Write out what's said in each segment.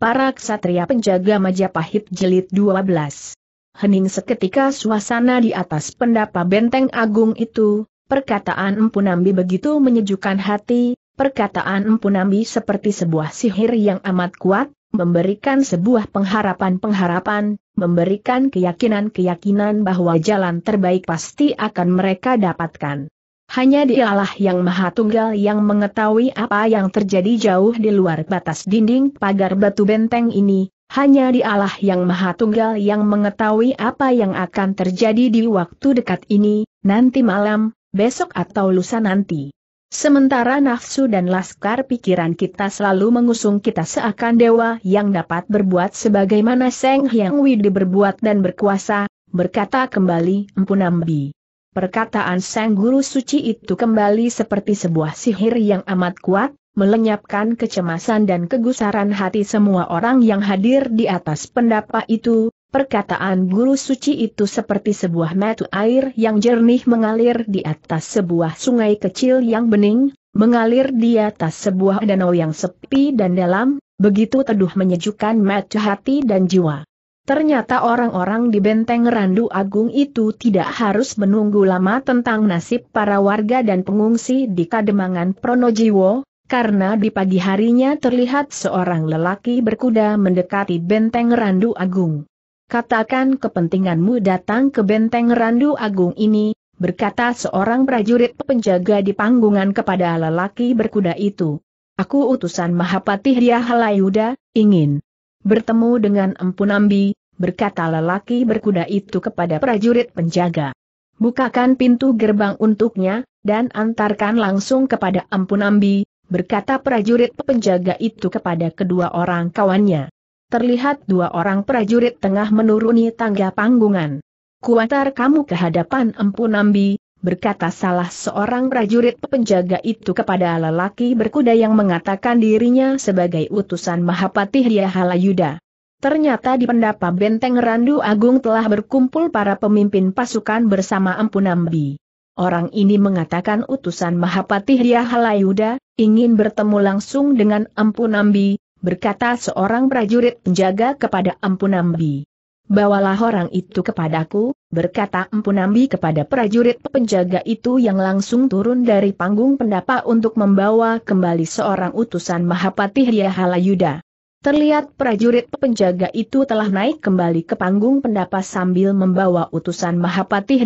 Para Ksatria Penjaga Majapahit jelit 12. Hening seketika suasana di atas pendapa benteng agung itu, perkataan Empunambi begitu menyejukkan hati, perkataan Empunambi seperti sebuah sihir yang amat kuat, memberikan sebuah pengharapan-pengharapan, memberikan keyakinan-keyakinan bahwa jalan terbaik pasti akan mereka dapatkan. Hanya dialah yang maha tunggal yang mengetahui apa yang terjadi jauh di luar batas dinding pagar batu benteng ini, hanya dialah yang maha tunggal yang mengetahui apa yang akan terjadi di waktu dekat ini, nanti malam, besok atau lusa nanti. Sementara nafsu dan laskar pikiran kita selalu mengusung kita seakan dewa yang dapat berbuat sebagaimana Seng Hyang Widi berbuat dan berkuasa, berkata kembali Empunambi. Perkataan Sang Guru Suci itu kembali seperti sebuah sihir yang amat kuat, melenyapkan kecemasan dan kegusaran hati semua orang yang hadir di atas pendapa itu, Perkataan guru suci itu seperti sebuah mata air yang jernih mengalir di atas sebuah sungai kecil yang bening, mengalir di atas sebuah danau yang sepi dan dalam, begitu teduh menyejukkan mata hati dan jiwa. Ternyata orang-orang di benteng Randu Agung itu tidak harus menunggu lama tentang nasib para warga dan pengungsi di Kademangan Pronojiwo, karena di pagi harinya terlihat seorang lelaki berkuda mendekati benteng Randu Agung. Katakan kepentinganmu datang ke benteng Randu Agung ini, berkata seorang prajurit penjaga di panggungan kepada lelaki berkuda itu. Aku utusan Mahapatih Diahalayuda, ingin Bertemu dengan Empu Nambi, berkata lelaki berkuda itu kepada prajurit penjaga. Bukakan pintu gerbang untuknya, dan antarkan langsung kepada Empu Nambi, berkata prajurit penjaga itu kepada kedua orang kawannya. Terlihat dua orang prajurit tengah menuruni tangga panggungan. Kuantar kamu ke hadapan Empu Nambi, berkata salah seorang prajurit penjaga itu kepada lelaki berkuda yang mengatakan dirinya sebagai utusan Mahapatih Yahalayuda. Ternyata di pendapa benteng Randu Agung telah berkumpul para pemimpin pasukan bersama Ampunambi. Orang ini mengatakan utusan Mahapatih Yahalayuda, ingin bertemu langsung dengan Ampunambi, berkata seorang prajurit penjaga kepada Ampunambi. Bawalah orang itu kepadaku, berkata empu nambi kepada prajurit penjaga itu yang langsung turun dari panggung pendapa untuk membawa kembali seorang utusan Mahapatih yuda Terlihat prajurit penjaga itu telah naik kembali ke panggung pendapa sambil membawa utusan Mahapatih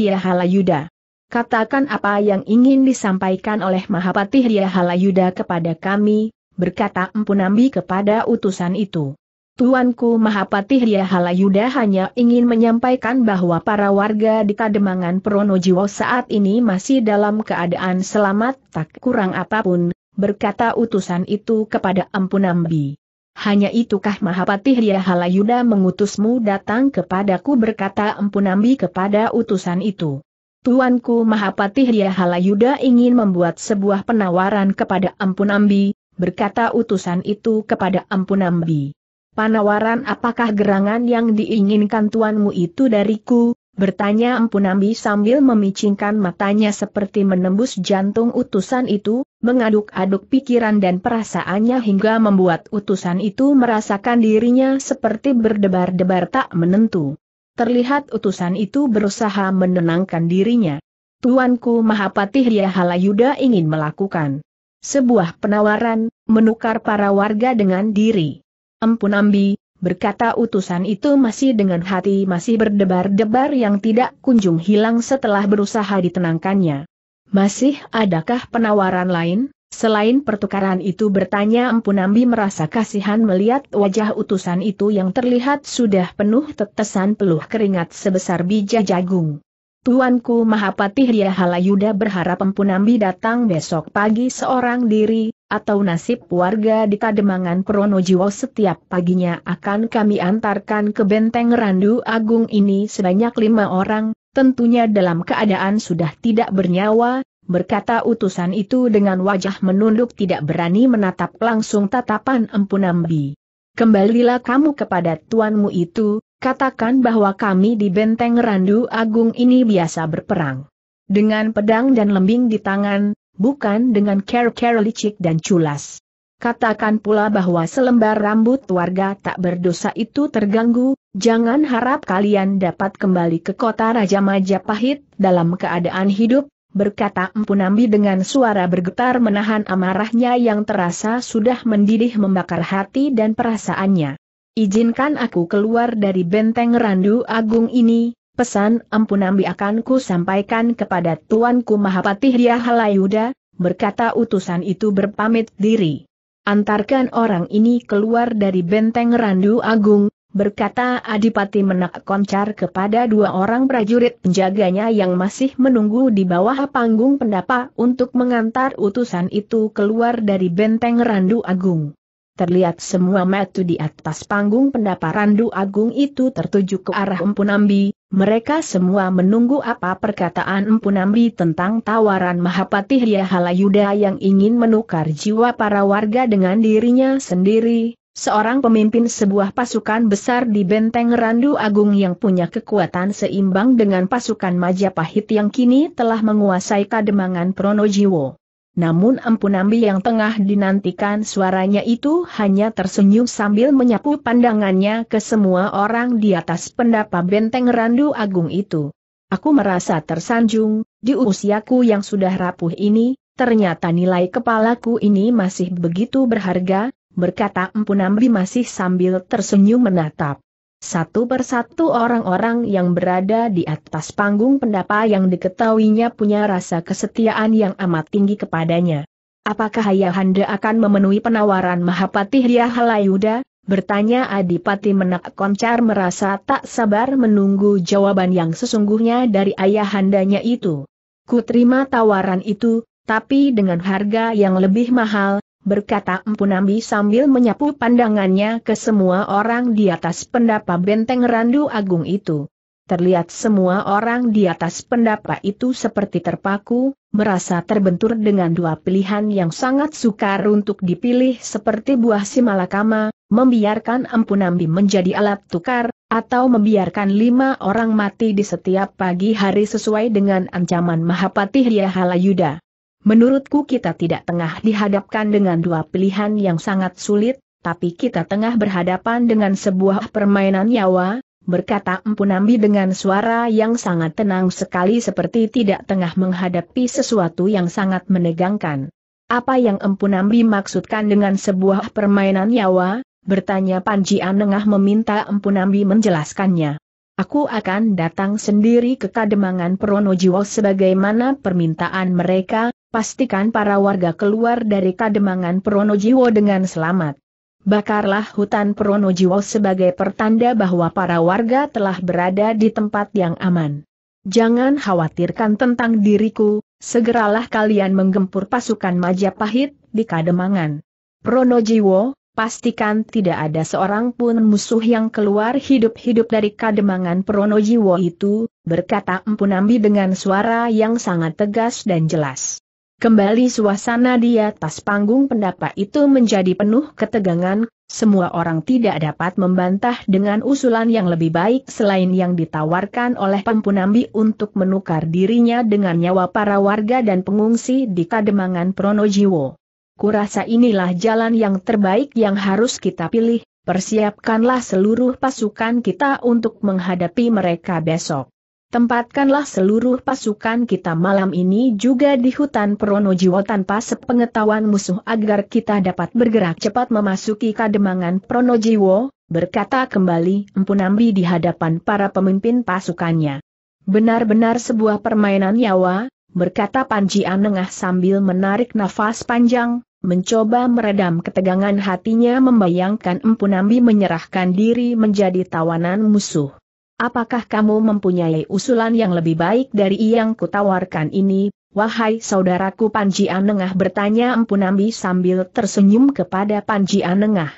yuda Katakan apa yang ingin disampaikan oleh Mahapatih yuda kepada kami, berkata empu nambi kepada utusan itu. Tuanku Mahapatih Halayuda hanya ingin menyampaikan bahwa para warga di Kademangan Pronojiwo saat ini masih dalam keadaan selamat tak kurang apapun, berkata utusan itu kepada Ampunambi. Hanya itukah Mahapatih Halayuda mengutusmu datang kepadaku berkata Ampunambi kepada utusan itu. Tuanku Mahapatih Halayuda ingin membuat sebuah penawaran kepada Ampunambi, berkata utusan itu kepada Ampunambi. Panawaran apakah gerangan yang diinginkan tuanmu itu dariku? Bertanya Empunambi sambil memicingkan matanya seperti menembus jantung utusan itu, mengaduk-aduk pikiran dan perasaannya hingga membuat utusan itu merasakan dirinya seperti berdebar-debar tak menentu. Terlihat utusan itu berusaha menenangkan dirinya. Tuanku Mahapatih Yahalayuda ingin melakukan sebuah penawaran, menukar para warga dengan diri. Empun Ambi, berkata utusan itu masih dengan hati masih berdebar-debar yang tidak kunjung hilang setelah berusaha ditenangkannya. Masih adakah penawaran lain? Selain pertukaran itu bertanya Empu Nambi merasa kasihan melihat wajah utusan itu yang terlihat sudah penuh tetesan peluh keringat sebesar biji jagung. Tuanku Mahapatih Yahalayuda berharap Empunambi datang besok pagi seorang diri, atau nasib warga di Kademangan Pronojiwo setiap paginya akan kami antarkan ke benteng Randu Agung ini sebanyak lima orang, tentunya dalam keadaan sudah tidak bernyawa, berkata utusan itu dengan wajah menunduk tidak berani menatap langsung tatapan Empunambi kembalilah kamu kepada tuanmu itu, katakan bahwa kami di benteng Randu Agung ini biasa berperang. Dengan pedang dan lembing di tangan, bukan dengan care-care licik dan culas. Katakan pula bahwa selembar rambut warga tak berdosa itu terganggu, jangan harap kalian dapat kembali ke kota Raja Majapahit dalam keadaan hidup, berkata Empunambi dengan suara bergetar menahan amarahnya yang terasa sudah mendidih membakar hati dan perasaannya. Izinkan aku keluar dari benteng Randu Agung ini, pesan Empunambi akan ku sampaikan kepada Tuanku Mahapatih Halayuda, berkata utusan itu berpamit diri. Antarkan orang ini keluar dari benteng Randu Agung, berkata Adipati Menak Koncar kepada dua orang prajurit penjaganya yang masih menunggu di bawah panggung pendapa untuk mengantar utusan itu keluar dari benteng Randu Agung. Terlihat semua metu di atas panggung pendapa Randu Agung itu tertuju ke arah Empunambi, mereka semua menunggu apa perkataan Empunambi tentang tawaran Mahapatih Halayuda yang ingin menukar jiwa para warga dengan dirinya sendiri, Seorang pemimpin sebuah pasukan besar di Benteng Randu Agung yang punya kekuatan seimbang dengan pasukan Majapahit yang kini telah menguasai kademangan Pronojiwo. Namun Empunambi yang tengah dinantikan suaranya itu hanya tersenyum sambil menyapu pandangannya ke semua orang di atas pendapa Benteng Randu Agung itu. Aku merasa tersanjung, di usiaku yang sudah rapuh ini, ternyata nilai kepalaku ini masih begitu berharga, berkata Empunambi masih sambil tersenyum menatap. Satu persatu orang-orang yang berada di atas panggung pendapa yang diketahuinya punya rasa kesetiaan yang amat tinggi kepadanya. Apakah Ayahanda akan memenuhi penawaran Mahapatih Ria Halayuda? Bertanya Adipati Menak Koncar merasa tak sabar menunggu jawaban yang sesungguhnya dari ayahandanya itu. Ku terima tawaran itu, tapi dengan harga yang lebih mahal, berkata Empunambi sambil menyapu pandangannya ke semua orang di atas pendapa benteng Randu Agung itu. Terlihat semua orang di atas pendapa itu seperti terpaku, merasa terbentur dengan dua pilihan yang sangat sukar untuk dipilih seperti buah simalakama, membiarkan Empunambi menjadi alat tukar, atau membiarkan lima orang mati di setiap pagi hari sesuai dengan ancaman Mahapatih Yahalayuda. Menurutku kita tidak tengah dihadapkan dengan dua pilihan yang sangat sulit, tapi kita tengah berhadapan dengan sebuah permainan nyawa, berkata Empu Nambi dengan suara yang sangat tenang sekali seperti tidak tengah menghadapi sesuatu yang sangat menegangkan. Apa yang Empu Nambi maksudkan dengan sebuah permainan nyawa? Bertanya Panji Anengah meminta Empu Nambi menjelaskannya. Aku akan datang sendiri ke Kademangan Pronojiwo sebagaimana permintaan mereka, pastikan para warga keluar dari kademangan Pronojiwo dengan selamat. Bakarlah hutan Pronojiwo sebagai pertanda bahwa para warga telah berada di tempat yang aman. Jangan khawatirkan tentang diriku, segeralah kalian menggempur pasukan Majapahit di kademangan. Pronojiwo, pastikan tidak ada seorang pun musuh yang keluar hidup-hidup dari kademangan Pronojiwo itu, berkata Empunambi dengan suara yang sangat tegas dan jelas. Kembali suasana di atas panggung pendapat itu menjadi penuh ketegangan, semua orang tidak dapat membantah dengan usulan yang lebih baik selain yang ditawarkan oleh Pempunambi untuk menukar dirinya dengan nyawa para warga dan pengungsi di Kademangan Pronojiwo. Kurasa inilah jalan yang terbaik yang harus kita pilih, persiapkanlah seluruh pasukan kita untuk menghadapi mereka besok. Tempatkanlah seluruh pasukan kita malam ini juga di hutan Pronojiwo tanpa sepengetahuan musuh agar kita dapat bergerak cepat memasuki kademangan Pronojiwo, berkata kembali Empunambi di hadapan para pemimpin pasukannya. Benar-benar sebuah permainan nyawa, berkata Panji Anengah sambil menarik nafas panjang, mencoba meredam ketegangan hatinya membayangkan Empunambi menyerahkan diri menjadi tawanan musuh. Apakah kamu mempunyai usulan yang lebih baik dari yang kutawarkan ini? Wahai saudaraku Panji Anengah bertanya Empunambi sambil tersenyum kepada Panji Anengah.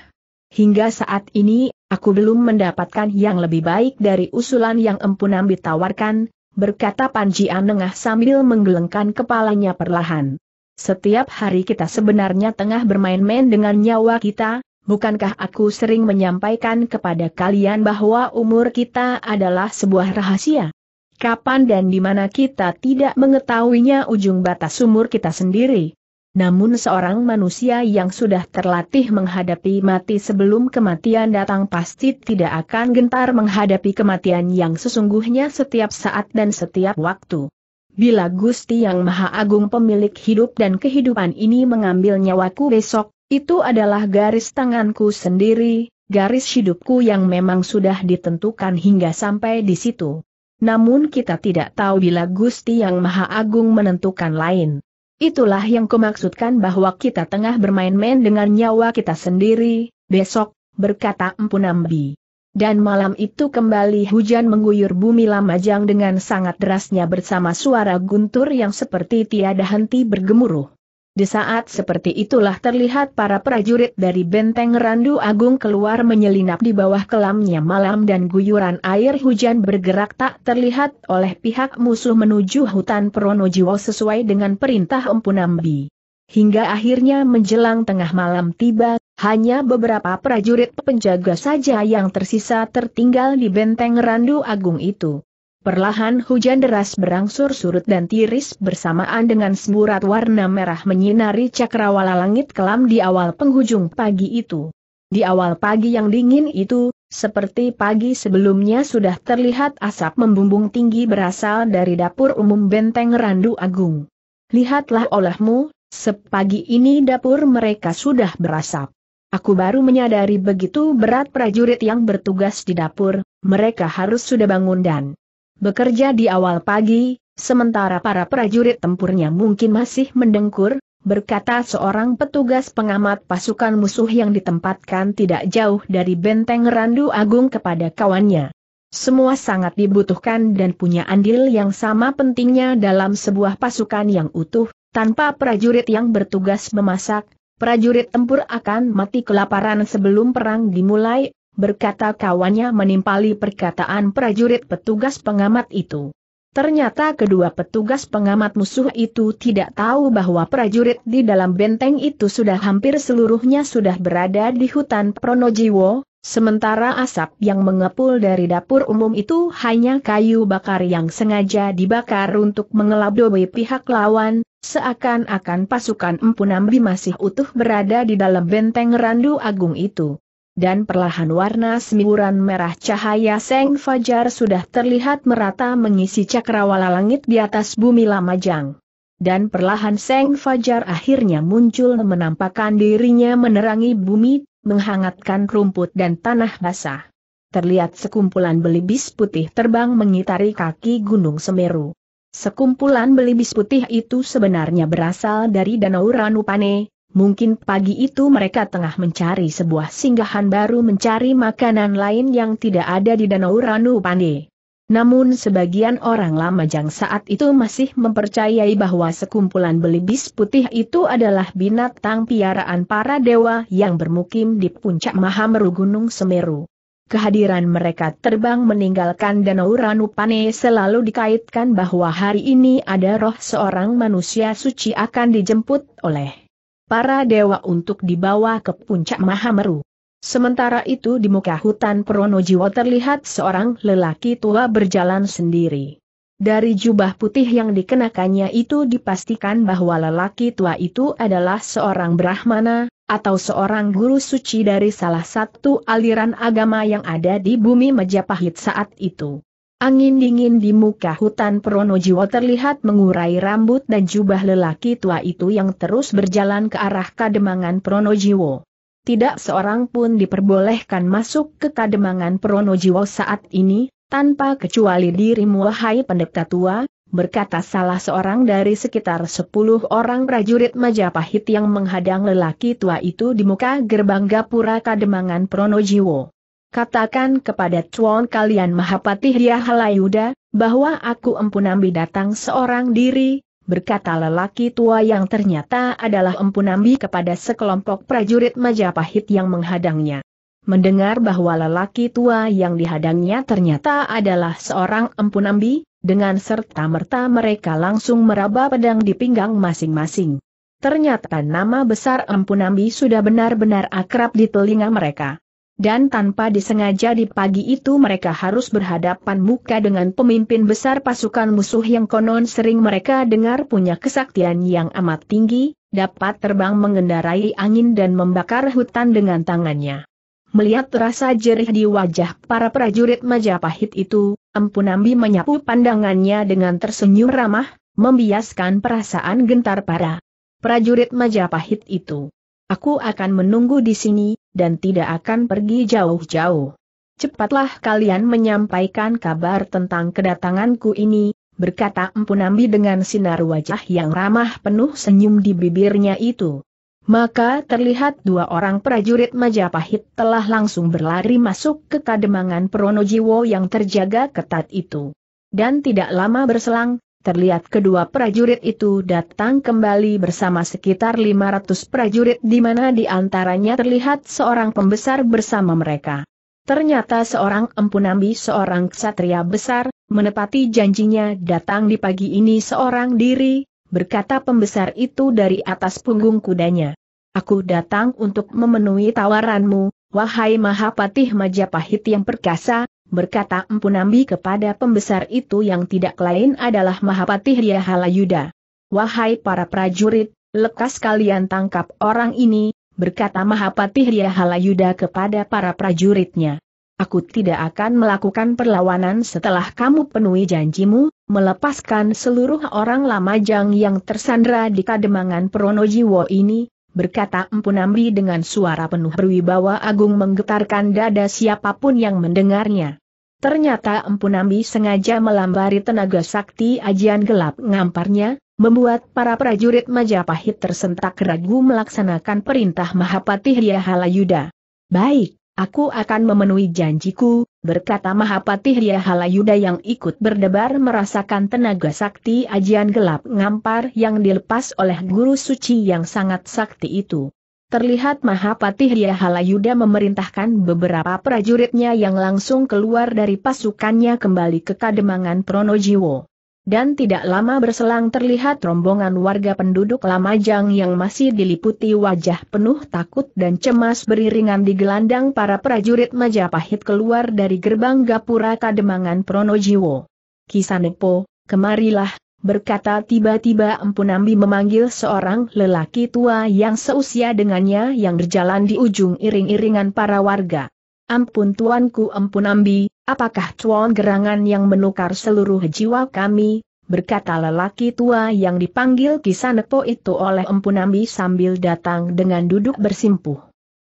Hingga saat ini, aku belum mendapatkan yang lebih baik dari usulan yang Empunambi tawarkan, berkata Panji Anengah sambil menggelengkan kepalanya perlahan. Setiap hari kita sebenarnya tengah bermain-main dengan nyawa kita, Bukankah aku sering menyampaikan kepada kalian bahwa umur kita adalah sebuah rahasia? Kapan dan di mana kita tidak mengetahuinya ujung batas umur kita sendiri. Namun seorang manusia yang sudah terlatih menghadapi mati sebelum kematian datang pasti tidak akan gentar menghadapi kematian yang sesungguhnya setiap saat dan setiap waktu. Bila Gusti Yang Maha Agung pemilik hidup dan kehidupan ini mengambil nyawaku besok, itu adalah garis tanganku sendiri, garis hidupku yang memang sudah ditentukan hingga sampai di situ. Namun kita tidak tahu bila Gusti Yang Maha Agung menentukan lain. Itulah yang kumaksudkan bahwa kita tengah bermain-main dengan nyawa kita sendiri, besok, berkata Empunambi. Dan malam itu kembali hujan mengguyur bumi Lamajang dengan sangat derasnya bersama suara guntur yang seperti tiada henti bergemuruh. Di saat seperti itulah terlihat para prajurit dari benteng Randu Agung keluar menyelinap di bawah kelamnya malam dan guyuran air hujan bergerak tak terlihat oleh pihak musuh menuju hutan Pronojiwo sesuai dengan perintah Empunambi. Hingga akhirnya menjelang tengah malam tiba, hanya beberapa prajurit penjaga saja yang tersisa tertinggal di benteng Randu Agung itu. Perlahan hujan deras berangsur surut dan tiris bersamaan dengan semburat warna merah menyinari cakrawala langit kelam di awal penghujung pagi itu. Di awal pagi yang dingin itu, seperti pagi sebelumnya sudah terlihat asap membumbung tinggi berasal dari dapur umum Benteng Randu Agung. Lihatlah olehmu, sepagi ini dapur mereka sudah berasap. Aku baru menyadari begitu berat prajurit yang bertugas di dapur, mereka harus sudah bangun dan bekerja di awal pagi, sementara para prajurit tempurnya mungkin masih mendengkur, berkata seorang petugas pengamat pasukan musuh yang ditempatkan tidak jauh dari benteng Randu Agung kepada kawannya. Semua sangat dibutuhkan dan punya andil yang sama pentingnya dalam sebuah pasukan yang utuh, tanpa prajurit yang bertugas memasak, prajurit tempur akan mati kelaparan sebelum perang dimulai berkata kawannya menimpali perkataan prajurit petugas pengamat itu. Ternyata kedua petugas pengamat musuh itu tidak tahu bahwa prajurit di dalam benteng itu sudah hampir seluruhnya sudah berada di hutan Pronojiwo, sementara asap yang mengepul dari dapur umum itu hanya kayu bakar yang sengaja dibakar untuk mengelabui pihak lawan, seakan-akan pasukan Empu Empunambi masih utuh berada di dalam benteng Randu Agung itu dan perlahan warna semburan merah cahaya Seng Fajar sudah terlihat merata mengisi cakrawala langit di atas bumi Lamajang. Dan perlahan Seng Fajar akhirnya muncul menampakkan dirinya menerangi bumi, menghangatkan rumput dan tanah basah. Terlihat sekumpulan belibis putih terbang mengitari kaki Gunung Semeru. Sekumpulan belibis putih itu sebenarnya berasal dari Danau Ranupane, Mungkin pagi itu mereka tengah mencari sebuah singgahan baru mencari makanan lain yang tidak ada di Danau Ranu Pande. Namun sebagian orang lama jang saat itu masih mempercayai bahwa sekumpulan belibis putih itu adalah binatang piaraan para dewa yang bermukim di puncak Mahameru Gunung Semeru. Kehadiran mereka terbang meninggalkan Danau Ranu Pane selalu dikaitkan bahwa hari ini ada roh seorang manusia suci akan dijemput oleh para dewa untuk dibawa ke puncak Mahameru. Sementara itu di muka hutan Pronojiwo terlihat seorang lelaki tua berjalan sendiri. Dari jubah putih yang dikenakannya itu dipastikan bahwa lelaki tua itu adalah seorang Brahmana, atau seorang guru suci dari salah satu aliran agama yang ada di bumi Majapahit saat itu. Angin dingin di muka hutan Pronojiwo terlihat mengurai rambut dan jubah lelaki tua itu yang terus berjalan ke arah kademangan Pronojiwo. Tidak seorang pun diperbolehkan masuk ke kademangan Pronojiwo saat ini, tanpa kecuali dirimu wahai pendeta tua, berkata salah seorang dari sekitar sepuluh orang prajurit Majapahit yang menghadang lelaki tua itu di muka gerbang Gapura Kademangan Pronojiwo. Katakan kepada Chuan kalian Mahapatih dia Halayuda, bahwa aku Empunambi datang seorang diri, berkata lelaki tua yang ternyata adalah Empunambi kepada sekelompok prajurit Majapahit yang menghadangnya. Mendengar bahwa lelaki tua yang dihadangnya ternyata adalah seorang Empunambi, dengan serta-merta mereka langsung meraba pedang di pinggang masing-masing. Ternyata nama besar Empunambi sudah benar-benar akrab di telinga mereka dan tanpa disengaja di pagi itu mereka harus berhadapan muka dengan pemimpin besar pasukan musuh yang konon sering mereka dengar punya kesaktian yang amat tinggi, dapat terbang mengendarai angin dan membakar hutan dengan tangannya. Melihat rasa jerih di wajah para prajurit Majapahit itu, Empu Nambi menyapu pandangannya dengan tersenyum ramah, membiaskan perasaan gentar para prajurit Majapahit itu. Aku akan menunggu di sini, dan tidak akan pergi jauh-jauh. Cepatlah kalian menyampaikan kabar tentang kedatanganku ini, berkata Empunambi dengan sinar wajah yang ramah penuh senyum di bibirnya itu. Maka terlihat dua orang prajurit Majapahit telah langsung berlari masuk ke kademangan Pronojiwo yang terjaga ketat itu. Dan tidak lama berselang, terlihat kedua prajurit itu datang kembali bersama sekitar 500 prajurit di mana di antaranya terlihat seorang pembesar bersama mereka. Ternyata seorang Empunambi seorang ksatria besar, menepati janjinya datang di pagi ini seorang diri, berkata pembesar itu dari atas punggung kudanya. Aku datang untuk memenuhi tawaranmu, wahai Mahapatih Majapahit yang perkasa, berkata Empu Nambi kepada pembesar itu yang tidak lain adalah Mahapatih Halayuda. Wahai para prajurit, lekas kalian tangkap orang ini, berkata Mahapatih Halayuda kepada para prajuritnya. Aku tidak akan melakukan perlawanan setelah kamu penuhi janjimu, melepaskan seluruh orang Lamajang yang tersandra di Kademangan Pronojiwo ini, berkata Empu Nambi dengan suara penuh berwibawa agung menggetarkan dada siapapun yang mendengarnya. Ternyata Empu Nambi sengaja melambari tenaga sakti ajian gelap ngamparnya, membuat para prajurit Majapahit tersentak ragu melaksanakan perintah Mahapati Hriahalayuda. Baik, Aku akan memenuhi janjiku, berkata Mahapatih Halayuda yang ikut berdebar merasakan tenaga sakti ajian gelap ngampar yang dilepas oleh guru suci yang sangat sakti itu. Terlihat Mahapatih Halayuda memerintahkan beberapa prajuritnya yang langsung keluar dari pasukannya kembali ke Kademangan Pronojiwo dan tidak lama berselang terlihat rombongan warga penduduk Lamajang yang masih diliputi wajah penuh takut dan cemas beriringan di gelandang para prajurit Majapahit keluar dari gerbang Gapura Kademangan Pronojiwo. Kisanepo, kemarilah, berkata tiba-tiba Empunambi memanggil seorang lelaki tua yang seusia dengannya yang berjalan di ujung iring-iringan para warga. Ampun tuanku ampun ambi, apakah cuan gerangan yang menukar seluruh jiwa kami, berkata lelaki tua yang dipanggil Kisanepo itu oleh nambi sambil datang dengan duduk bersimpuh.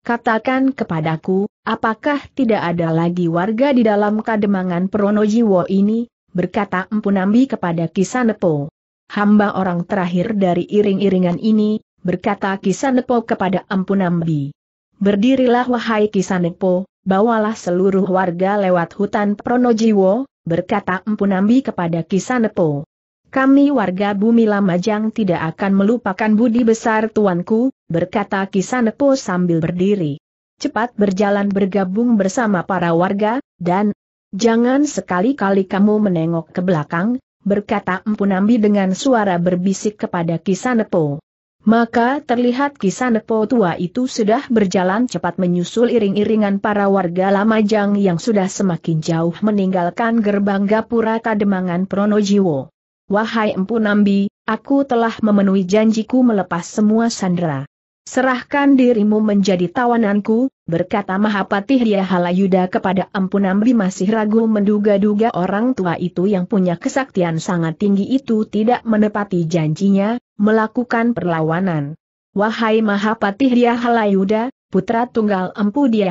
Katakan kepadaku, apakah tidak ada lagi warga di dalam kademangan Pronojiwo ini, berkata nambi kepada Kisanepo. Hamba orang terakhir dari iring-iringan ini, berkata Kisanepo kepada nambi. Berdirilah wahai Kisanepo, bawalah seluruh warga lewat hutan Pronojiwo, berkata Empunambi kepada Kisanepo. Kami warga bumi Lamajang tidak akan melupakan budi besar tuanku, berkata Kisanepo sambil berdiri. Cepat berjalan bergabung bersama para warga, dan jangan sekali-kali kamu menengok ke belakang, berkata Empunambi dengan suara berbisik kepada Kisanepo. Maka terlihat kisah nepo tua itu sudah berjalan cepat menyusul iring-iringan para warga Lamajang yang sudah semakin jauh meninggalkan gerbang Gapura Kademangan Pronojiwo. Wahai Empu Nambi, aku telah memenuhi janjiku melepas semua sandera. Serahkan dirimu menjadi tawananku, berkata Mahapatih Yahalayuda kepada Empunam masih ragu menduga-duga orang tua itu yang punya kesaktian sangat tinggi itu tidak menepati janjinya, melakukan perlawanan. Wahai Mahapatih Yahalayuda, putra tunggal Empu Dia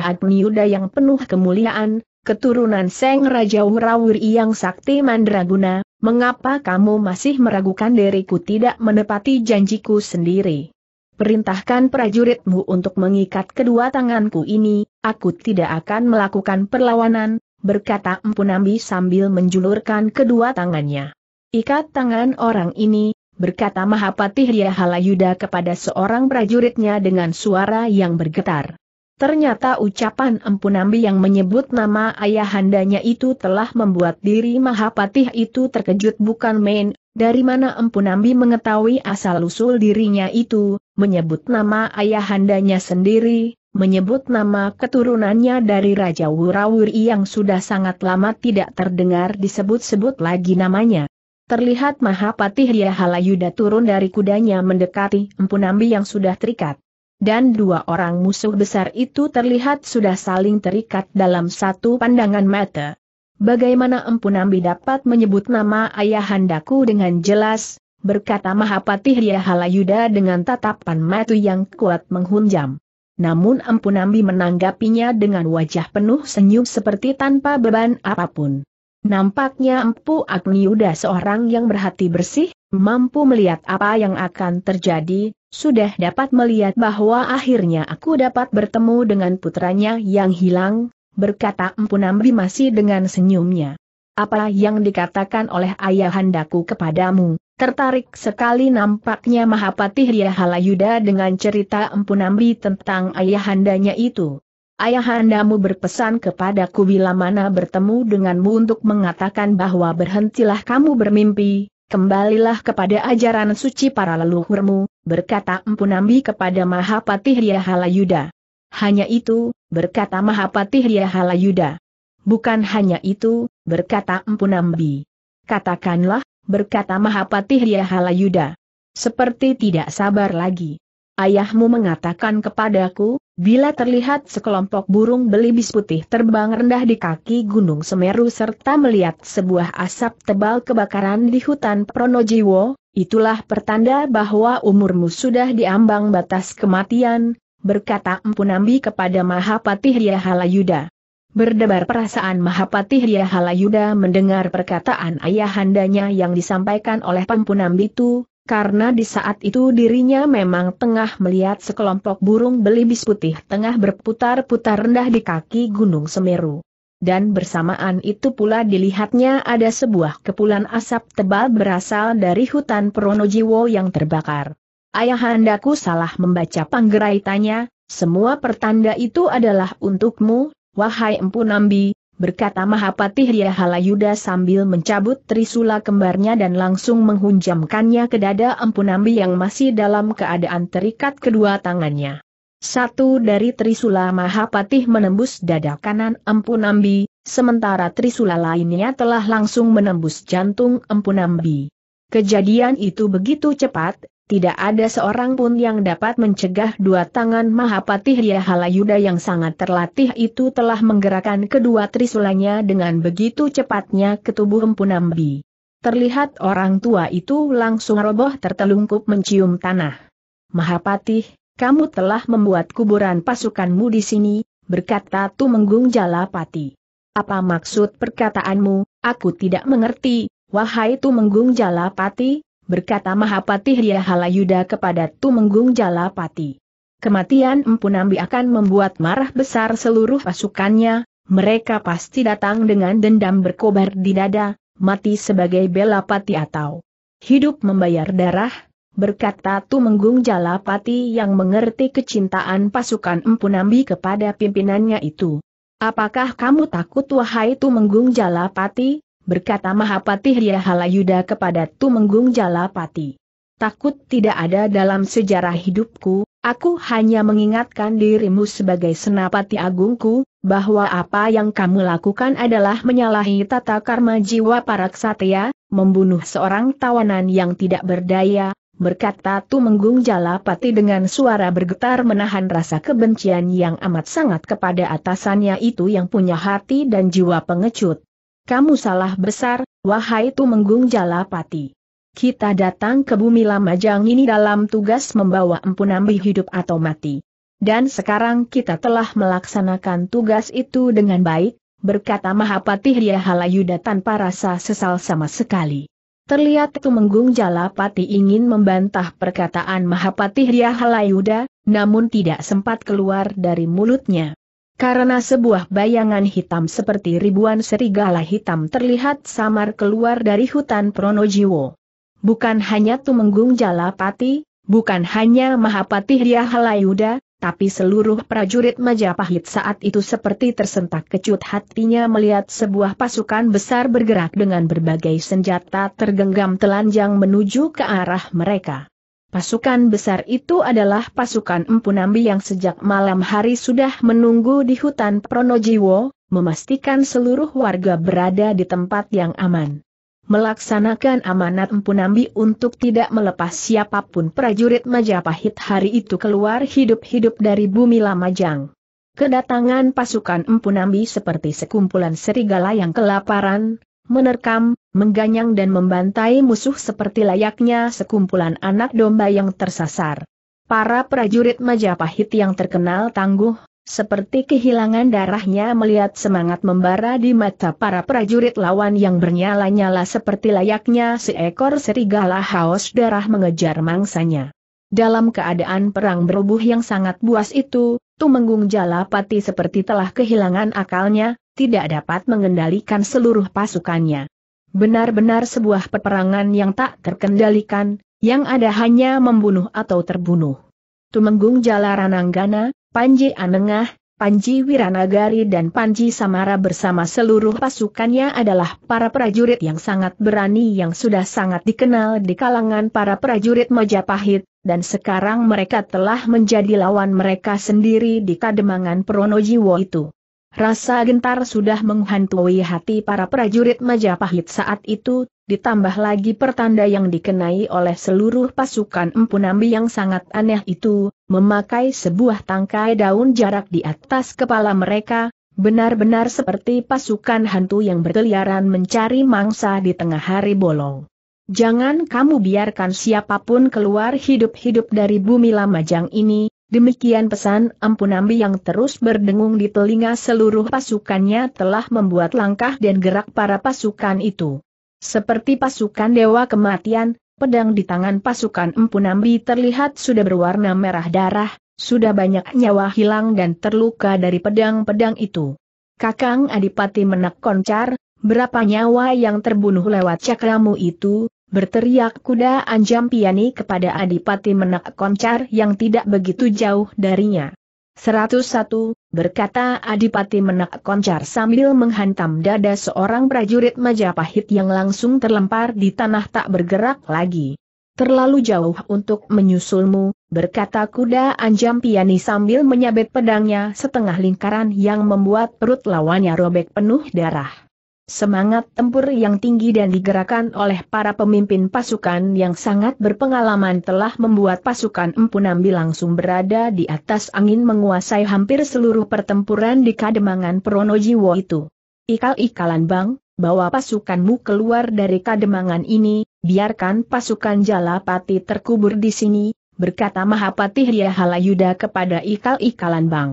yang penuh kemuliaan, keturunan Seng Raja Wurawiri yang sakti mandraguna, mengapa kamu masih meragukan diriku tidak menepati janjiku sendiri? Perintahkan prajuritmu untuk mengikat kedua tanganku ini, aku tidak akan melakukan perlawanan, berkata Empunambi sambil menjulurkan kedua tangannya. Ikat tangan orang ini, berkata Mahapatih Halayuda kepada seorang prajuritnya dengan suara yang bergetar. Ternyata ucapan Empunambi yang menyebut nama ayahandanya itu telah membuat diri Mahapatih itu terkejut bukan main, dari mana Empunambi mengetahui asal-usul dirinya itu, menyebut nama ayahandanya sendiri, menyebut nama keturunannya dari Raja Wurawuri yang sudah sangat lama tidak terdengar disebut-sebut lagi namanya. Terlihat Mahapatih Yahalayuda turun dari kudanya mendekati Empunambi yang sudah terikat. Dan dua orang musuh besar itu terlihat sudah saling terikat dalam satu pandangan mata. Bagaimana Empunambi dapat menyebut nama ayahandaku dengan jelas, berkata Mahapati Halayuda dengan tatapan mata yang kuat menghunjam. Namun Empu Nambi menanggapinya dengan wajah penuh senyum seperti tanpa beban apapun. Nampaknya Empu yuda seorang yang berhati bersih, mampu melihat apa yang akan terjadi, sudah dapat melihat bahwa akhirnya aku dapat bertemu dengan putranya yang hilang, berkata Empu Nambi masih dengan senyumnya. Apa yang dikatakan oleh ayahandaku kepadamu, Tertarik sekali nampaknya Mahapatih Yahalayuda dengan cerita Empu Nambi tentang ayahandanya itu. Ayahandamu berpesan kepadaku bila mana bertemu denganmu untuk mengatakan bahwa berhentilah kamu bermimpi, kembalilah kepada ajaran suci para leluhurmu, berkata Empu Nambi kepada Mahapatih Yahalayuda. Hanya itu, berkata Mahapatih Yahalayuda. Bukan hanya itu, berkata Empu Nambi. Katakanlah, berkata Mahapatih Yahalayuda. Seperti tidak sabar lagi. Ayahmu mengatakan kepadaku, bila terlihat sekelompok burung belibis putih terbang rendah di kaki Gunung Semeru serta melihat sebuah asap tebal kebakaran di hutan Pronojiwo, itulah pertanda bahwa umurmu sudah diambang batas kematian, berkata Empunambi kepada Mahapatih Yahalayuda. Berdebar perasaan Mahapatih Halayuda mendengar perkataan ayahandanya yang disampaikan oleh Pampunam itu, karena di saat itu dirinya memang tengah melihat sekelompok burung belibis putih tengah berputar-putar rendah di kaki Gunung Semeru. Dan bersamaan itu pula dilihatnya ada sebuah kepulan asap tebal berasal dari hutan Pronojiwo yang terbakar. Ayahandaku salah membaca tanya, semua pertanda itu adalah untukmu, Wahai Empu Nambi, berkata Mahapatih Yahalayuda sambil mencabut trisula kembarnya dan langsung menghunjamkannya ke dada Empu Nambi yang masih dalam keadaan terikat kedua tangannya. Satu dari trisula Mahapatih menembus dada kanan Empu Nambi, sementara trisula lainnya telah langsung menembus jantung Empu Nambi. Kejadian itu begitu cepat, tidak ada seorang pun yang dapat mencegah dua tangan Mahapatih Yahalayuda yang sangat terlatih itu telah menggerakkan kedua trisulanya dengan begitu cepatnya ke tubuh Empunambi. Terlihat orang tua itu langsung roboh tertelungkup mencium tanah. Mahapatih, kamu telah membuat kuburan pasukanmu di sini, berkata Tumenggung Jalapati. Apa maksud perkataanmu, aku tidak mengerti, wahai Tumenggung Jalapati, berkata Mahapatih Yahalayuda kepada Tumenggung Jalapati. Kematian Empunambi akan membuat marah besar seluruh pasukannya, mereka pasti datang dengan dendam berkobar di dada, mati sebagai belapati atau hidup membayar darah, berkata Tumenggung Jalapati yang mengerti kecintaan pasukan Empunambi kepada pimpinannya itu. Apakah kamu takut wahai Tumenggung Jalapati? berkata Mahapatih Yahalayuda kepada Tumenggung Jalapati. Takut tidak ada dalam sejarah hidupku, aku hanya mengingatkan dirimu sebagai senapati agungku, bahwa apa yang kamu lakukan adalah menyalahi tata karma jiwa para ksatria, membunuh seorang tawanan yang tidak berdaya, berkata Tumenggung Jalapati dengan suara bergetar menahan rasa kebencian yang amat sangat kepada atasannya itu yang punya hati dan jiwa pengecut. Kamu salah besar, wahai Tumenggung Jalapati. Kita datang ke bumi Lamajang ini dalam tugas membawa Empunambi hidup atau mati. Dan sekarang kita telah melaksanakan tugas itu dengan baik, berkata Mahapati Halayuda tanpa rasa sesal sama sekali. Terlihat Tumenggung Jalapati ingin membantah perkataan Mahapati Halayuda, namun tidak sempat keluar dari mulutnya. Karena sebuah bayangan hitam seperti ribuan serigala hitam terlihat samar keluar dari hutan Pronojiwo. Bukan hanya Tumenggung Jalapati, bukan hanya Mahapatih Diahalayuda, tapi seluruh prajurit Majapahit saat itu seperti tersentak kecut hatinya melihat sebuah pasukan besar bergerak dengan berbagai senjata tergenggam telanjang menuju ke arah mereka. Pasukan besar itu adalah pasukan Empunambi yang sejak malam hari sudah menunggu di hutan Pronojiwo, memastikan seluruh warga berada di tempat yang aman. Melaksanakan amanat Empunambi untuk tidak melepas siapapun prajurit Majapahit hari itu keluar hidup-hidup dari bumi Lamajang. Kedatangan pasukan Empunambi seperti sekumpulan serigala yang kelaparan, menerkam, mengganyang dan membantai musuh seperti layaknya sekumpulan anak domba yang tersasar. Para prajurit Majapahit yang terkenal tangguh, seperti kehilangan darahnya melihat semangat membara di mata para prajurit lawan yang bernyala-nyala seperti layaknya seekor serigala haus darah mengejar mangsanya. Dalam keadaan perang berubuh yang sangat buas itu, Tumenggung Jalapati seperti telah kehilangan akalnya, tidak dapat mengendalikan seluruh pasukannya benar-benar sebuah peperangan yang tak terkendalikan, yang ada hanya membunuh atau terbunuh. Tumenggung Jalarananggana, Panji Anengah, Panji Wiranagari dan Panji Samara bersama seluruh pasukannya adalah para prajurit yang sangat berani yang sudah sangat dikenal di kalangan para prajurit Majapahit, dan sekarang mereka telah menjadi lawan mereka sendiri di Kademangan Pronojiwo itu. Rasa gentar sudah menghantui hati para prajurit Majapahit saat itu, ditambah lagi pertanda yang dikenai oleh seluruh pasukan Empunambi yang sangat aneh itu, memakai sebuah tangkai daun jarak di atas kepala mereka, benar-benar seperti pasukan hantu yang berkeliaran mencari mangsa di tengah hari bolong. Jangan kamu biarkan siapapun keluar hidup-hidup dari bumi Lamajang ini, Demikian pesan Ampunambi yang terus berdengung di telinga seluruh pasukannya telah membuat langkah dan gerak para pasukan itu. Seperti pasukan Dewa Kematian, pedang di tangan pasukan Ampunambi terlihat sudah berwarna merah darah, sudah banyak nyawa hilang dan terluka dari pedang-pedang itu. Kakang Adipati menak koncar, berapa nyawa yang terbunuh lewat cakramu itu, Berteriak kuda Anjam Piani kepada Adipati Menak Koncar yang tidak begitu jauh darinya. 101, berkata Adipati Menak Koncar sambil menghantam dada seorang prajurit Majapahit yang langsung terlempar di tanah tak bergerak lagi. Terlalu jauh untuk menyusulmu, berkata kuda Anjam Piani sambil menyabet pedangnya setengah lingkaran yang membuat perut lawannya robek penuh darah. Semangat tempur yang tinggi dan digerakkan oleh para pemimpin pasukan yang sangat berpengalaman telah membuat pasukan Empunambi langsung berada di atas angin menguasai hampir seluruh pertempuran di Kademangan Pronojiwo itu. Ikal-ikalan bang, bawa pasukanmu keluar dari Kademangan ini, biarkan pasukan Jalapati terkubur di sini, berkata Mahapati Hiyahalayuda kepada ikal-ikalan bang.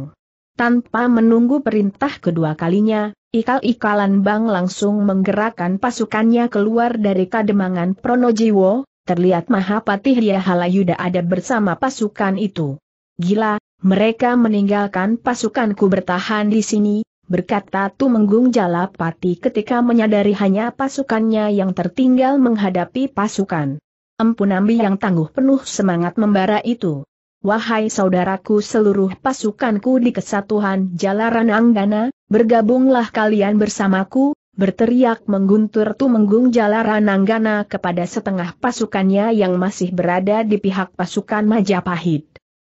Tanpa menunggu perintah kedua kalinya, ikal-ikalan Bang langsung menggerakkan pasukannya keluar dari kademangan Pronojiwo, terlihat Mahapatih Yahalayuda ada bersama pasukan itu. Gila, mereka meninggalkan pasukanku bertahan di sini, berkata Tumenggung Jalapati ketika menyadari hanya pasukannya yang tertinggal menghadapi pasukan. Empunambi yang tangguh penuh semangat membara itu. Wahai saudaraku seluruh pasukanku di kesatuan Jalaran Anggana, bergabunglah kalian bersamaku, berteriak mengguntur menggung Jalaran Anggana kepada setengah pasukannya yang masih berada di pihak pasukan Majapahit.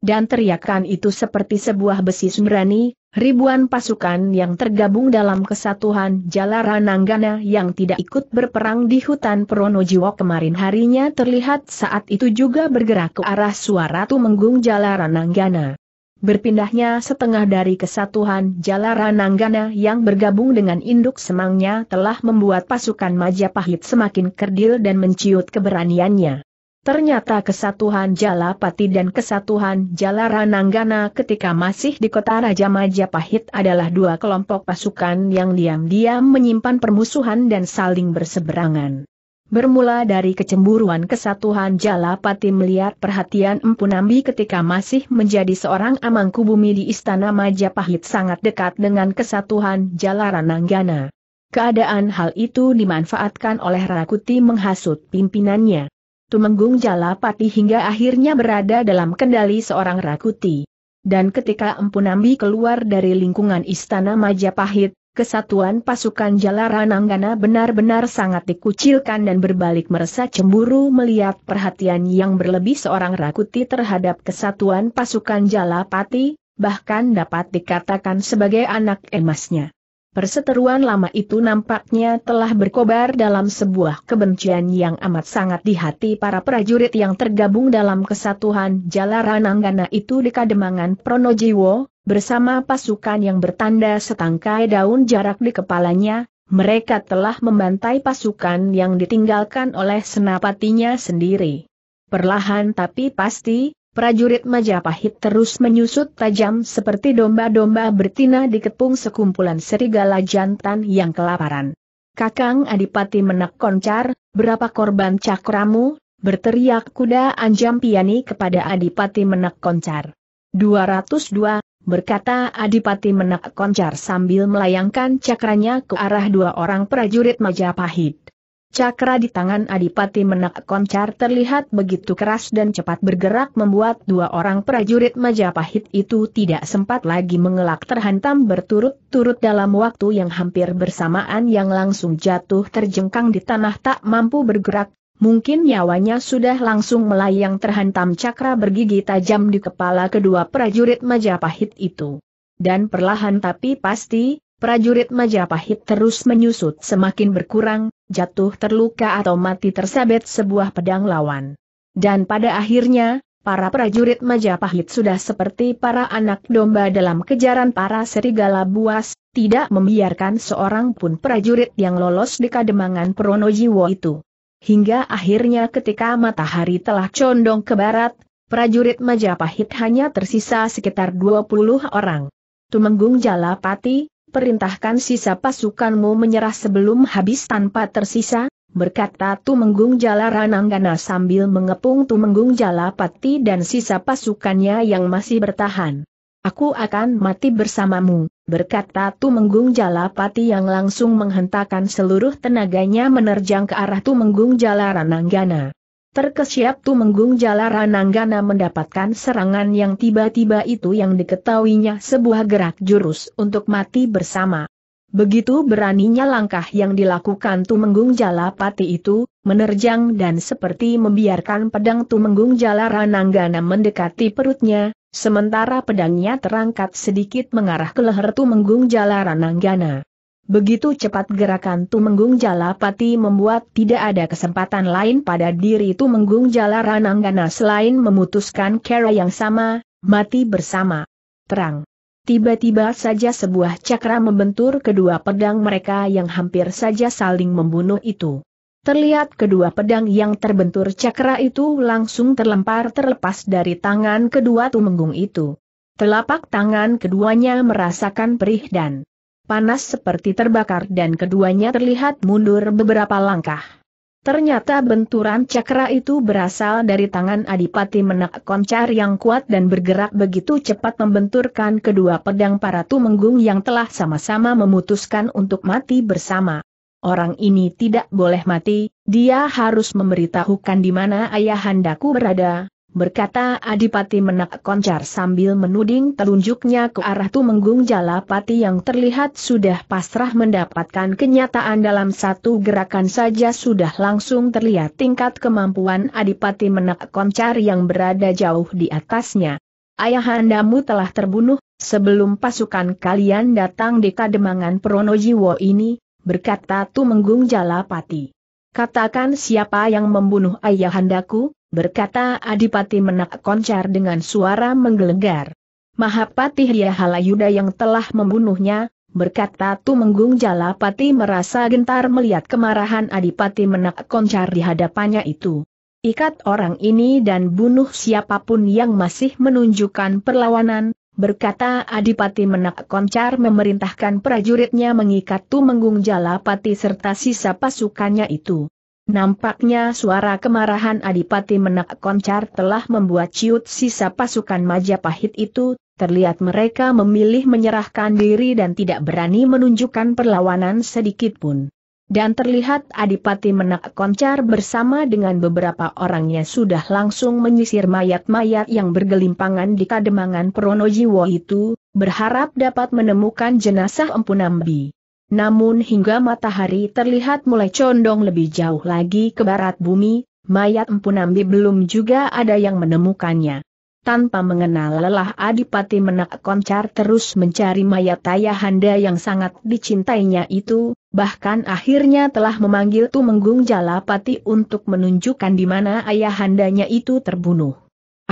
Dan teriakan itu seperti sebuah besi sembrani ribuan pasukan yang tergabung dalam kesatuan Jalara Nanggana yang tidak ikut berperang di hutan Pronojiwo kemarin harinya terlihat saat itu juga bergerak ke arah suara Tumenggung Jalara Nanggana. Berpindahnya setengah dari kesatuan Jalara Nanggana yang bergabung dengan induk semangnya telah membuat pasukan Majapahit semakin kerdil dan menciut keberaniannya. Ternyata kesatuan Jalapati dan kesatuan Jalarananggana ketika masih di kota Raja Majapahit adalah dua kelompok pasukan yang diam-diam menyimpan permusuhan dan saling berseberangan. Bermula dari kecemburuan kesatuan Jalapati melihat perhatian Empu Nambi ketika masih menjadi seorang amangkubumi di Istana Majapahit sangat dekat dengan kesatuan Jalarananggana. Keadaan hal itu dimanfaatkan oleh Rakuti menghasut pimpinannya. Tumenggung Jalapati hingga akhirnya berada dalam kendali seorang Rakuti. Dan ketika Empunambi keluar dari lingkungan istana Majapahit, kesatuan pasukan Jalarananggana benar-benar sangat dikucilkan dan berbalik merasa cemburu melihat perhatian yang berlebih seorang Rakuti terhadap kesatuan pasukan Jalapati, bahkan dapat dikatakan sebagai anak emasnya. Perseteruan lama itu nampaknya telah berkobar dalam sebuah kebencian yang amat sangat di hati para prajurit yang tergabung dalam kesatuan Jalaran Anggana itu di Kademangan Pronojiwo, bersama pasukan yang bertanda setangkai daun jarak di kepalanya, mereka telah membantai pasukan yang ditinggalkan oleh senapatinya sendiri. Perlahan tapi pasti, prajurit Majapahit terus menyusut tajam seperti domba-domba betina dikepung sekumpulan serigala jantan yang kelaparan. Kakang Adipati menak koncar, berapa korban cakramu, berteriak kuda Anjam Piani kepada Adipati menak koncar. 202, berkata Adipati menak koncar sambil melayangkan cakranya ke arah dua orang prajurit Majapahit. Cakra di tangan Adipati Menak Koncar terlihat begitu keras dan cepat bergerak membuat dua orang prajurit Majapahit itu tidak sempat lagi mengelak terhantam berturut-turut dalam waktu yang hampir bersamaan yang langsung jatuh terjengkang di tanah tak mampu bergerak, Mungkin nyawanya sudah langsung melayang terhantam cakra bergigi tajam di kepala kedua prajurit Majapahit itu. Dan perlahan tapi pasti, prajurit Majapahit terus menyusut semakin berkurang, jatuh terluka atau mati tersabet sebuah pedang lawan. Dan pada akhirnya, para prajurit Majapahit sudah seperti para anak domba dalam kejaran para serigala buas, tidak membiarkan seorang pun prajurit yang lolos di kademangan Pronojiwo itu. Hingga akhirnya ketika matahari telah condong ke barat, prajurit Majapahit hanya tersisa sekitar 20 orang. Tumenggung Jalapati, perintahkan sisa pasukanmu menyerah sebelum habis tanpa tersisa, berkata Tumenggung Jala Rananggana sambil mengepung Tumenggung Jala Pati dan sisa pasukannya yang masih bertahan. Aku akan mati bersamamu, berkata Tumenggung Pati yang langsung menghentakkan seluruh tenaganya menerjang ke arah Tumenggung Jala Rananggana. Terkesiap Tumenggung Ranangana mendapatkan serangan yang tiba-tiba itu yang diketahuinya sebuah gerak jurus untuk mati bersama. Begitu beraninya langkah yang dilakukan Tumenggung Jalapati itu, menerjang dan seperti membiarkan pedang Tumenggung Ranangana mendekati perutnya, sementara pedangnya terangkat sedikit mengarah ke leher Tumenggung Ranangana. Begitu cepat gerakan Tumenggung Jalapati membuat tidak ada kesempatan lain pada diri Tumenggung ranangana selain memutuskan cara yang sama, mati bersama. Terang. Tiba-tiba saja sebuah cakra membentur kedua pedang mereka yang hampir saja saling membunuh itu. Terlihat kedua pedang yang terbentur cakra itu langsung terlempar terlepas dari tangan kedua Tumenggung itu. Telapak tangan keduanya merasakan perih dan panas seperti terbakar dan keduanya terlihat mundur beberapa langkah. Ternyata benturan cakra itu berasal dari tangan Adipati Menak Koncar yang kuat dan bergerak begitu cepat membenturkan kedua pedang para tumenggung yang telah sama-sama memutuskan untuk mati bersama. Orang ini tidak boleh mati, dia harus memberitahukan di mana ayahandaku berada, berkata Adipati Menak Koncar sambil menuding telunjuknya ke arah Tumenggung Jalapati yang terlihat sudah pasrah mendapatkan kenyataan dalam satu gerakan saja sudah langsung terlihat tingkat kemampuan Adipati Menak Koncar yang berada jauh di atasnya. Ayahandamu telah terbunuh, sebelum pasukan kalian datang di Kademangan Pronojiwo ini, berkata Tumenggung Jalapati. Katakan siapa yang membunuh ayahandaku, berkata Adipati Menak Koncar dengan suara menggelegar. Mahapati Hiyahalayuda yang telah membunuhnya, berkata Tumenggung Jalapati merasa gentar melihat kemarahan Adipati Menak Koncar di hadapannya itu. Ikat orang ini dan bunuh siapapun yang masih menunjukkan perlawanan, berkata Adipati Menak Koncar memerintahkan prajuritnya mengikat Tumenggung Jalapati serta sisa pasukannya itu. Nampaknya suara kemarahan Adipati Menak Koncar telah membuat ciut sisa pasukan Majapahit itu, terlihat mereka memilih menyerahkan diri dan tidak berani menunjukkan perlawanan sedikitpun. Dan terlihat Adipati Menak Koncar bersama dengan beberapa orangnya sudah langsung menyisir mayat-mayat yang bergelimpangan di kademangan Pronojiwo itu, berharap dapat menemukan jenazah Empunambi. Namun hingga matahari terlihat mulai condong lebih jauh lagi ke barat bumi, mayat Empunambi belum juga ada yang menemukannya. Tanpa mengenal lelah Adipati Menak Koncar terus mencari mayat Tayahanda yang sangat dicintainya itu, bahkan akhirnya telah memanggil Tumenggung Jalapati untuk menunjukkan di mana ayahandanya itu terbunuh.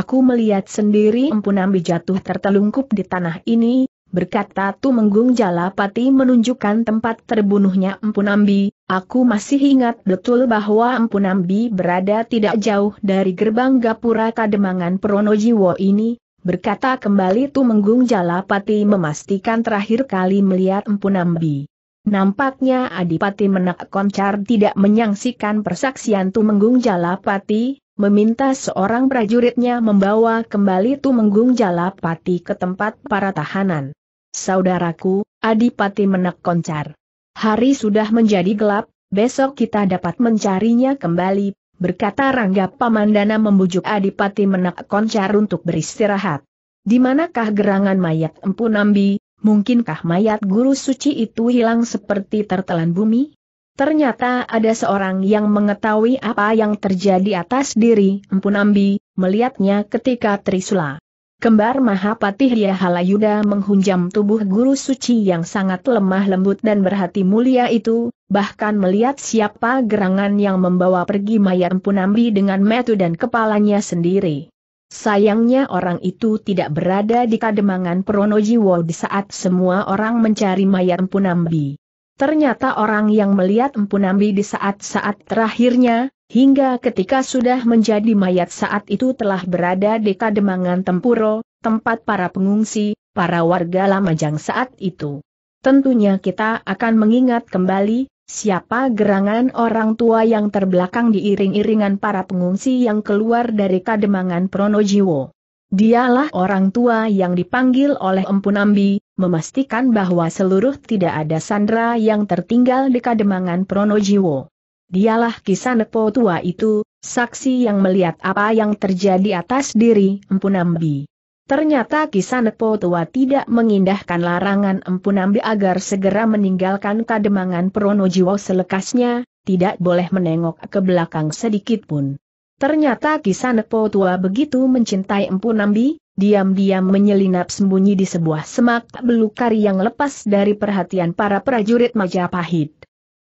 Aku melihat sendiri Empunambi jatuh tertelungkup di tanah ini, berkata Tumenggung Jalapati menunjukkan tempat terbunuhnya empu nambi aku masih ingat betul bahwa empu nambi berada tidak jauh dari gerbang Gapura Kademangan Pronojiwo ini, berkata kembali Tumenggung Jalapati memastikan terakhir kali melihat empu nambi Nampaknya Adipati Menak Koncar tidak menyaksikan persaksian Tumenggung Jalapati, meminta seorang prajuritnya membawa kembali Tumenggung Jalapati ke tempat para tahanan. Saudaraku, Adipati menek koncar. Hari sudah menjadi gelap, besok kita dapat mencarinya kembali, berkata Rangga Pamandana membujuk Adipati Menak koncar untuk beristirahat. Di manakah gerangan mayat Empu Nambi, mungkinkah mayat guru suci itu hilang seperti tertelan bumi? Ternyata ada seorang yang mengetahui apa yang terjadi atas diri Empunambi, melihatnya ketika Trisula. Kembar Mahapatih Yahalayuda menghunjam tubuh guru suci yang sangat lemah lembut dan berhati mulia itu, bahkan melihat siapa gerangan yang membawa pergi Mayar Empunambi dengan metu dan kepalanya sendiri. Sayangnya orang itu tidak berada di kademangan Pronojiwo di saat semua orang mencari Mayar Nambi. Ternyata orang yang melihat Empu Nambi di saat-saat terakhirnya, hingga ketika sudah menjadi mayat saat itu telah berada di Kademangan Tempuro, tempat para pengungsi, para warga Lamajang saat itu. Tentunya kita akan mengingat kembali, siapa gerangan orang tua yang terbelakang diiring-iringan para pengungsi yang keluar dari Kademangan Pronojiwo. Dialah orang tua yang dipanggil oleh Empu Nambi, memastikan bahwa seluruh tidak ada sandra yang tertinggal di kademangan Pronojiwo. Dialah Kisanepo tua itu, saksi yang melihat apa yang terjadi atas diri Empu Nambi. Ternyata Kisanepo tua tidak mengindahkan larangan Empu Nambi agar segera meninggalkan kademangan Pronojiwo selekasnya, tidak boleh menengok ke belakang sedikit pun. Ternyata kisah Nepo tua begitu mencintai Empu Nambi, diam-diam menyelinap sembunyi di sebuah semak belukar yang lepas dari perhatian para prajurit Majapahit.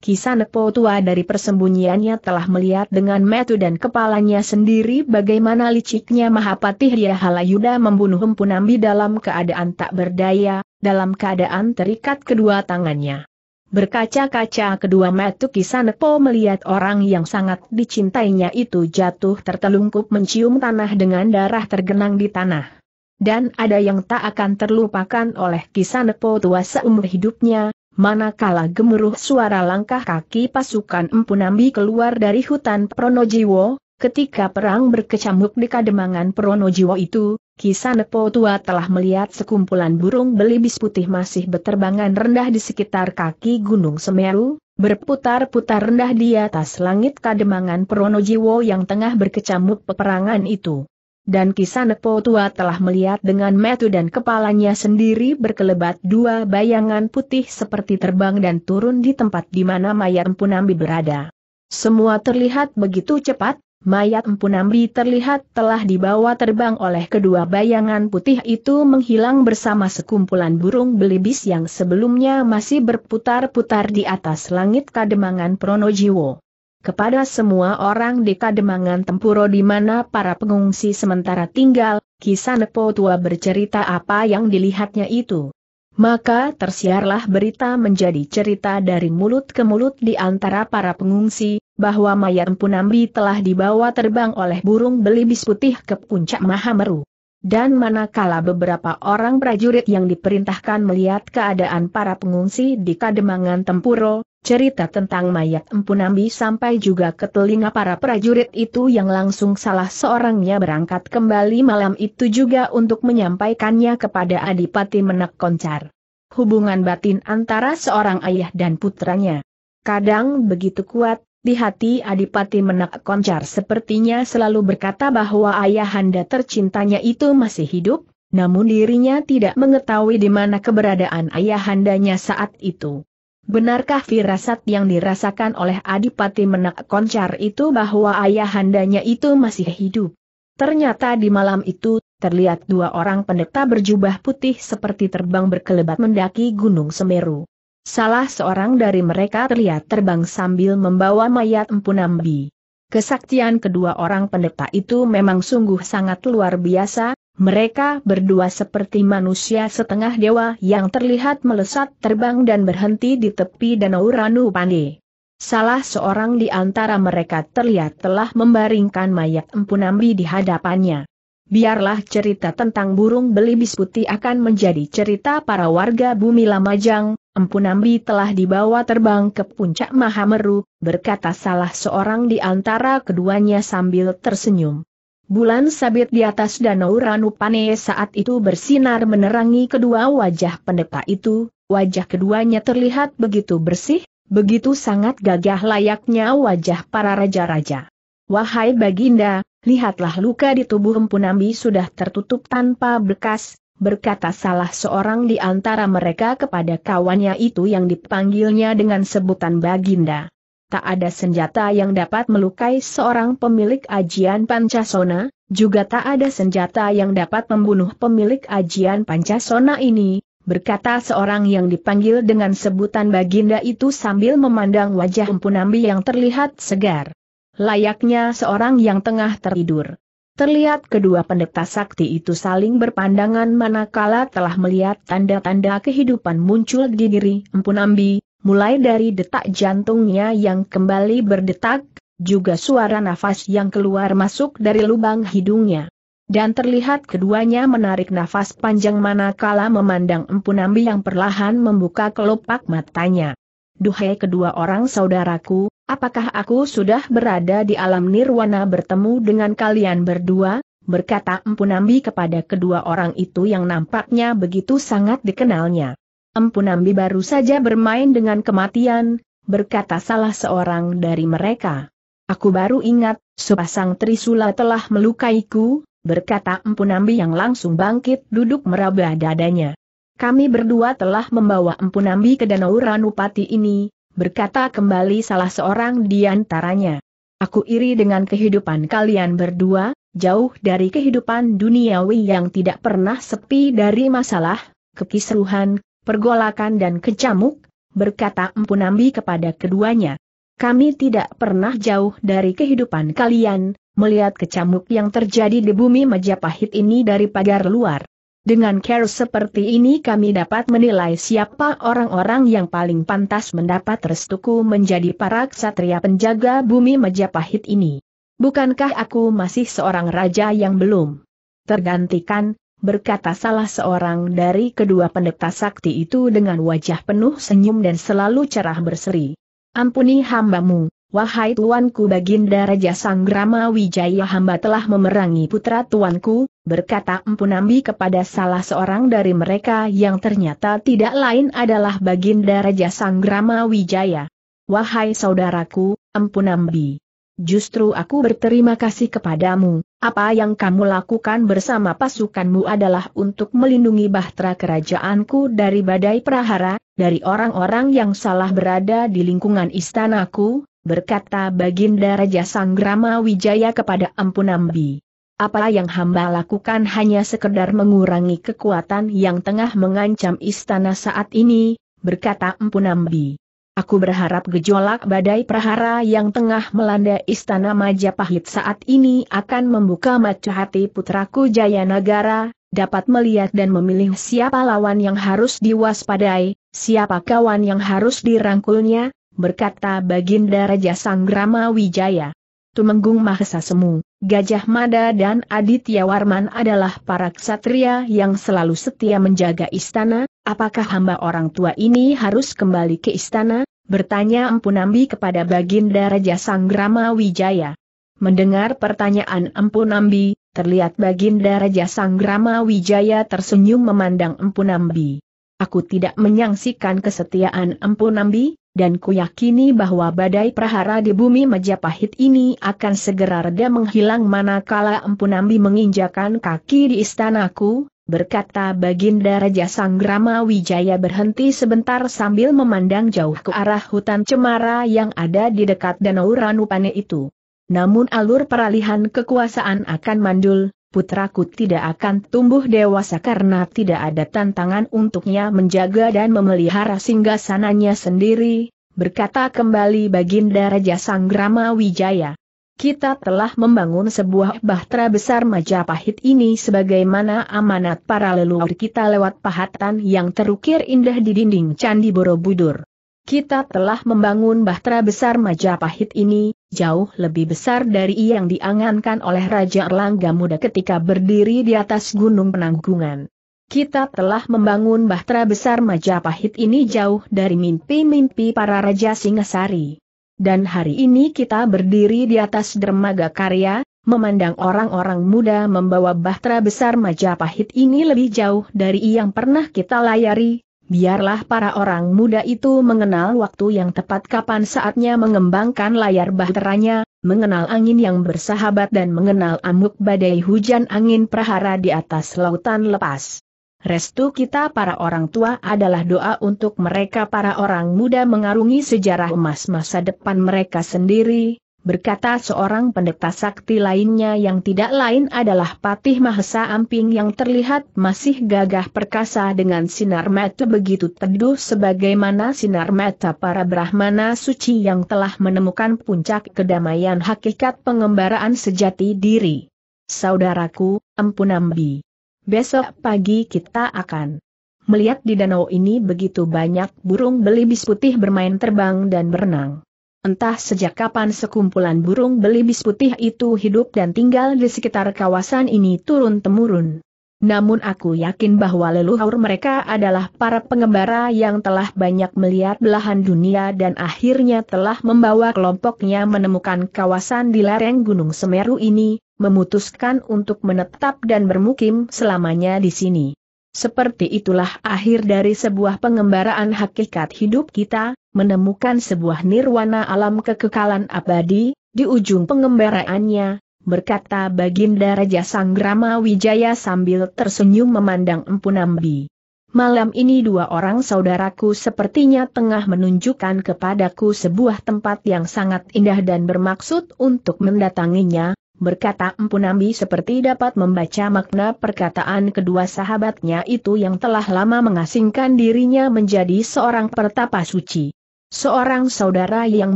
Kisah Nepo tua dari persembunyiannya telah melihat dengan metu dan kepalanya sendiri bagaimana liciknya Mahapatih Yahalayuda membunuh Empu Nambi dalam keadaan tak berdaya, dalam keadaan terikat kedua tangannya. Berkaca-kaca kedua mata Kisanepo melihat orang yang sangat dicintainya itu jatuh tertelungkup mencium tanah dengan darah tergenang di tanah. Dan ada yang tak akan terlupakan oleh Kisanepo tua seumur hidupnya, manakala gemuruh suara langkah kaki pasukan Empunambi keluar dari hutan Pronojiwo, Ketika perang berkecamuk di kademangan Pronojiwo itu, Kisanepo tua telah melihat sekumpulan burung belibis putih masih beterbangan rendah di sekitar kaki Gunung Semeru, berputar-putar rendah di atas langit kademangan Pronojiwo yang tengah berkecamuk peperangan itu. Dan Kisanepo tua telah melihat dengan metu dan kepalanya sendiri berkelebat dua bayangan putih seperti terbang dan turun di tempat di mana mayat Punambi berada. Semua terlihat begitu cepat, Mayat Empu Nambi terlihat telah dibawa terbang oleh kedua bayangan putih itu menghilang bersama sekumpulan burung belibis yang sebelumnya masih berputar-putar di atas langit Kademangan Pronojiwo. Kepada semua orang di Kademangan Tempuro di mana para pengungsi sementara tinggal, kisah Nepo Tua bercerita apa yang dilihatnya itu. Maka tersiarlah berita menjadi cerita dari mulut ke mulut di antara para pengungsi, bahwa mayat Punambi telah dibawa terbang oleh burung belibis putih ke puncak Mahameru. Dan manakala beberapa orang prajurit yang diperintahkan melihat keadaan para pengungsi di Kademangan Tempuro, cerita tentang mayat Empunambi sampai juga ke telinga para prajurit itu yang langsung salah seorangnya berangkat kembali malam itu juga untuk menyampaikannya kepada Adipati Menak Koncar hubungan batin antara seorang ayah dan putranya. Kadang begitu kuat, di hati Adipati Menak Koncar sepertinya selalu berkata bahwa ayahanda tercintanya itu masih hidup, namun dirinya tidak mengetahui di mana keberadaan ayahandanya saat itu. Benarkah firasat yang dirasakan oleh Adipati Menak Koncar itu bahwa ayahandanya itu masih hidup? Ternyata di malam itu, terlihat dua orang pendeta berjubah putih seperti terbang berkelebat mendaki Gunung Semeru. Salah seorang dari mereka terlihat terbang sambil membawa mayat Empu Nambi. Kesaktian kedua orang pendeta itu memang sungguh sangat luar biasa, mereka berdua seperti manusia setengah dewa yang terlihat melesat terbang dan berhenti di tepi danau Ranu Pande. Salah seorang di antara mereka terlihat telah membaringkan mayat Empu Nambi di hadapannya. Biarlah cerita tentang burung belibis putih akan menjadi cerita para warga bumi Lamajang, Empu Nambi telah dibawa terbang ke puncak Mahameru, berkata salah seorang di antara keduanya sambil tersenyum. Bulan sabit di atas danau Ranupane saat itu bersinar menerangi kedua wajah pendeta itu, wajah keduanya terlihat begitu bersih, begitu sangat gagah layaknya wajah para raja-raja. Wahai Baginda, lihatlah luka di tubuh Empu Nambi sudah tertutup tanpa bekas, berkata salah seorang di antara mereka kepada kawannya itu yang dipanggilnya dengan sebutan Baginda. Tak ada senjata yang dapat melukai seorang pemilik ajian Pancasona, juga tak ada senjata yang dapat membunuh pemilik ajian Pancasona ini, berkata seorang yang dipanggil dengan sebutan Baginda itu sambil memandang wajah Empunambi yang terlihat segar. Layaknya seorang yang tengah tertidur terlihat kedua pendeta sakti itu saling berpandangan manakala telah melihat tanda-tanda kehidupan muncul di diri Empu Nambi, mulai dari detak jantungnya yang kembali berdetak, juga suara nafas yang keluar masuk dari lubang hidungnya. Dan terlihat keduanya menarik nafas panjang manakala memandang Empu Nambi yang perlahan membuka kelopak matanya. Duhai kedua orang saudaraku, apakah aku sudah berada di alam nirwana bertemu dengan kalian berdua? Berkata Empunambi kepada kedua orang itu yang nampaknya begitu sangat dikenalnya. Empunambi baru saja bermain dengan kematian, berkata salah seorang dari mereka. Aku baru ingat, sepasang trisula telah melukaiku, berkata Empunambi yang langsung bangkit duduk meraba dadanya. Kami berdua telah membawa Empunambi ke Danau Ranupati ini, berkata kembali salah seorang di antaranya. Aku iri dengan kehidupan kalian berdua, jauh dari kehidupan duniawi yang tidak pernah sepi dari masalah, kekisruhan, pergolakan dan kecamuk, berkata Empu Nambi kepada keduanya. Kami tidak pernah jauh dari kehidupan kalian, melihat kecamuk yang terjadi di bumi Majapahit ini dari pagar luar. Dengan care seperti ini kami dapat menilai siapa orang-orang yang paling pantas mendapat restuku menjadi para ksatria penjaga bumi Majapahit ini. Bukankah aku masih seorang raja yang belum tergantikan, berkata salah seorang dari kedua pendeta sakti itu dengan wajah penuh senyum dan selalu cerah berseri. Ampuni hambamu, wahai tuanku Baginda Raja Sanggrama Wijaya hamba telah memerangi putra tuanku, berkata Empu Nambi kepada salah seorang dari mereka yang ternyata tidak lain adalah Baginda Raja Sanggrama Wijaya. Wahai saudaraku, Empu Nambi, Justru aku berterima kasih kepadamu, apa yang kamu lakukan bersama pasukanmu adalah untuk melindungi bahtera kerajaanku dari badai prahara, dari orang-orang yang salah berada di lingkungan istanaku, berkata Baginda Raja Sanggrama Wijaya kepada Empu Nambi apa yang hamba lakukan hanya sekedar mengurangi kekuatan yang tengah mengancam istana saat ini, berkata Empu Nambi. Aku berharap gejolak badai prahara yang tengah melanda istana Majapahit saat ini akan membuka mata hati putraku Jayanagara, dapat melihat dan memilih siapa lawan yang harus diwaspadai, siapa kawan yang harus dirangkulnya, berkata Baginda Raja Sanggrama Wijaya. Tumenggung Mahesa Semu, Gajah Mada dan Aditya Warman adalah para ksatria yang selalu setia menjaga istana, apakah hamba orang tua ini harus kembali ke istana? Bertanya Empunambi kepada Baginda Raja Sanggrama Wijaya. Mendengar pertanyaan Empunambi, terlihat Baginda Raja Sanggrama Wijaya tersenyum memandang Empunambi. Aku tidak menyangsikan kesetiaan Empunambi, dan kuyakini bahwa badai prahara di bumi Majapahit ini akan segera reda menghilang manakala Empunambi menginjakan kaki di istanaku, berkata Baginda Raja Sanggrama Wijaya berhenti sebentar sambil memandang jauh ke arah hutan cemara yang ada di dekat Danau Ranupane itu. Namun alur peralihan kekuasaan akan mandul, putraku tidak akan tumbuh dewasa karena tidak ada tantangan untuknya menjaga dan memelihara singgasananya sendiri, berkata kembali Baginda Raja Sanggrama Wijaya. Kita telah membangun sebuah bahtera besar Majapahit ini sebagaimana amanat para leluhur kita lewat pahatan yang terukir indah di dinding Candi Borobudur. Kita telah membangun bahtera besar Majapahit ini, jauh lebih besar dari yang diangankan oleh Raja Erlangga Muda ketika berdiri di atas Gunung Penanggungan. Kita telah membangun bahtera besar Majapahit ini jauh dari mimpi-mimpi para Raja Singasari. Dan hari ini kita berdiri di atas dermaga karya, memandang orang-orang muda membawa bahtera besar Majapahit ini lebih jauh dari yang pernah kita layari, Biarlah para orang muda itu mengenal waktu yang tepat kapan saatnya mengembangkan layar bahteranya, mengenal angin yang bersahabat dan mengenal amuk badai hujan angin prahara di atas lautan lepas. Restu kita para orang tua adalah doa untuk mereka para orang muda mengarungi sejarah emas masa depan mereka sendiri, berkata seorang pendeta sakti lainnya yang tidak lain adalah Patih Mahesa Amping yang terlihat masih gagah perkasa dengan sinar mata begitu teduh sebagaimana sinar mata para Brahmana suci yang telah menemukan puncak kedamaian hakikat pengembaraan sejati diri. Saudaraku, Empunambi. Besok pagi kita akan melihat di danau ini begitu banyak burung belibis putih bermain terbang dan berenang. Entah sejak kapan sekumpulan burung belibis putih itu hidup dan tinggal di sekitar kawasan ini turun-temurun. Namun aku yakin bahwa leluhur mereka adalah para pengembara yang telah banyak melihat belahan dunia dan akhirnya telah membawa kelompoknya menemukan kawasan di lereng Gunung Semeru ini, memutuskan untuk menetap dan bermukim selamanya di sini. Seperti itulah akhir dari sebuah pengembaraan hakikat hidup kita, menemukan sebuah nirwana alam kekekalan abadi, di ujung pengembaraannya, berkata Baginda Raja Sanggrama Wijaya sambil tersenyum memandang Empu Nambi. Malam ini dua orang saudaraku sepertinya tengah menunjukkan kepadaku sebuah tempat yang sangat indah dan bermaksud untuk mendatanginya, berkata Empu Nambi seperti dapat membaca makna perkataan kedua sahabatnya itu yang telah lama mengasingkan dirinya menjadi seorang pertapa suci. Seorang saudara yang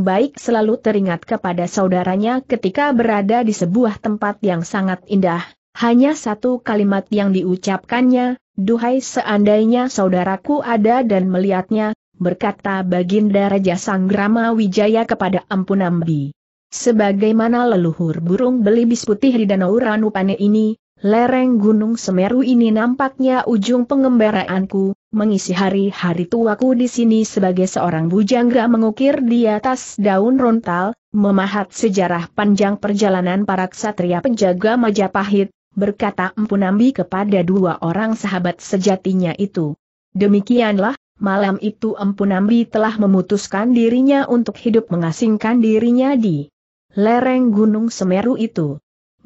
baik selalu teringat kepada saudaranya ketika berada di sebuah tempat yang sangat indah, hanya satu kalimat yang diucapkannya, Duhai seandainya saudaraku ada dan melihatnya, berkata Baginda Raja Sanggrama Wijaya kepada Ampunambi. Sebagaimana leluhur burung belibis putih di Danau Ranupane ini, lereng Gunung Semeru ini nampaknya ujung pengembaraanku mengisi hari-hari tuaku di sini sebagai seorang bujangga mengukir di atas daun rontal, memahat sejarah panjang perjalanan para ksatria penjaga Majapahit, berkata Empunambi kepada dua orang sahabat sejatinya itu. Demikianlah, malam itu Empunambi telah memutuskan dirinya untuk hidup mengasingkan dirinya di lereng Gunung Semeru itu.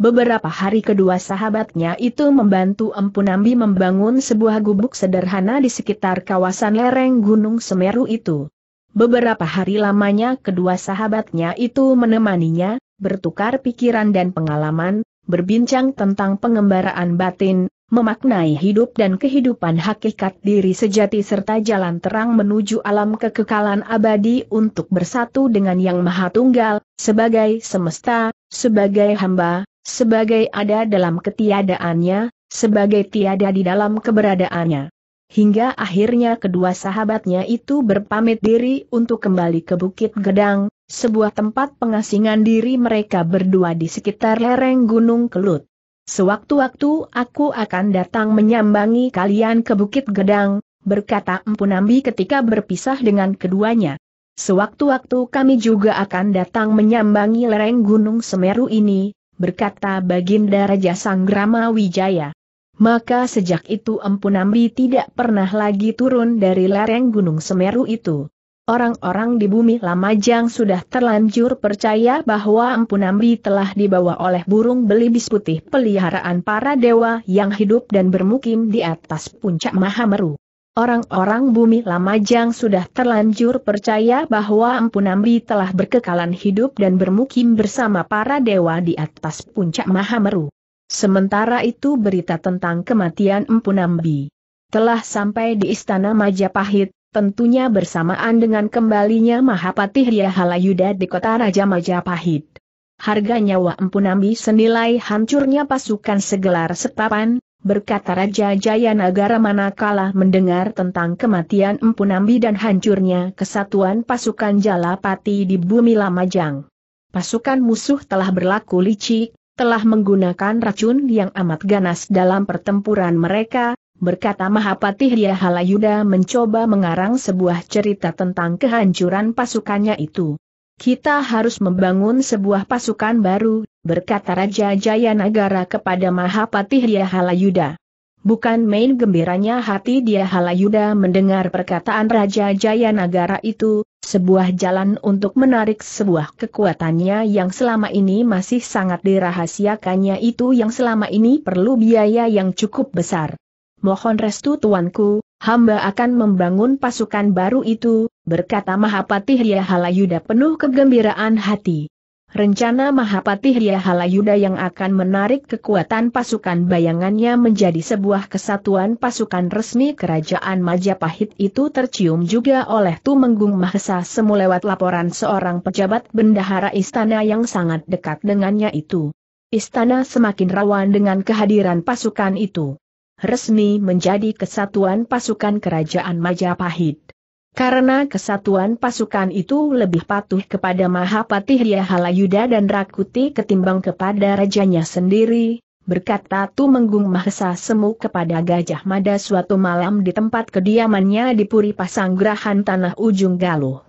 Beberapa hari kedua sahabatnya itu membantu Empu Nambi membangun sebuah gubuk sederhana di sekitar kawasan lereng Gunung Semeru itu. Beberapa hari lamanya kedua sahabatnya itu menemaninya, bertukar pikiran dan pengalaman, berbincang tentang pengembaraan batin, memaknai hidup dan kehidupan hakikat diri sejati serta jalan terang menuju alam kekekalan abadi untuk bersatu dengan Yang Maha Tunggal, sebagai semesta, sebagai hamba, sebagai ada dalam ketiadaannya, sebagai tiada di dalam keberadaannya. Hingga akhirnya kedua sahabatnya itu berpamit diri untuk kembali ke Bukit Gedang, sebuah tempat pengasingan diri mereka berdua di sekitar lereng Gunung Kelut. Sewaktu-waktu aku akan datang menyambangi kalian ke Bukit Gedang, berkata Nambi ketika berpisah dengan keduanya. Sewaktu-waktu kami juga akan datang menyambangi lereng Gunung Semeru ini, berkata Baginda Raja Sanggrama Wijaya. Maka sejak itu Empunambi tidak pernah lagi turun dari lereng Gunung Semeru itu. Orang-orang di bumi Lamajang sudah terlanjur percaya bahwa Empunambi telah dibawa oleh burung belibis putih peliharaan para dewa yang hidup dan bermukim di atas puncak Mahameru. Orang-orang bumi Lamajang sudah terlanjur percaya bahwa Empu Nambi telah berkekalan hidup dan bermukim bersama para dewa di atas puncak Mahameru. Sementara itu berita tentang kematian Empu Nambi telah sampai di Istana Majapahit, tentunya bersamaan dengan kembalinya Mahapatih Riahalayuda di kota Raja Majapahit. Harga nyawa Empu Nambi senilai hancurnya pasukan segelar setapan, berkata Raja Jayanagara manakala mendengar tentang kematian Empu Nambi dan hancurnya kesatuan pasukan Jalapati di bumi Lamajang. Pasukan musuh telah berlaku licik, telah menggunakan racun yang amat ganas dalam pertempuran mereka, berkata Mahapatih Halayuda mencoba mengarang sebuah cerita tentang kehancuran pasukannya itu. Kita harus membangun sebuah pasukan baru, berkata Raja Jayanagara kepada Mahapatih Yahalayuda. Bukan main gembiranya hati Halayuda mendengar perkataan Raja Jayanagara itu, sebuah jalan untuk menarik sebuah kekuatannya yang selama ini masih sangat dirahasiakannya itu yang selama ini perlu biaya yang cukup besar. Mohon restu tuanku, hamba akan membangun pasukan baru itu, berkata Mahapatih Yahalayuda penuh kegembiraan hati. Rencana Mahapatih Halayuda yang akan menarik kekuatan pasukan bayangannya menjadi sebuah kesatuan pasukan resmi kerajaan Majapahit itu tercium juga oleh Tumenggung Mahesa Semu lewat laporan seorang pejabat bendahara istana yang sangat dekat dengannya itu. Istana semakin rawan dengan kehadiran pasukan itu. Resmi menjadi kesatuan pasukan kerajaan Majapahit. Karena kesatuan pasukan itu lebih patuh kepada Mahapatih Yahalayuda dan Rakuti ketimbang kepada rajanya sendiri, berkata Tu Menggung Mahesa Semu kepada Gajah Mada suatu malam di tempat kediamannya di Puri Pasanggrahan Tanah Ujung Galuh.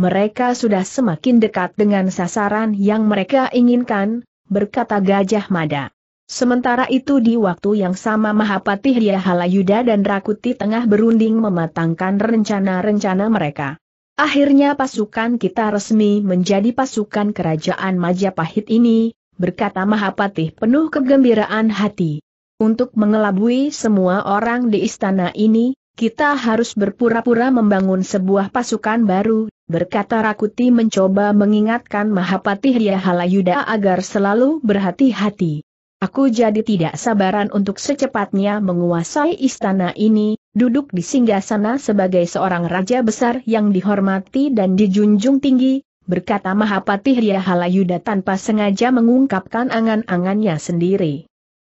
Mereka sudah semakin dekat dengan sasaran yang mereka inginkan, berkata Gajah Mada. Sementara itu di waktu yang sama Mahapatih Yahalayuda dan Rakuti tengah berunding mematangkan rencana-rencana mereka. Akhirnya pasukan kita resmi menjadi pasukan kerajaan Majapahit ini, berkata Mahapatih penuh kegembiraan hati. Untuk mengelabui semua orang di istana ini, kita harus berpura-pura membangun sebuah pasukan baru, berkata Rakuti mencoba mengingatkan Mahapatih Yahalayuda agar selalu berhati-hati. Aku jadi tidak sabaran untuk secepatnya menguasai istana ini, duduk di singgah sana sebagai seorang raja besar yang dihormati dan dijunjung tinggi, berkata Mahapatih Yuda tanpa sengaja mengungkapkan angan-angannya sendiri.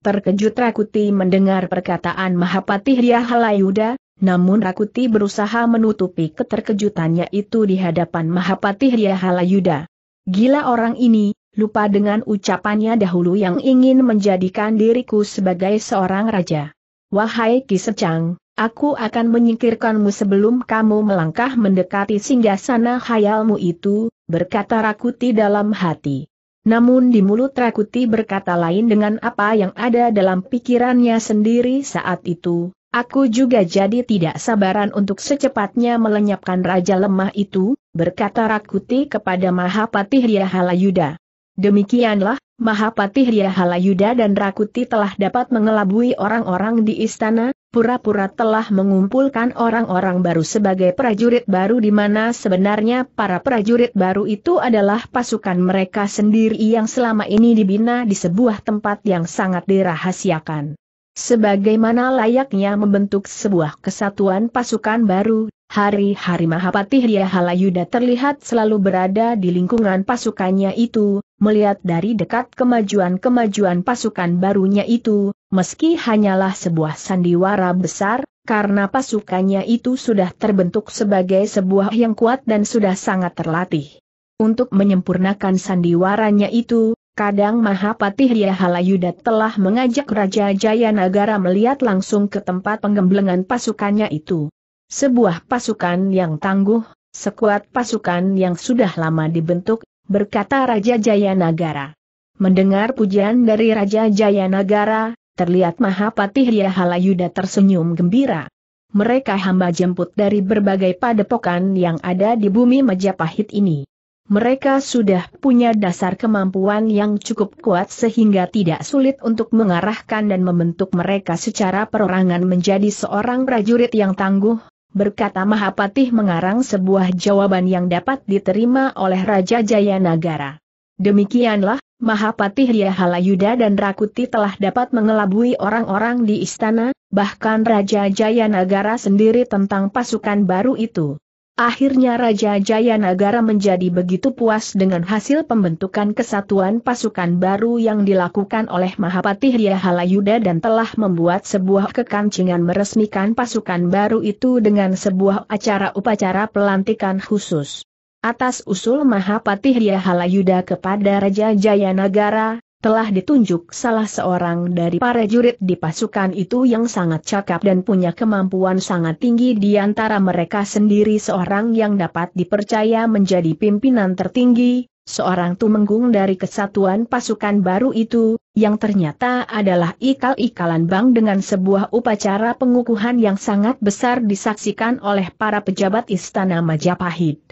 Terkejut Rakuti mendengar perkataan Mahapatih Yuda, namun Rakuti berusaha menutupi keterkejutannya itu di hadapan Mahapatih Yuda. Gila orang ini, lupa dengan ucapannya dahulu yang ingin menjadikan diriku sebagai seorang raja. Wahai Ki Secang, aku akan menyingkirkanmu sebelum kamu melangkah mendekati singgasana hayalmu itu, berkata Rakuti dalam hati. Namun di mulut Rakuti berkata lain dengan apa yang ada dalam pikirannya sendiri saat itu, aku juga jadi tidak sabaran untuk secepatnya melenyapkan raja lemah itu, berkata Rakuti kepada Mahapatih Riahalayuda. Demikianlah, Mahapatih Halayuda dan Rakuti telah dapat mengelabui orang-orang di istana, pura-pura telah mengumpulkan orang-orang baru sebagai prajurit baru di mana sebenarnya para prajurit baru itu adalah pasukan mereka sendiri yang selama ini dibina di sebuah tempat yang sangat dirahasiakan. Sebagaimana layaknya membentuk sebuah kesatuan pasukan baru, Hari-hari Mahapatih Yahalayuda terlihat selalu berada di lingkungan pasukannya itu, melihat dari dekat kemajuan-kemajuan pasukan barunya itu, meski hanyalah sebuah sandiwara besar, karena pasukannya itu sudah terbentuk sebagai sebuah yang kuat dan sudah sangat terlatih. Untuk menyempurnakan sandiwaranya itu, kadang Mahapatih Yahalayuda telah mengajak Raja Jayanagara melihat langsung ke tempat penggemblengan pasukannya itu. Sebuah pasukan yang tangguh, sekuat pasukan yang sudah lama dibentuk, berkata Raja Jayanagara. Mendengar pujian dari Raja Jayanagara, terlihat Mahapatih Yahalayuda tersenyum gembira. Mereka hamba jemput dari berbagai padepokan yang ada di bumi Majapahit ini. Mereka sudah punya dasar kemampuan yang cukup kuat sehingga tidak sulit untuk mengarahkan dan membentuk mereka secara perorangan menjadi seorang prajurit yang tangguh, berkata Mahapatih mengarang sebuah jawaban yang dapat diterima oleh Raja Jayanagara. Demikianlah, Mahapatih Liahalayuda dan Rakuti telah dapat mengelabui orang-orang di istana, bahkan Raja Jayanagara sendiri tentang pasukan baru itu. Akhirnya Raja Jayanagara menjadi begitu puas dengan hasil pembentukan kesatuan pasukan baru yang dilakukan oleh Mahapatih Halayuda dan telah membuat sebuah kekancingan meresmikan pasukan baru itu dengan sebuah acara upacara pelantikan khusus. Atas usul Mahapatih Halayuda kepada Raja Jayanagara, telah ditunjuk salah seorang dari para jurid di pasukan itu yang sangat cakap dan punya kemampuan sangat tinggi di antara mereka sendiri seorang yang dapat dipercaya menjadi pimpinan tertinggi, seorang tumenggung dari kesatuan pasukan baru itu, yang ternyata adalah ikal-ikalan bang dengan sebuah upacara pengukuhan yang sangat besar disaksikan oleh para pejabat istana Majapahit.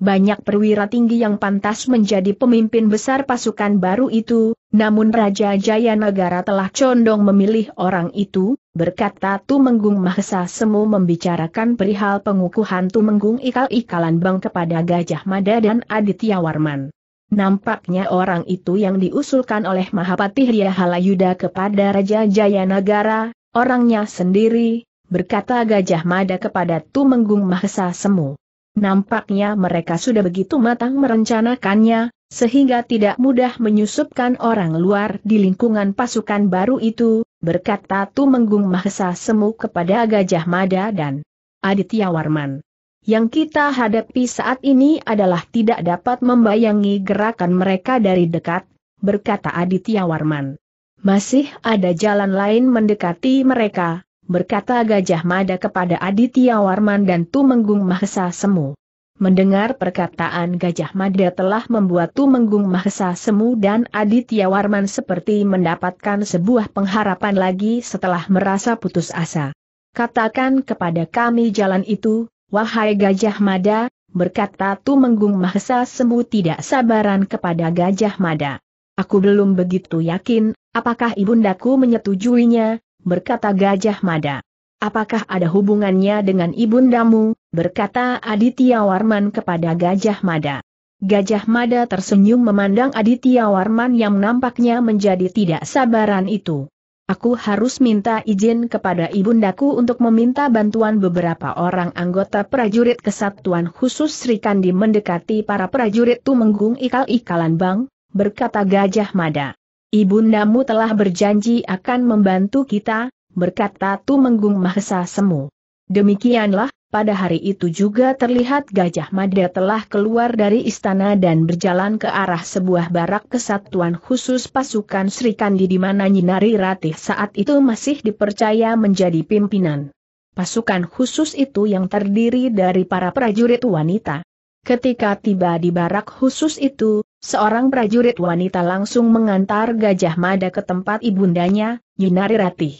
Banyak perwira tinggi yang pantas menjadi pemimpin besar pasukan baru itu, namun Raja Jayanagara telah condong memilih orang itu, berkata Tumenggung Mahesa Semu membicarakan perihal pengukuhan Tumenggung Ikal-Ikalan Bang kepada Gajah Mada dan Aditya Warman. Nampaknya orang itu yang diusulkan oleh Mahapatih Halayuda kepada Raja Jayanagara, orangnya sendiri, berkata Gajah Mada kepada Tumenggung Mahesa Semu. Nampaknya mereka sudah begitu matang merencanakannya, sehingga tidak mudah menyusupkan orang luar di lingkungan pasukan baru itu, berkata Tumenggung Mahesa Semu kepada Gajah Mada dan Aditya Warman. Yang kita hadapi saat ini adalah tidak dapat membayangi gerakan mereka dari dekat, berkata Aditya Warman. Masih ada jalan lain mendekati mereka, berkata Gajah Mada kepada Aditya Warman dan Tumenggung Mahesa Semu. Mendengar perkataan Gajah Mada telah membuat Tumenggung Mahesa Semu dan Aditya Warman seperti mendapatkan sebuah pengharapan lagi setelah merasa putus asa. Katakan kepada kami jalan itu, wahai Gajah Mada, berkata Tumenggung Mahesa Semu tidak sabaran kepada Gajah Mada. Aku belum begitu yakin, apakah ibundaku menyetujuinya, berkata Gajah Mada. Apakah ada hubungannya dengan ibundamu, berkata Aditya Warman kepada Gajah Mada. Gajah Mada tersenyum memandang Aditya Warman yang nampaknya menjadi tidak sabaran itu. Aku harus minta izin kepada ibundaku untuk meminta bantuan beberapa orang anggota prajurit kesatuan khusus Sri Kandi mendekati para prajurit Tumenggung Ikal-Ikalan Bang, berkata Gajah Mada. Ibundamu telah berjanji akan membantu kita, berkata Menggung Mahesa Semu. Demikianlah, pada hari itu juga terlihat Gajah Mada telah keluar dari istana dan berjalan ke arah sebuah barak kesatuan khusus pasukan Sri Kandi di mana Nyinari Ratih saat itu masih dipercaya menjadi pimpinan. Pasukan khusus itu yang terdiri dari para prajurit wanita. Ketika tiba di barak khusus itu, seorang prajurit wanita langsung mengantar Gajah Mada ke tempat ibundanya, Nyinari Ratih.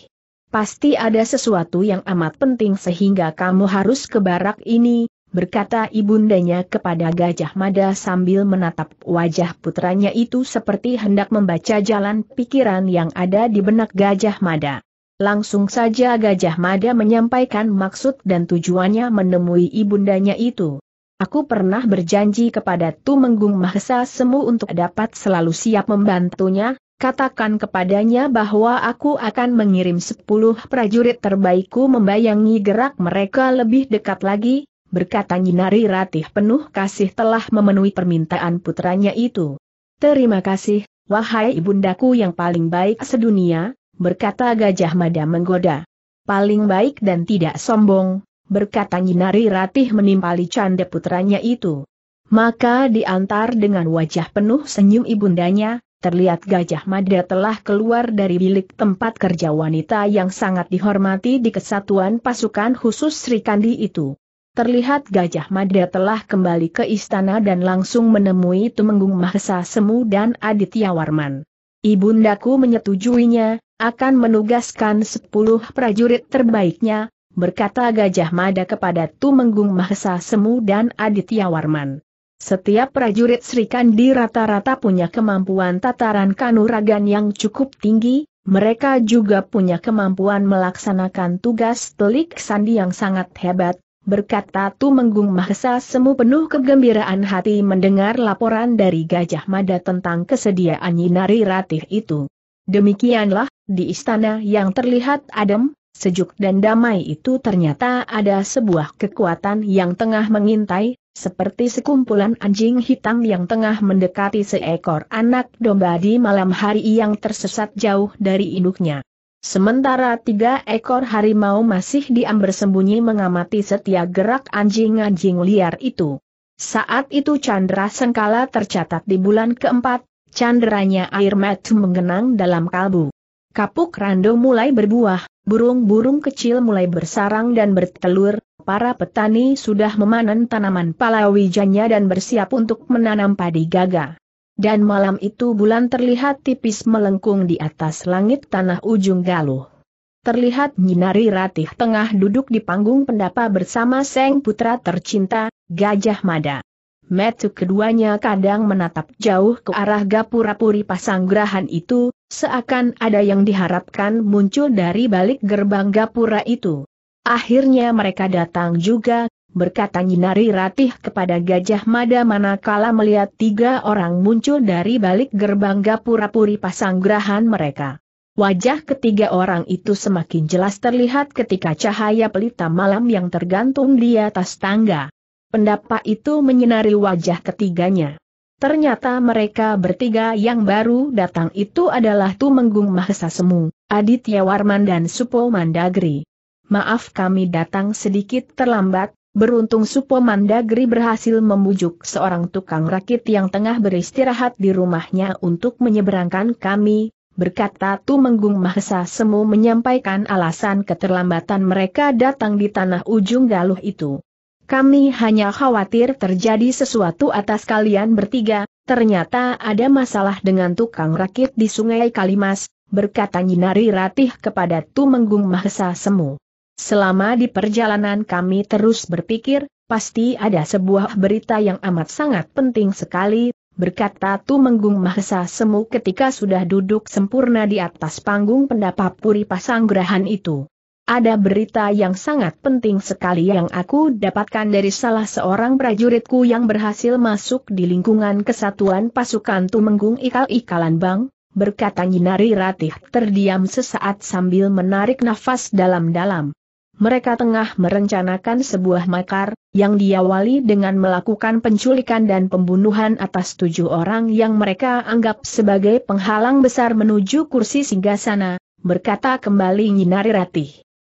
Pasti ada sesuatu yang amat penting sehingga kamu harus ke barak ini, berkata ibundanya kepada Gajah Mada sambil menatap wajah putranya itu seperti hendak membaca jalan pikiran yang ada di benak Gajah Mada. Langsung saja Gajah Mada menyampaikan maksud dan tujuannya menemui ibundanya itu. Aku pernah berjanji kepada Tumenggung Mahesa Semu untuk dapat selalu siap membantunya, Katakan kepadanya bahwa aku akan mengirim sepuluh prajurit terbaikku membayangi gerak mereka lebih dekat lagi, berkata Nyinari Ratih penuh kasih telah memenuhi permintaan putranya itu. Terima kasih, wahai ibundaku yang paling baik sedunia, berkata Gajah Mada menggoda. Paling baik dan tidak sombong, berkata Nyinari Ratih menimpali canda putranya itu. Maka diantar dengan wajah penuh senyum ibundanya, terlihat Gajah Mada telah keluar dari bilik tempat kerja wanita yang sangat dihormati di kesatuan pasukan khusus Sri Kandi itu. Terlihat Gajah Mada telah kembali ke istana dan langsung menemui Tumenggung Mahesa Semu dan Aditya Warman. Ibundaku menyetujuinya, akan menugaskan sepuluh prajurit terbaiknya, berkata Gajah Mada kepada Tumenggung Mahesa Semu dan Aditya Warman. Setiap prajurit Sri Kandi rata-rata punya kemampuan tataran kanuragan yang cukup tinggi, mereka juga punya kemampuan melaksanakan tugas telik sandi yang sangat hebat, berkata Tumenggung Mahesa Semu penuh kegembiraan hati mendengar laporan dari Gajah Mada tentang kesediaan Yinari Ratih itu. Demikianlah, di istana yang terlihat adem, sejuk dan damai itu ternyata ada sebuah kekuatan yang tengah mengintai, seperti sekumpulan anjing hitam yang tengah mendekati seekor anak domba di malam hari yang tersesat jauh dari induknya. Sementara tiga ekor harimau masih diam bersembunyi mengamati setiap gerak anjing-anjing liar itu. Saat itu Chandra Sengkala tercatat di bulan keempat, Chandranya air mata menggenang dalam kalbu. Kapuk rando mulai berbuah, burung-burung kecil mulai bersarang dan bertelur, para petani sudah memanen tanaman palawijanya dan bersiap untuk menanam padi gaga. Dan malam itu bulan terlihat tipis melengkung di atas langit tanah ujung galuh. Terlihat Nyinari Ratih tengah duduk di panggung pendapa bersama Seng Putra tercinta, Gajah Mada. Metu keduanya kadang menatap jauh ke arah gapura-puri pasanggrahan itu, seakan ada yang diharapkan muncul dari balik gerbang gapura itu. Akhirnya mereka datang juga, berkata Nyinari Ratih kepada Gajah Mada manakala melihat tiga orang muncul dari balik gerbang Gapura-Puri Pasanggrahan mereka. Wajah ketiga orang itu semakin jelas terlihat ketika cahaya pelita malam yang tergantung di atas tangga. Pendapat itu menyinari wajah ketiganya. Ternyata mereka bertiga yang baru datang itu adalah Tumenggung Mahesa Semu, Aditya Warman dan Supo Mandagri maaf kami datang sedikit terlambat, beruntung Supo Mandagri berhasil membujuk seorang tukang rakit yang tengah beristirahat di rumahnya untuk menyeberangkan kami, berkata Tu Tumenggung Mahesa Semu menyampaikan alasan keterlambatan mereka datang di tanah ujung galuh itu. Kami hanya khawatir terjadi sesuatu atas kalian bertiga, ternyata ada masalah dengan tukang rakit di sungai Kalimas, berkata Nyinari Ratih kepada Tu Tumenggung Mahesa Semu. Selama di perjalanan kami terus berpikir, pasti ada sebuah berita yang amat sangat penting sekali, berkata Tumenggung Mahesa Semu ketika sudah duduk sempurna di atas panggung pendapat Puri Pasanggrahan itu. Ada berita yang sangat penting sekali yang aku dapatkan dari salah seorang prajuritku yang berhasil masuk di lingkungan kesatuan pasukan Tumenggung Ikal-Ikalan Bang, berkata Nyinari Ratih terdiam sesaat sambil menarik nafas dalam-dalam mereka tengah merencanakan sebuah makar, yang diawali dengan melakukan penculikan dan pembunuhan atas tujuh orang yang mereka anggap sebagai penghalang besar menuju kursi singgasana, berkata kembali Nyinari Ratih.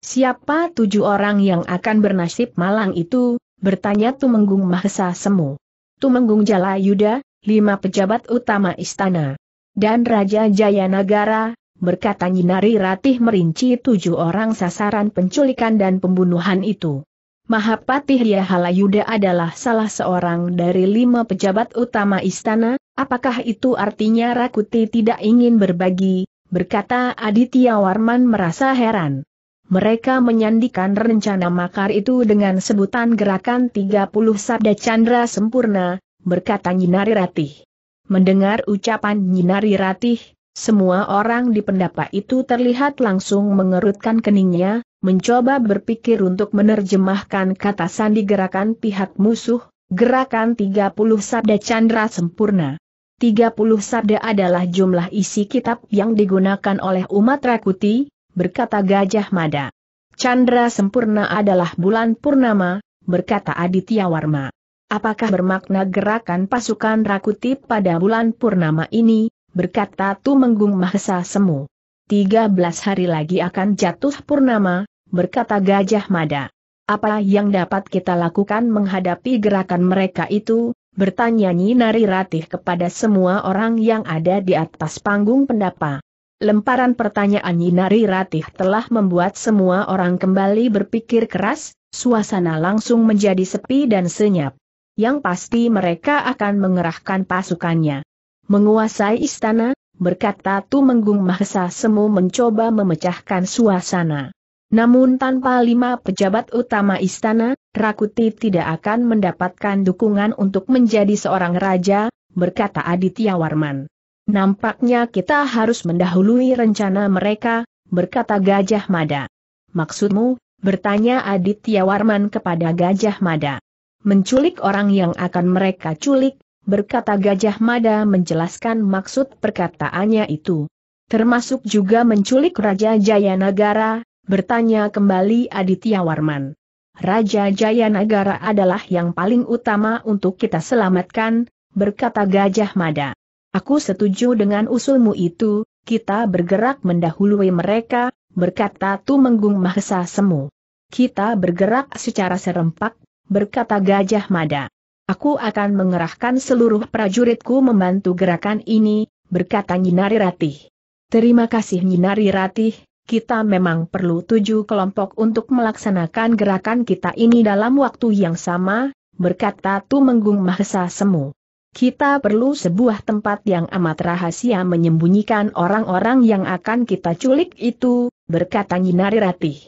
Siapa tujuh orang yang akan bernasib malang itu? bertanya Tumenggung Mahesa Semu. Tumenggung Jala Yuda, lima pejabat utama istana. Dan Raja Jayanagara, berkata Nyinari Ratih merinci tujuh orang sasaran penculikan dan pembunuhan itu. Mahapatih Yahalayuda adalah salah seorang dari lima pejabat utama istana, apakah itu artinya Rakuti tidak ingin berbagi, berkata Aditya Warman merasa heran. Mereka menyandikan rencana makar itu dengan sebutan gerakan 30 sabda chandra sempurna, berkata Nyinari Ratih. Mendengar ucapan Nyinari Ratih, semua orang di pendapa itu terlihat langsung mengerutkan keningnya, mencoba berpikir untuk menerjemahkan kata sandi gerakan pihak musuh, gerakan 30 sabda candra sempurna. 30 sabda adalah jumlah isi kitab yang digunakan oleh umat Rakuti, berkata Gajah Mada. Chandra sempurna adalah bulan purnama, berkata Aditya Warma. Apakah bermakna gerakan pasukan Rakuti pada bulan purnama ini, berkata Tumenggung Mahesa Semu. 13 hari lagi akan jatuh purnama, berkata Gajah Mada. Apa yang dapat kita lakukan menghadapi gerakan mereka itu? Bertanya Nyinari Ratih kepada semua orang yang ada di atas panggung pendapa. Lemparan pertanyaan Nyinari Ratih telah membuat semua orang kembali berpikir keras, suasana langsung menjadi sepi dan senyap. Yang pasti mereka akan mengerahkan pasukannya menguasai istana, berkata Tumenggung Mahesa Semu mencoba memecahkan suasana. Namun tanpa lima pejabat utama istana, Rakuti tidak akan mendapatkan dukungan untuk menjadi seorang raja, berkata Aditya Warman. Nampaknya kita harus mendahului rencana mereka, berkata Gajah Mada. Maksudmu, bertanya Aditya Warman kepada Gajah Mada. Menculik orang yang akan mereka culik, berkata Gajah Mada menjelaskan maksud perkataannya itu. Termasuk juga menculik Raja Jayanagara, bertanya kembali Aditya Warman. Raja Jayanagara adalah yang paling utama untuk kita selamatkan, berkata Gajah Mada. Aku setuju dengan usulmu itu, kita bergerak mendahului mereka, berkata Tumenggung Mahesa Semu. Kita bergerak secara serempak, berkata Gajah Mada. Aku akan mengerahkan seluruh prajuritku membantu gerakan ini, berkata Nyinari Ratih. Terima kasih Nyinari Ratih, kita memang perlu tujuh kelompok untuk melaksanakan gerakan kita ini dalam waktu yang sama, berkata Tumenggung Mahesa Semu. Kita perlu sebuah tempat yang amat rahasia menyembunyikan orang-orang yang akan kita culik itu, berkata Nyinari Ratih.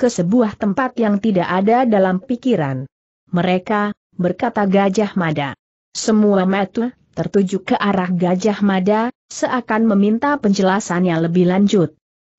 Ke sebuah tempat yang tidak ada dalam pikiran. Mereka, berkata Gajah Mada. Semua mata tertuju ke arah Gajah Mada, seakan meminta penjelasannya lebih lanjut.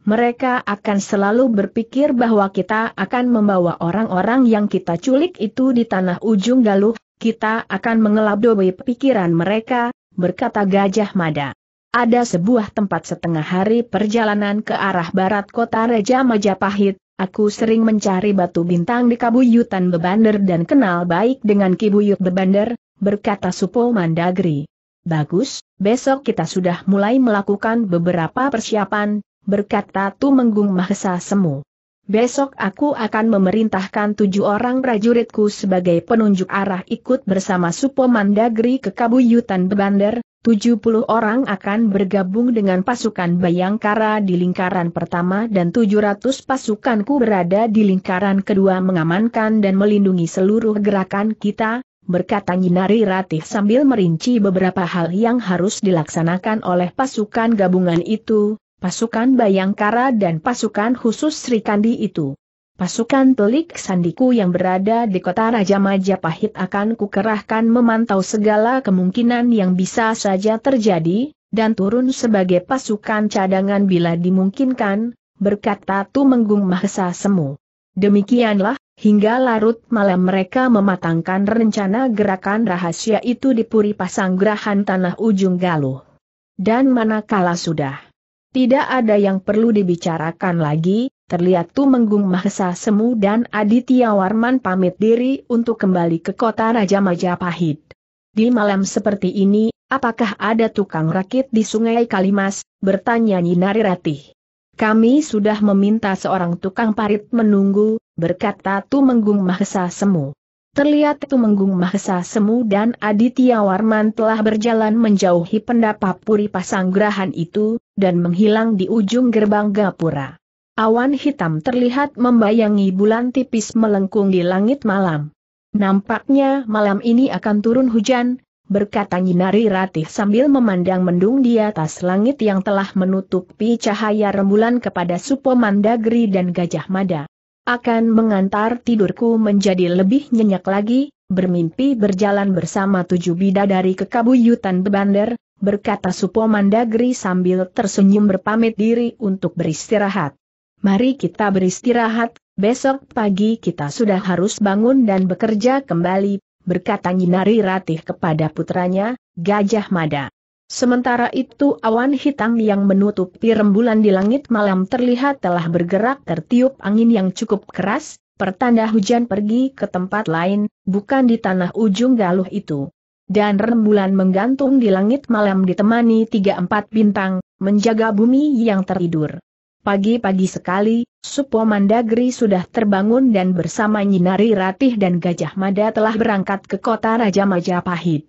Mereka akan selalu berpikir bahwa kita akan membawa orang-orang yang kita culik itu di tanah ujung galuh, kita akan mengelabui pikiran mereka, berkata Gajah Mada. Ada sebuah tempat setengah hari perjalanan ke arah barat kota Raja Majapahit, Aku sering mencari batu bintang di Kabuyutan Bebander dan kenal baik dengan Kibuyut Bebander, berkata Supo Mandagri. Bagus, besok kita sudah mulai melakukan beberapa persiapan, berkata Tumenggung Mahesa Semu. Besok aku akan memerintahkan tujuh orang prajuritku sebagai penunjuk arah ikut bersama Supo Mandagri ke Kabuyutan Bebander, 70 orang akan bergabung dengan pasukan Bayangkara di lingkaran pertama dan 700 pasukanku berada di lingkaran kedua mengamankan dan melindungi seluruh gerakan kita, berkata Nyinari Ratih sambil merinci beberapa hal yang harus dilaksanakan oleh pasukan gabungan itu, pasukan Bayangkara dan pasukan khusus Sri Kandi itu. Pasukan telik sandiku yang berada di kota Raja Majapahit akan kukerahkan memantau segala kemungkinan yang bisa saja terjadi, dan turun sebagai pasukan cadangan bila dimungkinkan, berkata Tumenggung Mahesa Semu. Demikianlah, hingga larut malam mereka mematangkan rencana gerakan rahasia itu di Puri Pasanggrahan Tanah Ujung Galuh. Dan manakala sudah. Tidak ada yang perlu dibicarakan lagi, Terlihat Tumenggung Mahesa Semu dan Aditya Warman pamit diri untuk kembali ke kota Raja Majapahit. Di malam seperti ini, apakah ada tukang rakit di Sungai Kalimas, bertanya Nyinari Ratih. Kami sudah meminta seorang tukang parit menunggu, berkata Tumenggung Mahesa Semu. Terlihat Tumenggung Mahesa Semu dan Aditya Warman telah berjalan menjauhi pendapa puri pasanggrahan itu, dan menghilang di ujung gerbang gapura. Awan hitam terlihat membayangi bulan tipis melengkung di langit malam. Nampaknya malam ini akan turun hujan, berkata Nyinari Ratih sambil memandang mendung di atas langit yang telah menutupi cahaya rembulan kepada Supo Mandagri dan Gajah Mada. Akan mengantar tidurku menjadi lebih nyenyak lagi, bermimpi berjalan bersama tujuh dari kekabuyutan bebander, berkata Supo Mandagri sambil tersenyum berpamit diri untuk beristirahat. Mari kita beristirahat, besok pagi kita sudah harus bangun dan bekerja kembali, berkata Nyinari Ratih kepada putranya, Gajah Mada. Sementara itu awan hitam yang menutupi rembulan di langit malam terlihat telah bergerak tertiup angin yang cukup keras, pertanda hujan pergi ke tempat lain, bukan di tanah ujung galuh itu. Dan rembulan menggantung di langit malam ditemani tiga empat bintang, menjaga bumi yang tertidur. Pagi-pagi sekali, Supo Mandagri sudah terbangun dan bersama Nyinari Ratih dan Gajah Mada telah berangkat ke kota Raja Majapahit.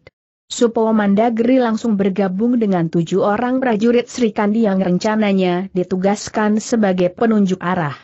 Supo Mandagri langsung bergabung dengan tujuh orang prajurit Sri Kandi yang rencananya ditugaskan sebagai penunjuk arah.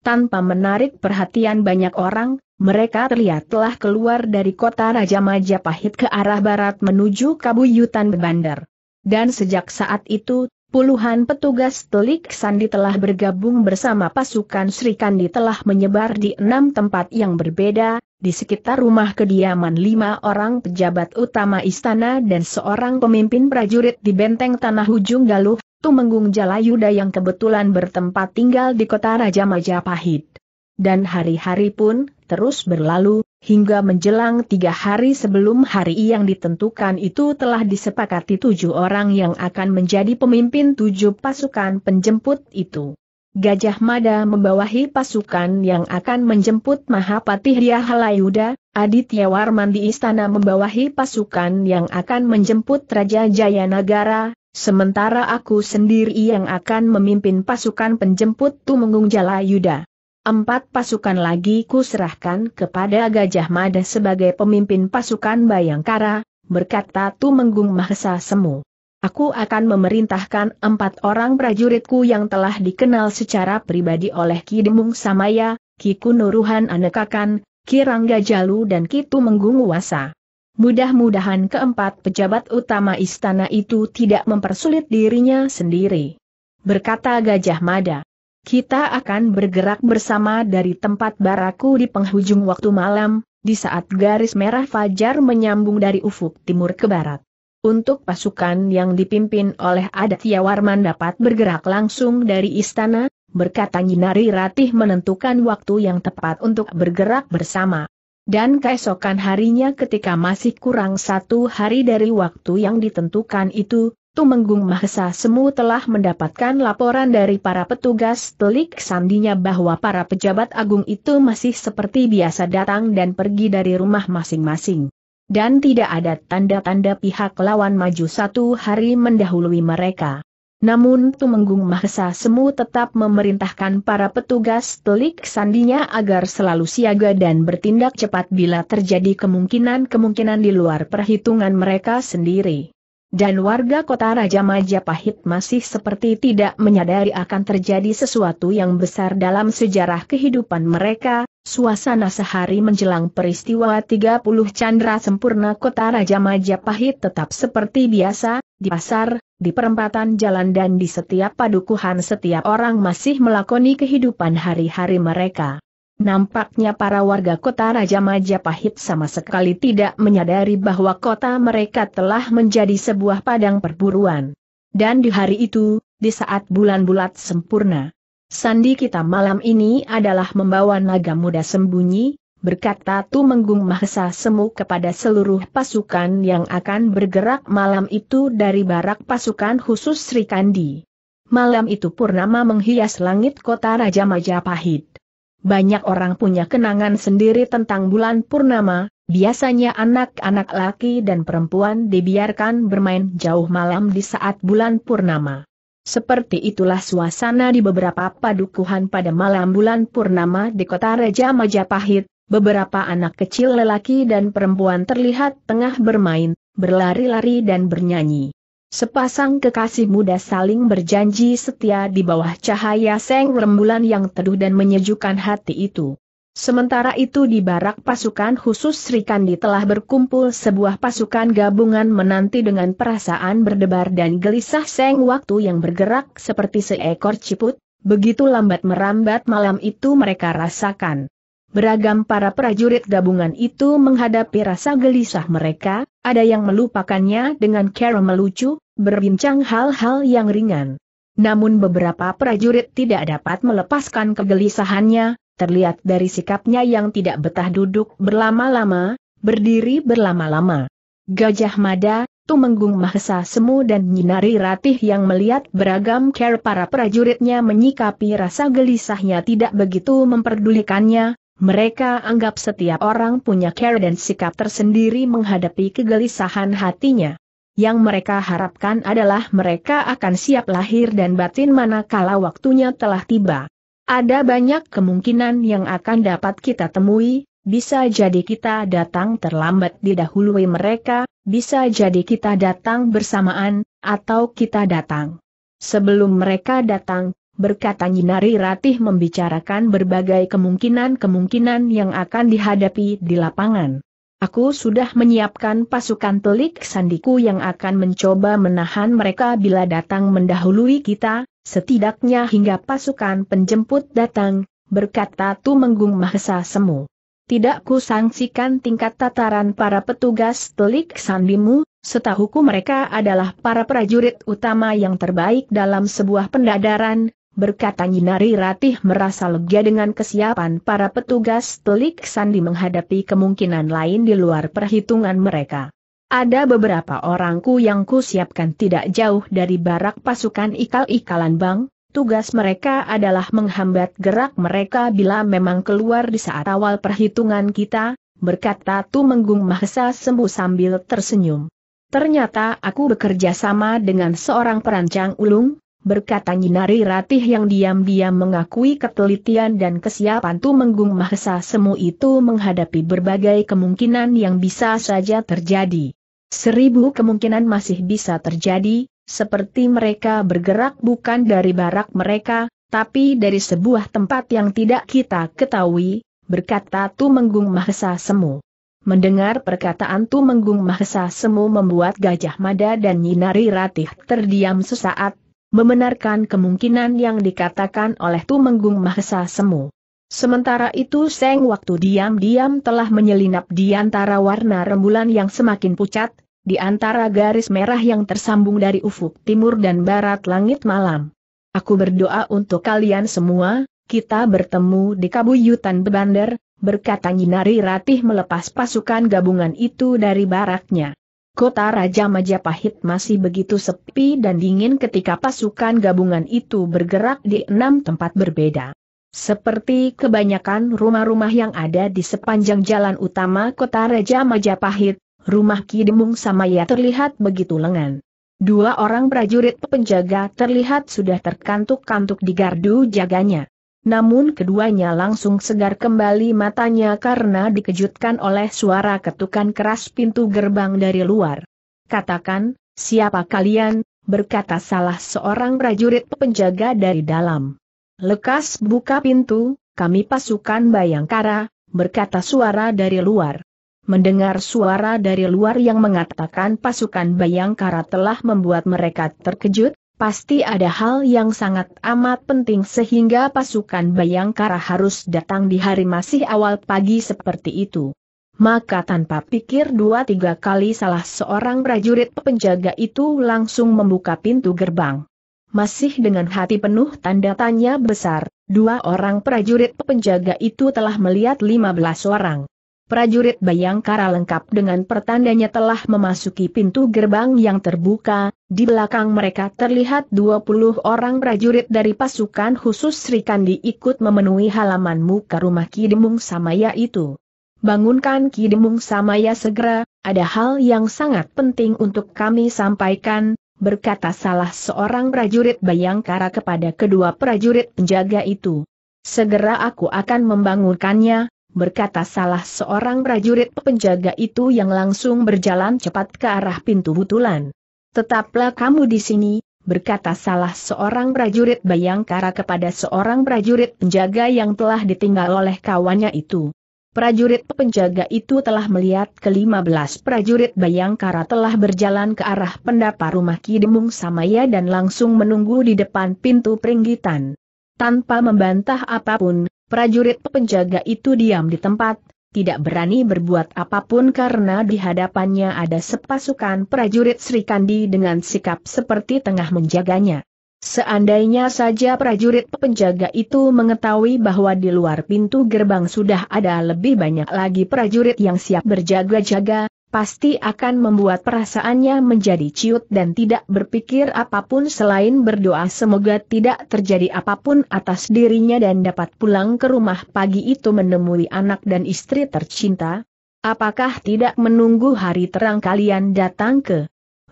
Tanpa menarik perhatian banyak orang, mereka terlihat telah keluar dari kota Raja Majapahit ke arah barat menuju Kabuyutan Bandar. Dan sejak saat itu, Puluhan petugas telik sandi telah bergabung bersama pasukan Sri Kandi telah menyebar di enam tempat yang berbeda, di sekitar rumah kediaman lima orang pejabat utama istana dan seorang pemimpin prajurit di benteng tanah ujung Galuh, Tumenggung Jalayuda yang kebetulan bertempat tinggal di kota Raja Majapahit. Dan hari-hari pun terus berlalu, hingga menjelang tiga hari sebelum hari yang ditentukan itu telah disepakati tujuh orang yang akan menjadi pemimpin tujuh pasukan penjemput itu. Gajah Mada membawahi pasukan yang akan menjemput Mahapatih Riahalayuda, Aditya Warman di istana membawahi pasukan yang akan menjemput Raja Jayanagara, sementara aku sendiri yang akan memimpin pasukan penjemput Tumenggung Jalayuda. Empat pasukan lagi kuserahkan kepada Gajah Mada sebagai pemimpin pasukan Bayangkara, berkata Tumenggung Mahesa Semu. Aku akan memerintahkan empat orang prajuritku yang telah dikenal secara pribadi oleh Ki Demung Samaya, Ki Kunuruhan Anekakan, Ki Rangga Jalu dan Ki Tumenggung Wasa. Mudah-mudahan keempat pejabat utama istana itu tidak mempersulit dirinya sendiri. Berkata Gajah Mada. Kita akan bergerak bersama dari tempat baraku di penghujung waktu malam, di saat garis merah fajar menyambung dari ufuk timur ke barat. Untuk pasukan yang dipimpin oleh Aditya Warman dapat bergerak langsung dari istana, berkata Nyinari Ratih menentukan waktu yang tepat untuk bergerak bersama. Dan keesokan harinya ketika masih kurang satu hari dari waktu yang ditentukan itu, Tumenggung Mahesa Semu telah mendapatkan laporan dari para petugas telik sandinya bahwa para pejabat agung itu masih seperti biasa datang dan pergi dari rumah masing-masing. Dan tidak ada tanda-tanda pihak lawan maju satu hari mendahului mereka. Namun Tumenggung Mahesa Semu tetap memerintahkan para petugas telik sandinya agar selalu siaga dan bertindak cepat bila terjadi kemungkinan-kemungkinan di luar perhitungan mereka sendiri. Dan warga kota Raja Majapahit masih seperti tidak menyadari akan terjadi sesuatu yang besar dalam sejarah kehidupan mereka, suasana sehari menjelang peristiwa 30 Chandra Sempurna kota Raja Majapahit tetap seperti biasa, di pasar, di perempatan jalan dan di setiap padukuhan setiap orang masih melakoni kehidupan hari-hari mereka. Nampaknya para warga kota Raja Majapahit sama sekali tidak menyadari bahwa kota mereka telah menjadi sebuah padang perburuan. Dan di hari itu, di saat bulan bulat sempurna, Sandi kita malam ini adalah membawa naga muda sembunyi, berkata Tu Menggung Mahesa Semu kepada seluruh pasukan yang akan bergerak malam itu dari barak pasukan khusus Sri Kandi. Malam itu Purnama menghias langit kota Raja Majapahit. Banyak orang punya kenangan sendiri tentang bulan purnama, biasanya anak-anak laki dan perempuan dibiarkan bermain jauh malam di saat bulan purnama. Seperti itulah suasana di beberapa padukuhan pada malam bulan purnama di kota Raja Majapahit, beberapa anak kecil lelaki dan perempuan terlihat tengah bermain, berlari-lari dan bernyanyi. Sepasang kekasih muda saling berjanji setia di bawah cahaya seng rembulan yang teduh dan menyejukkan hati itu. Sementara itu di barak pasukan khusus Sri Kandi telah berkumpul sebuah pasukan gabungan menanti dengan perasaan berdebar dan gelisah seng waktu yang bergerak seperti seekor ciput, begitu lambat merambat malam itu mereka rasakan. Beragam para prajurit gabungan itu menghadapi rasa gelisah mereka, ada yang melupakannya dengan cara melucu, berbincang hal-hal yang ringan. Namun beberapa prajurit tidak dapat melepaskan kegelisahannya, terlihat dari sikapnya yang tidak betah duduk berlama-lama, berdiri berlama-lama. Gajah Mada, Tumenggung Mahesa Semu dan Nyinari Ratih yang melihat beragam care para prajuritnya menyikapi rasa gelisahnya tidak begitu memperdulikannya, mereka anggap setiap orang punya care dan sikap tersendiri menghadapi kegelisahan hatinya. Yang mereka harapkan adalah mereka akan siap lahir dan batin manakala waktunya telah tiba. Ada banyak kemungkinan yang akan dapat kita temui, bisa jadi kita datang terlambat didahului mereka, bisa jadi kita datang bersamaan, atau kita datang sebelum mereka datang, berkata Nyinari Ratih membicarakan berbagai kemungkinan-kemungkinan yang akan dihadapi di lapangan. Aku sudah menyiapkan pasukan telik sandiku yang akan mencoba menahan mereka bila datang mendahului kita, setidaknya hingga pasukan penjemput datang, berkata Tumenggung Mahesa Semu. Tidak ku sangsikan tingkat tataran para petugas telik sandimu, setahuku mereka adalah para prajurit utama yang terbaik dalam sebuah pendadaran, berkata Nyinari Ratih merasa lega dengan kesiapan para petugas telik sandi menghadapi kemungkinan lain di luar perhitungan mereka. Ada beberapa orangku yang kusiapkan tidak jauh dari barak pasukan ikal-ikalan bang, tugas mereka adalah menghambat gerak mereka bila memang keluar di saat awal perhitungan kita, berkata Tu Menggung Mahesa sembuh sambil tersenyum. Ternyata aku bekerja sama dengan seorang perancang ulung, berkata Nyinari Ratih yang diam-diam mengakui ketelitian dan kesiapan Tu Menggung Mahesa Semu itu menghadapi berbagai kemungkinan yang bisa saja terjadi. Seribu kemungkinan masih bisa terjadi, seperti mereka bergerak bukan dari barak mereka, tapi dari sebuah tempat yang tidak kita ketahui, berkata Tu Menggung Mahesa Semu. Mendengar perkataan Tu Menggung Mahesa Semu membuat Gajah Mada dan Nyinari Ratih terdiam sesaat, Membenarkan kemungkinan yang dikatakan oleh Tumenggung Mahesa Semu. Sementara itu Seng waktu diam-diam telah menyelinap di antara warna rembulan yang semakin pucat, di antara garis merah yang tersambung dari ufuk timur dan barat langit malam. Aku berdoa untuk kalian semua, kita bertemu di Kabuyutan Bebander, berkata Nyinari Ratih melepas pasukan gabungan itu dari baraknya kota Raja Majapahit masih begitu sepi dan dingin ketika pasukan gabungan itu bergerak di enam tempat berbeda. Seperti kebanyakan rumah-rumah yang ada di sepanjang jalan utama kota Raja Majapahit, rumah Kidemung Samaya terlihat begitu lengan. Dua orang prajurit penjaga terlihat sudah terkantuk-kantuk di gardu jaganya namun keduanya langsung segar kembali matanya karena dikejutkan oleh suara ketukan keras pintu gerbang dari luar. Katakan, siapa kalian, berkata salah seorang prajurit penjaga dari dalam. Lekas buka pintu, kami pasukan Bayangkara, berkata suara dari luar. Mendengar suara dari luar yang mengatakan pasukan Bayangkara telah membuat mereka terkejut, Pasti ada hal yang sangat amat penting sehingga pasukan Bayangkara harus datang di hari masih awal pagi seperti itu. Maka tanpa pikir dua tiga kali salah seorang prajurit penjaga itu langsung membuka pintu gerbang. Masih dengan hati penuh tanda tanya besar, dua orang prajurit penjaga itu telah melihat lima belas orang. Prajurit Bayangkara lengkap dengan pertandanya telah memasuki pintu gerbang yang terbuka, di belakang mereka terlihat 20 orang prajurit dari pasukan khusus Sri Kandi ikut memenuhi halaman muka rumah Kidemung Samaya itu. Bangunkan Kidemung Samaya segera, ada hal yang sangat penting untuk kami sampaikan, berkata salah seorang prajurit Bayangkara kepada kedua prajurit penjaga itu. Segera aku akan membangunkannya, berkata salah seorang prajurit penjaga itu yang langsung berjalan cepat ke arah pintu butulan. Tetaplah kamu di sini, berkata salah seorang prajurit Bayangkara kepada seorang prajurit penjaga yang telah ditinggal oleh kawannya itu. Prajurit penjaga itu telah melihat kelima belas prajurit Bayangkara telah berjalan ke arah pendapa rumah Kidemung Samaya dan langsung menunggu di depan pintu peringgitan. Tanpa membantah apapun, prajurit penjaga itu diam di tempat, tidak berani berbuat apapun karena di hadapannya ada sepasukan prajurit Sri Kandi dengan sikap seperti tengah menjaganya. Seandainya saja prajurit penjaga itu mengetahui bahwa di luar pintu gerbang sudah ada lebih banyak lagi prajurit yang siap berjaga-jaga, pasti akan membuat perasaannya menjadi ciut dan tidak berpikir apapun selain berdoa semoga tidak terjadi apapun atas dirinya dan dapat pulang ke rumah pagi itu menemui anak dan istri tercinta. Apakah tidak menunggu hari terang kalian datang ke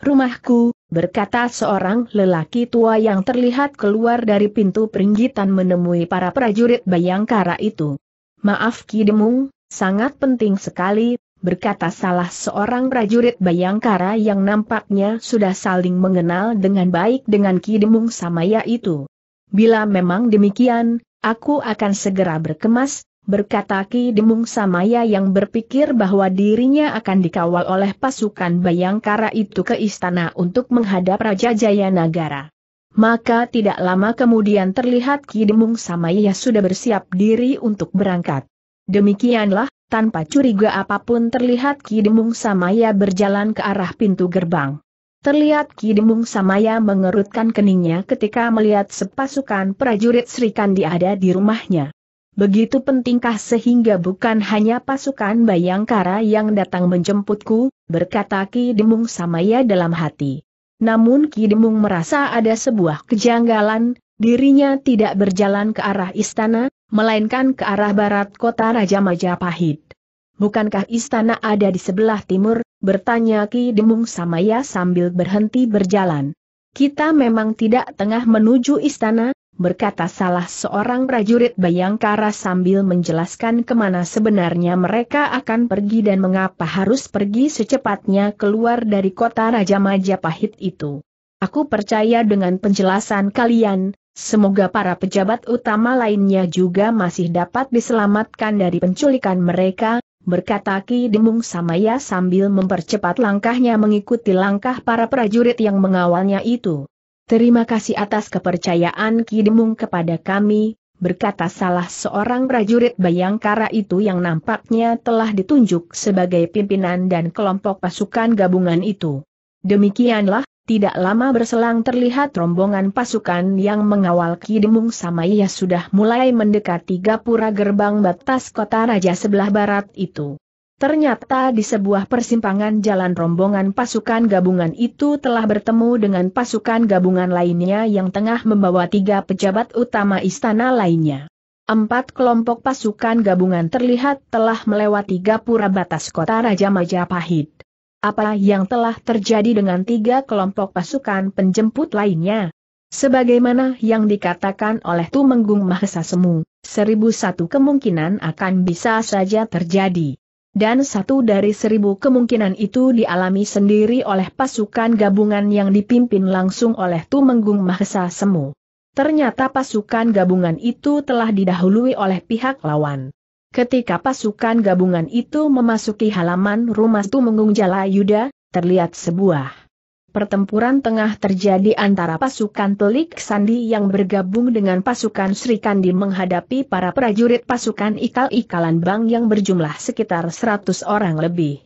rumahku, berkata seorang lelaki tua yang terlihat keluar dari pintu peringgitan menemui para prajurit bayangkara itu. Maaf Kidemung, sangat penting sekali, berkata salah seorang prajurit Bayangkara yang nampaknya sudah saling mengenal dengan baik dengan Kidemung Samaya itu. Bila memang demikian, aku akan segera berkemas, berkata Ki Demung Samaya yang berpikir bahwa dirinya akan dikawal oleh pasukan Bayangkara itu ke istana untuk menghadap Raja Jayanagara. Maka tidak lama kemudian terlihat Kidemung Samaya sudah bersiap diri untuk berangkat. Demikianlah, tanpa curiga apapun terlihat Ki Demung Samaya berjalan ke arah pintu gerbang. Terlihat Ki Demung Samaya mengerutkan keningnya ketika melihat sepasukan prajurit Sri Kandi ada di rumahnya. Begitu pentingkah sehingga bukan hanya pasukan Bayangkara yang datang menjemputku, berkata Ki Demung Samaya dalam hati. Namun Ki Demung merasa ada sebuah kejanggalan, dirinya tidak berjalan ke arah istana, melainkan ke arah barat kota Raja Majapahit. Bukankah istana ada di sebelah timur, bertanya Ki Demung Samaya sambil berhenti berjalan. Kita memang tidak tengah menuju istana, berkata salah seorang prajurit Bayangkara sambil menjelaskan kemana sebenarnya mereka akan pergi dan mengapa harus pergi secepatnya keluar dari kota Raja Majapahit itu. Aku percaya dengan penjelasan kalian, Semoga para pejabat utama lainnya juga masih dapat diselamatkan dari penculikan mereka, berkata Ki Demung Samaya sambil mempercepat langkahnya mengikuti langkah para prajurit yang mengawalnya itu. Terima kasih atas kepercayaan Ki Demung kepada kami, berkata salah seorang prajurit Bayangkara itu yang nampaknya telah ditunjuk sebagai pimpinan dan kelompok pasukan gabungan itu. Demikianlah, tidak lama berselang terlihat rombongan pasukan yang mengawal Ki Demung Samaya sudah mulai mendekati gapura gerbang batas kota raja sebelah barat itu. Ternyata di sebuah persimpangan jalan rombongan pasukan gabungan itu telah bertemu dengan pasukan gabungan lainnya yang tengah membawa tiga pejabat utama istana lainnya. Empat kelompok pasukan gabungan terlihat telah melewati gapura batas kota Raja Majapahit apa yang telah terjadi dengan tiga kelompok pasukan penjemput lainnya. Sebagaimana yang dikatakan oleh Tumenggung Mahesa Semu, seribu satu kemungkinan akan bisa saja terjadi. Dan satu dari seribu kemungkinan itu dialami sendiri oleh pasukan gabungan yang dipimpin langsung oleh Tumenggung Mahesa Semu. Ternyata pasukan gabungan itu telah didahului oleh pihak lawan. Ketika pasukan gabungan itu memasuki halaman rumah Tumenggung Jala Yuda, terlihat sebuah pertempuran tengah terjadi antara pasukan Telik Sandi yang bergabung dengan pasukan Sri Kandi menghadapi para prajurit pasukan Ikal-Ikalan Bang yang berjumlah sekitar 100 orang lebih.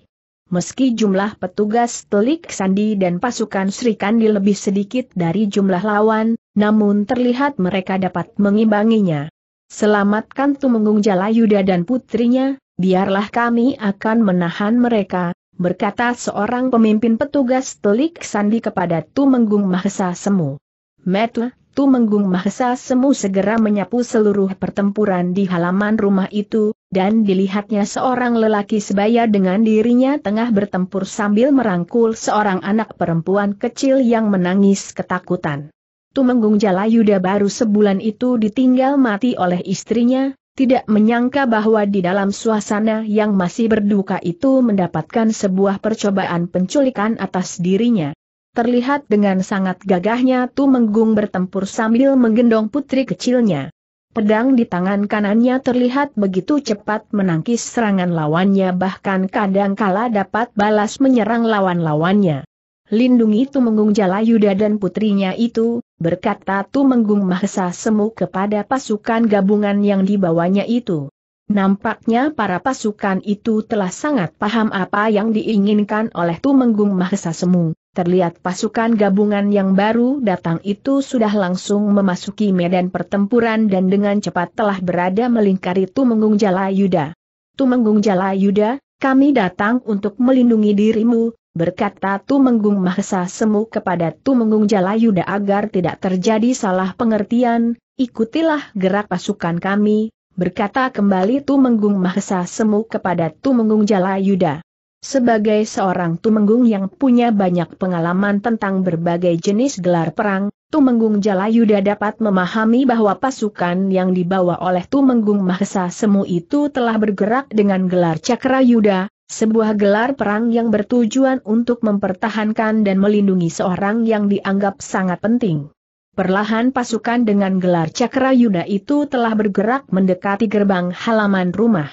Meski jumlah petugas Telik Sandi dan pasukan Sri Kandi lebih sedikit dari jumlah lawan, namun terlihat mereka dapat mengimbanginya. Selamatkan Tumenggung Jalayuda dan putrinya, biarlah kami akan menahan mereka, berkata seorang pemimpin petugas telik sandi kepada Tumenggung Mahesa Semu. Metu, Tumenggung Mahesa Semu segera menyapu seluruh pertempuran di halaman rumah itu, dan dilihatnya seorang lelaki sebaya dengan dirinya tengah bertempur sambil merangkul seorang anak perempuan kecil yang menangis ketakutan. Tumenggung Jalayuda baru sebulan itu ditinggal mati oleh istrinya, tidak menyangka bahwa di dalam suasana yang masih berduka itu mendapatkan sebuah percobaan penculikan atas dirinya. Terlihat dengan sangat gagahnya Tumenggung bertempur sambil menggendong putri kecilnya. Pedang di tangan kanannya terlihat begitu cepat menangkis serangan lawannya bahkan kadangkala dapat balas menyerang lawan-lawannya. Lindungi Tumenggung menggung Jalayuda dan putrinya itu, berkata Tumenggung Mahesa Semu kepada pasukan gabungan yang dibawanya itu. Nampaknya para pasukan itu telah sangat paham apa yang diinginkan oleh Tumenggung Mahesa Semu. Terlihat pasukan gabungan yang baru datang itu sudah langsung memasuki medan pertempuran dan dengan cepat telah berada melingkari Tumenggung Jalayuda. Tumenggung Jalayuda, kami datang untuk melindungi dirimu, berkata Tumenggung Mahesa Semu kepada Tumenggung Jalayuda agar tidak terjadi salah pengertian, ikutilah gerak pasukan kami, berkata kembali Tumenggung Mahesa Semu kepada Tumenggung Jalayuda. Sebagai seorang Tumenggung yang punya banyak pengalaman tentang berbagai jenis gelar perang, Tumenggung Jalayuda dapat memahami bahwa pasukan yang dibawa oleh Tumenggung Mahesa Semu itu telah bergerak dengan gelar Cakra Yuda sebuah gelar perang yang bertujuan untuk mempertahankan dan melindungi seorang yang dianggap sangat penting. Perlahan pasukan dengan gelar Cakrayuda itu telah bergerak mendekati gerbang halaman rumah.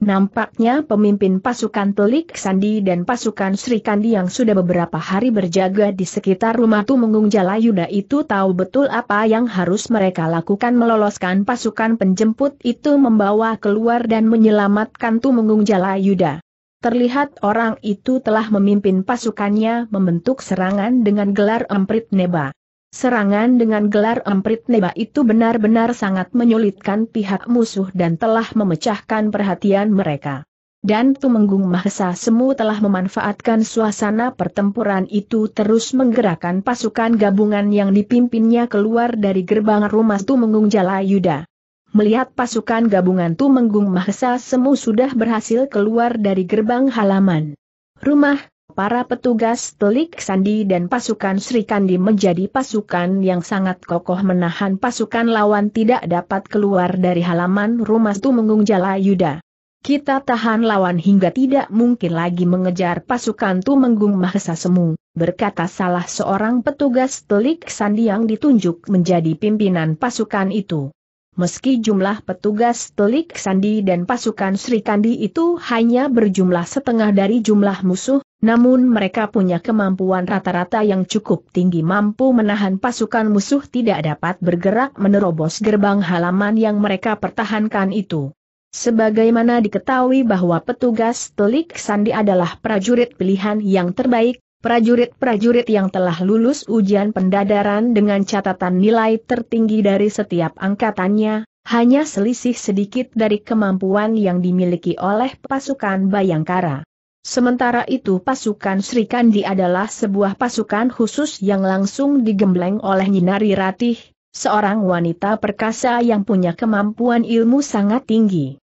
Nampaknya pemimpin pasukan Telik Sandi dan pasukan Sri Kandi yang sudah beberapa hari berjaga di sekitar rumah Tumenggung Yuda itu tahu betul apa yang harus mereka lakukan meloloskan pasukan penjemput itu membawa keluar dan menyelamatkan Tumenggung Yuda. Terlihat orang itu telah memimpin pasukannya membentuk serangan dengan gelar emprit neba. Serangan dengan gelar emprit neba itu benar-benar sangat menyulitkan pihak musuh dan telah memecahkan perhatian mereka. Dan Tumenggung Mahesa Semu telah memanfaatkan suasana pertempuran itu terus menggerakkan pasukan gabungan yang dipimpinnya keluar dari gerbang rumah Tumenggung Jala Yuda melihat pasukan gabungan Tumenggung Mahesa Semu sudah berhasil keluar dari gerbang halaman rumah, para petugas telik sandi dan pasukan Sri Kandi menjadi pasukan yang sangat kokoh menahan pasukan lawan tidak dapat keluar dari halaman rumah Tumenggung Jala Yuda. Kita tahan lawan hingga tidak mungkin lagi mengejar pasukan Tumenggung Mahesa Semu, berkata salah seorang petugas telik sandi yang ditunjuk menjadi pimpinan pasukan itu meski jumlah petugas telik sandi dan pasukan Sri Kandi itu hanya berjumlah setengah dari jumlah musuh, namun mereka punya kemampuan rata-rata yang cukup tinggi mampu menahan pasukan musuh tidak dapat bergerak menerobos gerbang halaman yang mereka pertahankan itu. Sebagaimana diketahui bahwa petugas telik sandi adalah prajurit pilihan yang terbaik, Prajurit-prajurit yang telah lulus ujian pendadaran dengan catatan nilai tertinggi dari setiap angkatannya, hanya selisih sedikit dari kemampuan yang dimiliki oleh pasukan Bayangkara. Sementara itu pasukan Sri Kandi adalah sebuah pasukan khusus yang langsung digembleng oleh Nyinari Ratih, seorang wanita perkasa yang punya kemampuan ilmu sangat tinggi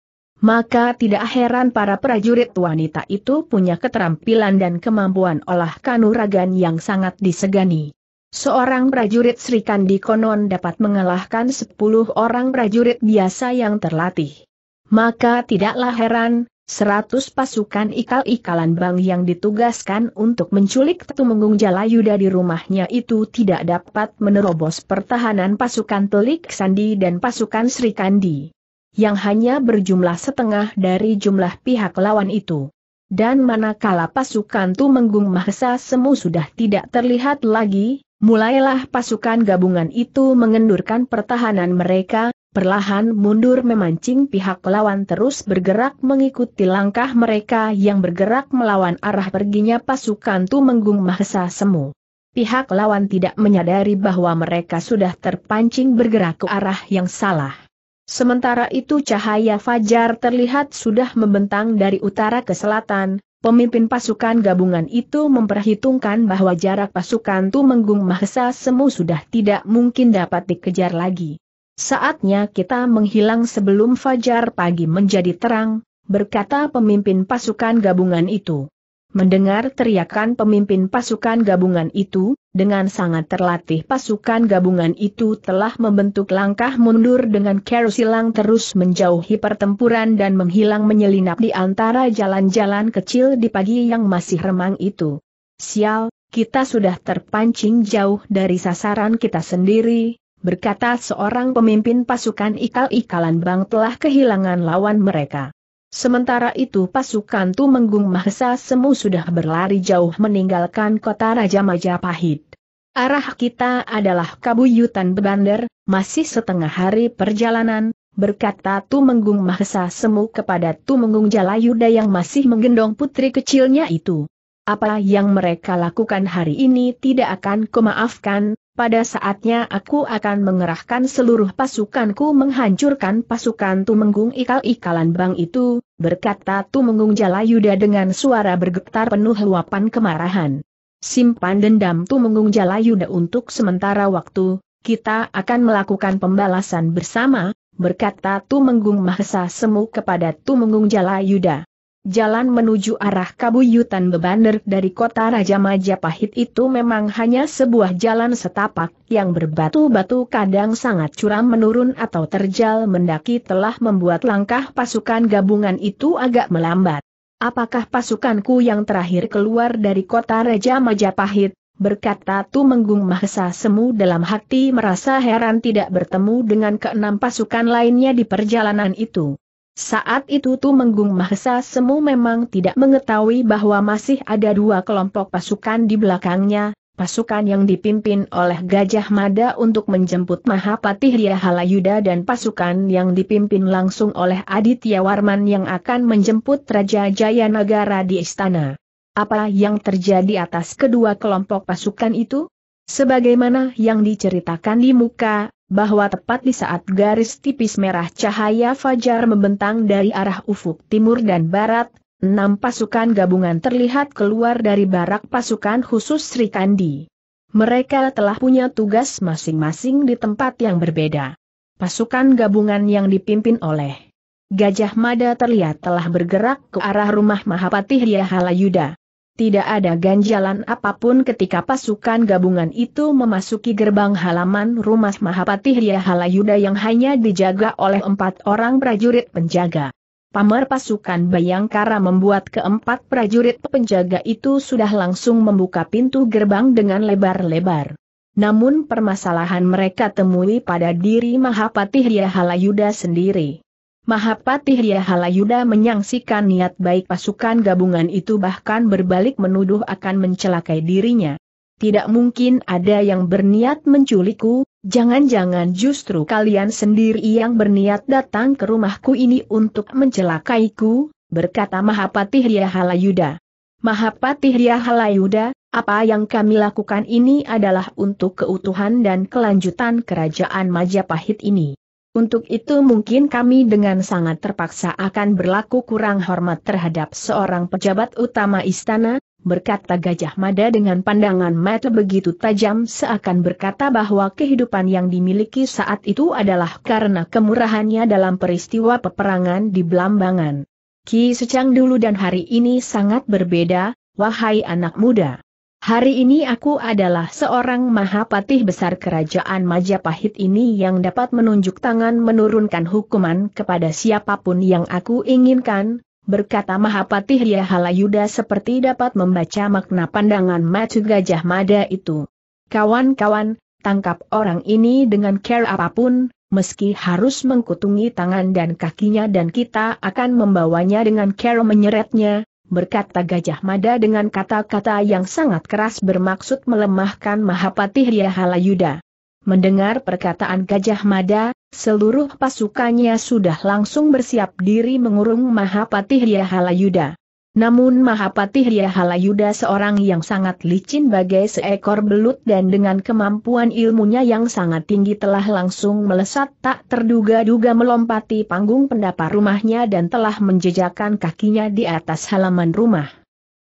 maka tidak heran para prajurit wanita itu punya keterampilan dan kemampuan olah kanuragan yang sangat disegani. Seorang prajurit Sri Kandi konon dapat mengalahkan 10 orang prajurit biasa yang terlatih. Maka tidaklah heran, 100 pasukan ikal-ikalan bang yang ditugaskan untuk menculik Tumenggung Jalayuda di rumahnya itu tidak dapat menerobos pertahanan pasukan Telik Sandi dan pasukan Sri Kandi yang hanya berjumlah setengah dari jumlah pihak lawan itu. Dan manakala pasukan Tumenggung Mahesa Semu sudah tidak terlihat lagi, mulailah pasukan gabungan itu mengendurkan pertahanan mereka, perlahan mundur memancing pihak lawan terus bergerak mengikuti langkah mereka yang bergerak melawan arah perginya pasukan Tumenggung Mahesa Semu. Pihak lawan tidak menyadari bahwa mereka sudah terpancing bergerak ke arah yang salah. Sementara itu cahaya fajar terlihat sudah membentang dari utara ke selatan, pemimpin pasukan gabungan itu memperhitungkan bahwa jarak pasukan Tumenggung Mahesa Semu sudah tidak mungkin dapat dikejar lagi. Saatnya kita menghilang sebelum fajar pagi menjadi terang, berkata pemimpin pasukan gabungan itu. Mendengar teriakan pemimpin pasukan gabungan itu, dengan sangat terlatih pasukan gabungan itu telah membentuk langkah mundur dengan kero silang terus menjauhi pertempuran dan menghilang menyelinap di antara jalan-jalan kecil di pagi yang masih remang itu. Sial, kita sudah terpancing jauh dari sasaran kita sendiri, berkata seorang pemimpin pasukan ikal-ikalan bang telah kehilangan lawan mereka. Sementara itu pasukan Tumenggung Mahesa Semu sudah berlari jauh meninggalkan kota Raja Majapahit. Arah kita adalah Kabuyutan Bebander, masih setengah hari perjalanan, berkata Tumenggung Mahesa Semu kepada Tumenggung Jalayuda yang masih menggendong putri kecilnya itu. Apa yang mereka lakukan hari ini tidak akan kumaafkan, pada saatnya aku akan mengerahkan seluruh pasukanku menghancurkan pasukan Tumenggung Ikal-Ikalan Bang itu, berkata Tumenggung Jalayuda dengan suara bergetar penuh luapan kemarahan. Simpan dendam Tumenggung Jalayuda untuk sementara waktu, kita akan melakukan pembalasan bersama, berkata Tumenggung Mahesa Semu kepada Tumenggung Jalayuda. Jalan menuju arah Kabuyutan Bebander dari kota Raja Majapahit itu memang hanya sebuah jalan setapak yang berbatu-batu kadang sangat curam menurun atau terjal mendaki telah membuat langkah pasukan gabungan itu agak melambat. Apakah pasukanku yang terakhir keluar dari kota Raja Majapahit? Berkata Tumenggung Mahesa Semu dalam hati merasa heran tidak bertemu dengan keenam pasukan lainnya di perjalanan itu. Saat itu Tumenggung Mahesa Semu memang tidak mengetahui bahwa masih ada dua kelompok pasukan di belakangnya, pasukan yang dipimpin oleh Gajah Mada untuk menjemput Mahapatih Halayuda dan pasukan yang dipimpin langsung oleh Aditya Warman yang akan menjemput Raja Jayanagara di istana. Apa yang terjadi atas kedua kelompok pasukan itu? Sebagaimana yang diceritakan di muka, bahwa tepat di saat garis tipis merah cahaya fajar membentang dari arah ufuk timur dan barat, enam pasukan gabungan terlihat keluar dari barak pasukan khusus Sri Kandi. Mereka telah punya tugas masing-masing di tempat yang berbeda. Pasukan gabungan yang dipimpin oleh Gajah Mada terlihat telah bergerak ke arah rumah Mahapatih Yahalayuda. Tidak ada ganjalan apapun ketika pasukan gabungan itu memasuki gerbang halaman rumah Mahapatih Halayuda yang hanya dijaga oleh empat orang prajurit penjaga. Pamer pasukan Bayangkara membuat keempat prajurit penjaga itu sudah langsung membuka pintu gerbang dengan lebar-lebar. Namun permasalahan mereka temui pada diri Mahapatih Halayuda sendiri. Mahapatih Yahalayuda menyangsikan niat baik pasukan gabungan itu bahkan berbalik menuduh akan mencelakai dirinya. Tidak mungkin ada yang berniat menculikku, jangan-jangan justru kalian sendiri yang berniat datang ke rumahku ini untuk mencelakaiku, berkata Mahapatih Yahalayuda. Mahapatih Yahalayuda, apa yang kami lakukan ini adalah untuk keutuhan dan kelanjutan kerajaan Majapahit ini. Untuk itu mungkin kami dengan sangat terpaksa akan berlaku kurang hormat terhadap seorang pejabat utama istana, berkata Gajah Mada dengan pandangan mata begitu tajam seakan berkata bahwa kehidupan yang dimiliki saat itu adalah karena kemurahannya dalam peristiwa peperangan di Belambangan. Ki Secang dulu dan hari ini sangat berbeda, wahai anak muda. Hari ini aku adalah seorang mahapatih besar kerajaan Majapahit ini yang dapat menunjuk tangan menurunkan hukuman kepada siapapun yang aku inginkan, berkata Mahapatih Halayuda seperti dapat membaca makna pandangan matu gajah mada itu. Kawan-kawan, tangkap orang ini dengan care apapun, meski harus mengkutungi tangan dan kakinya dan kita akan membawanya dengan care menyeretnya, berkata Gajah Mada dengan kata-kata yang sangat keras bermaksud melemahkan Mahapatih Yahalayuda. Mendengar perkataan Gajah Mada, seluruh pasukannya sudah langsung bersiap diri mengurung Mahapatih Yahalayuda. Namun Mahapatih Yahalayuda seorang yang sangat licin bagai seekor belut dan dengan kemampuan ilmunya yang sangat tinggi telah langsung melesat tak terduga-duga melompati panggung pendapa rumahnya dan telah menjejakkan kakinya di atas halaman rumah.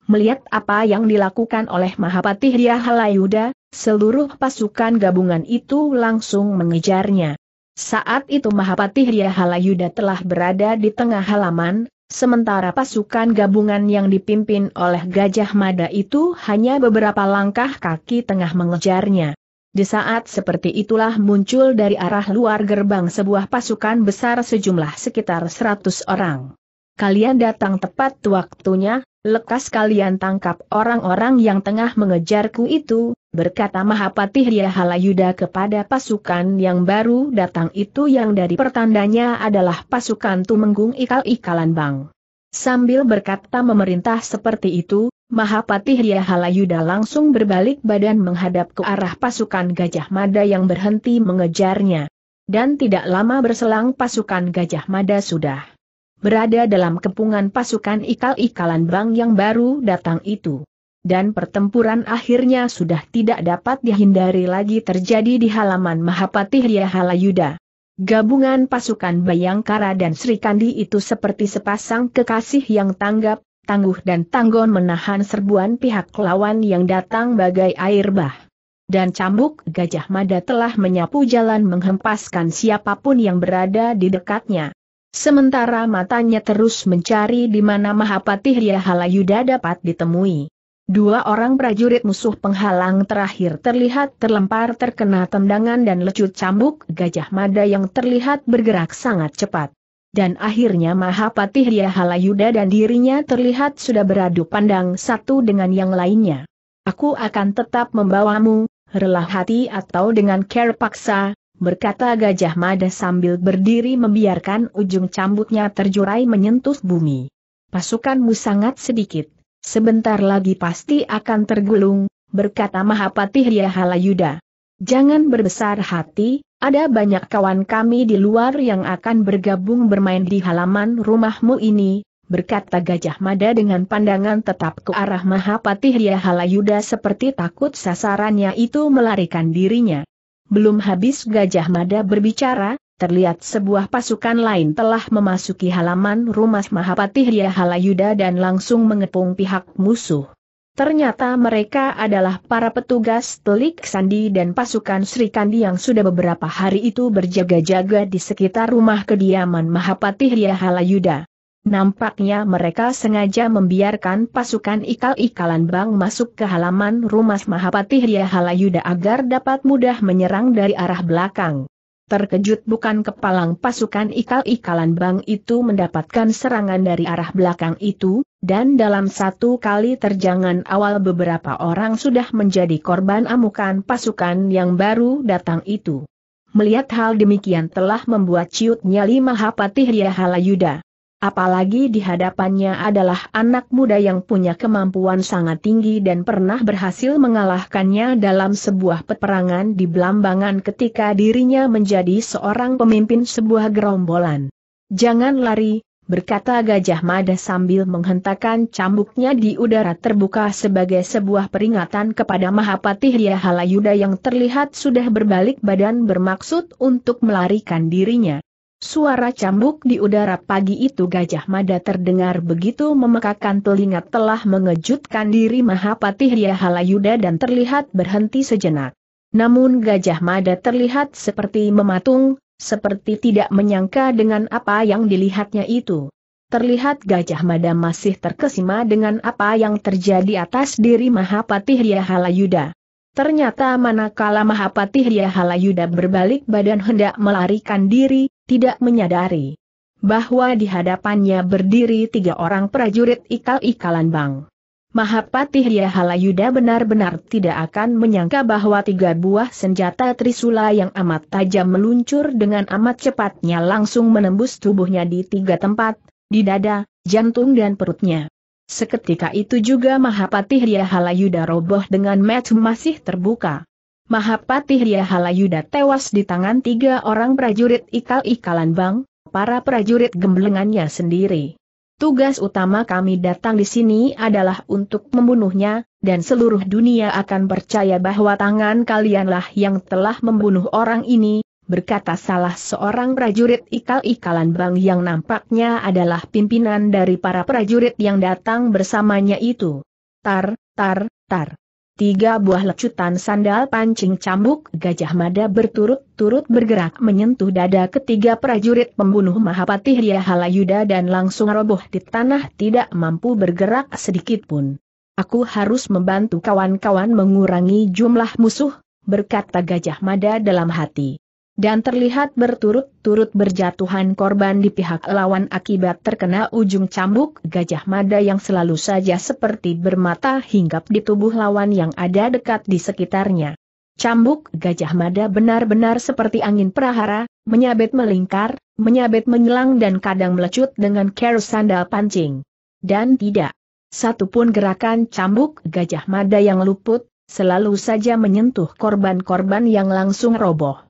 Melihat apa yang dilakukan oleh Mahapatih Yahalayuda, seluruh pasukan gabungan itu langsung mengejarnya. Saat itu Mahapatih Yahalayuda telah berada di tengah halaman, Sementara pasukan gabungan yang dipimpin oleh Gajah Mada itu hanya beberapa langkah kaki tengah mengejarnya. Di saat seperti itulah muncul dari arah luar gerbang sebuah pasukan besar sejumlah sekitar 100 orang kalian datang tepat waktunya, lekas kalian tangkap orang-orang yang tengah mengejarku itu, berkata Mahapatih Yahalayuda kepada pasukan yang baru datang itu yang dari pertandanya adalah pasukan Tumenggung Ikal-Ikalan Bang. Sambil berkata memerintah seperti itu, Mahapatih Yahalayuda langsung berbalik badan menghadap ke arah pasukan Gajah Mada yang berhenti mengejarnya. Dan tidak lama berselang pasukan Gajah Mada sudah berada dalam kepungan pasukan ikal-ikalan Bang yang baru datang itu. Dan pertempuran akhirnya sudah tidak dapat dihindari lagi terjadi di halaman Mahapatih Yuda. Gabungan pasukan Bayangkara dan Sri Kandi itu seperti sepasang kekasih yang tanggap, tangguh dan tanggon menahan serbuan pihak lawan yang datang bagai air bah dan cambuk Gajah Mada telah menyapu jalan menghempaskan siapapun yang berada di dekatnya. Sementara matanya terus mencari di mana Mahapatih Yuda dapat ditemui. Dua orang prajurit musuh penghalang terakhir terlihat terlempar terkena tendangan dan lecut cambuk gajah mada yang terlihat bergerak sangat cepat. Dan akhirnya Mahapatih Yuda dan dirinya terlihat sudah beradu pandang satu dengan yang lainnya. Aku akan tetap membawamu, rela hati atau dengan care paksa, berkata Gajah Mada sambil berdiri membiarkan ujung cambuknya terjurai menyentuh bumi. Pasukanmu sangat sedikit, sebentar lagi pasti akan tergulung, berkata Mahapatih Halayuda. Jangan berbesar hati, ada banyak kawan kami di luar yang akan bergabung bermain di halaman rumahmu ini, berkata Gajah Mada dengan pandangan tetap ke arah Mahapatih Halayuda seperti takut sasarannya itu melarikan dirinya. Belum habis Gajah Mada berbicara, terlihat sebuah pasukan lain telah memasuki halaman rumah Mahapatih Ria Halayuda dan langsung mengepung pihak musuh. Ternyata mereka adalah para petugas Telik Sandi dan pasukan Sri Kandi yang sudah beberapa hari itu berjaga-jaga di sekitar rumah kediaman Mahapatih Ria Halayuda. Nampaknya mereka sengaja membiarkan pasukan ikal-ikalan bang masuk ke halaman rumah Mahapati Halayuda agar dapat mudah menyerang dari arah belakang. Terkejut bukan kepalang pasukan ikal-ikalan bang itu mendapatkan serangan dari arah belakang itu, dan dalam satu kali terjangan awal beberapa orang sudah menjadi korban amukan pasukan yang baru datang itu. Melihat hal demikian telah membuat ciutnya lima hapatih Halayuda Apalagi di hadapannya adalah anak muda yang punya kemampuan sangat tinggi dan pernah berhasil mengalahkannya dalam sebuah peperangan di Belambangan ketika dirinya menjadi seorang pemimpin sebuah gerombolan. Jangan lari, berkata Gajah Mada sambil menghentakkan cambuknya di udara terbuka sebagai sebuah peringatan kepada Mahapatih Yahalayuda yang terlihat sudah berbalik badan bermaksud untuk melarikan dirinya. Suara cambuk di udara pagi itu Gajah Mada terdengar begitu memekakan telinga telah mengejutkan diri Mahapatih Halayuda dan terlihat berhenti sejenak. Namun Gajah Mada terlihat seperti mematung, seperti tidak menyangka dengan apa yang dilihatnya itu. Terlihat Gajah Mada masih terkesima dengan apa yang terjadi atas diri Mahapatih Halayuda. Ternyata manakala Mahapatih Halayuda berbalik badan hendak melarikan diri, tidak menyadari bahwa di hadapannya berdiri tiga orang prajurit ikal-ikalan bang. Mahapatih Yahalayuda benar-benar tidak akan menyangka bahwa tiga buah senjata Trisula yang amat tajam meluncur dengan amat cepatnya langsung menembus tubuhnya di tiga tempat, di dada, jantung dan perutnya. Seketika itu juga Mahapatih Yahalayuda roboh dengan match masih terbuka. Mahapatih Halayuda tewas di tangan tiga orang prajurit ikal-ikalan bang, para prajurit gemblengannya sendiri. Tugas utama kami datang di sini adalah untuk membunuhnya, dan seluruh dunia akan percaya bahwa tangan kalianlah yang telah membunuh orang ini, berkata salah seorang prajurit ikal-ikalan bang yang nampaknya adalah pimpinan dari para prajurit yang datang bersamanya itu. Tar, tar, tar. Tiga buah lecutan sandal pancing cambuk Gajah Mada berturut-turut bergerak menyentuh dada ketiga prajurit pembunuh Mahapatih Ria Halayuda dan langsung roboh di tanah tidak mampu bergerak sedikit pun. Aku harus membantu kawan-kawan mengurangi jumlah musuh, berkata Gajah Mada dalam hati dan terlihat berturut-turut berjatuhan korban di pihak lawan akibat terkena ujung cambuk gajah mada yang selalu saja seperti bermata hinggap di tubuh lawan yang ada dekat di sekitarnya. Cambuk gajah mada benar-benar seperti angin prahara, menyabet melingkar, menyabet menyelang dan kadang melecut dengan care sandal pancing. Dan tidak. satu pun gerakan cambuk gajah mada yang luput, selalu saja menyentuh korban-korban yang langsung roboh.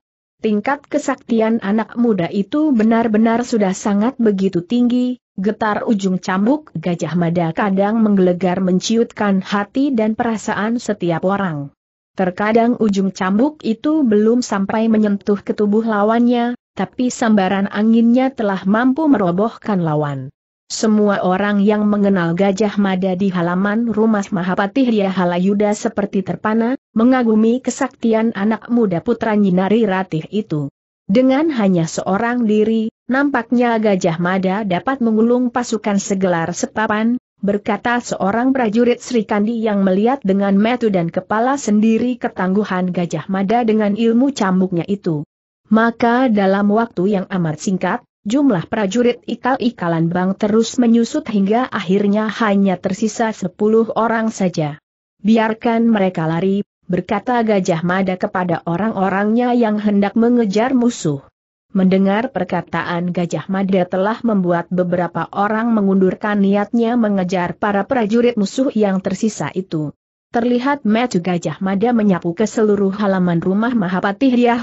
Tingkat kesaktian anak muda itu benar-benar sudah sangat begitu tinggi, getar ujung cambuk Gajah Mada kadang menggelegar menciutkan hati dan perasaan setiap orang. Terkadang ujung cambuk itu belum sampai menyentuh ketubuh lawannya, tapi sambaran anginnya telah mampu merobohkan lawan. Semua orang yang mengenal Gajah Mada di halaman rumah Mahapatih Ria Halayuda seperti terpana, mengagumi kesaktian anak muda putra Nyinari Ratih itu. Dengan hanya seorang diri, nampaknya Gajah Mada dapat mengulung pasukan segelar sepapan, berkata seorang prajurit Sri Kandi yang melihat dengan metu dan kepala sendiri ketangguhan Gajah Mada dengan ilmu cambuknya itu. Maka dalam waktu yang amat singkat, Jumlah prajurit ikal-ikalan Bang terus menyusut hingga akhirnya hanya tersisa 10 orang saja. Biarkan mereka lari, berkata Gajah Mada kepada orang-orangnya yang hendak mengejar musuh. Mendengar perkataan Gajah Mada telah membuat beberapa orang mengundurkan niatnya mengejar para prajurit musuh yang tersisa itu. Terlihat Matthew Gajah Mada menyapu ke seluruh halaman rumah Mahapati Hria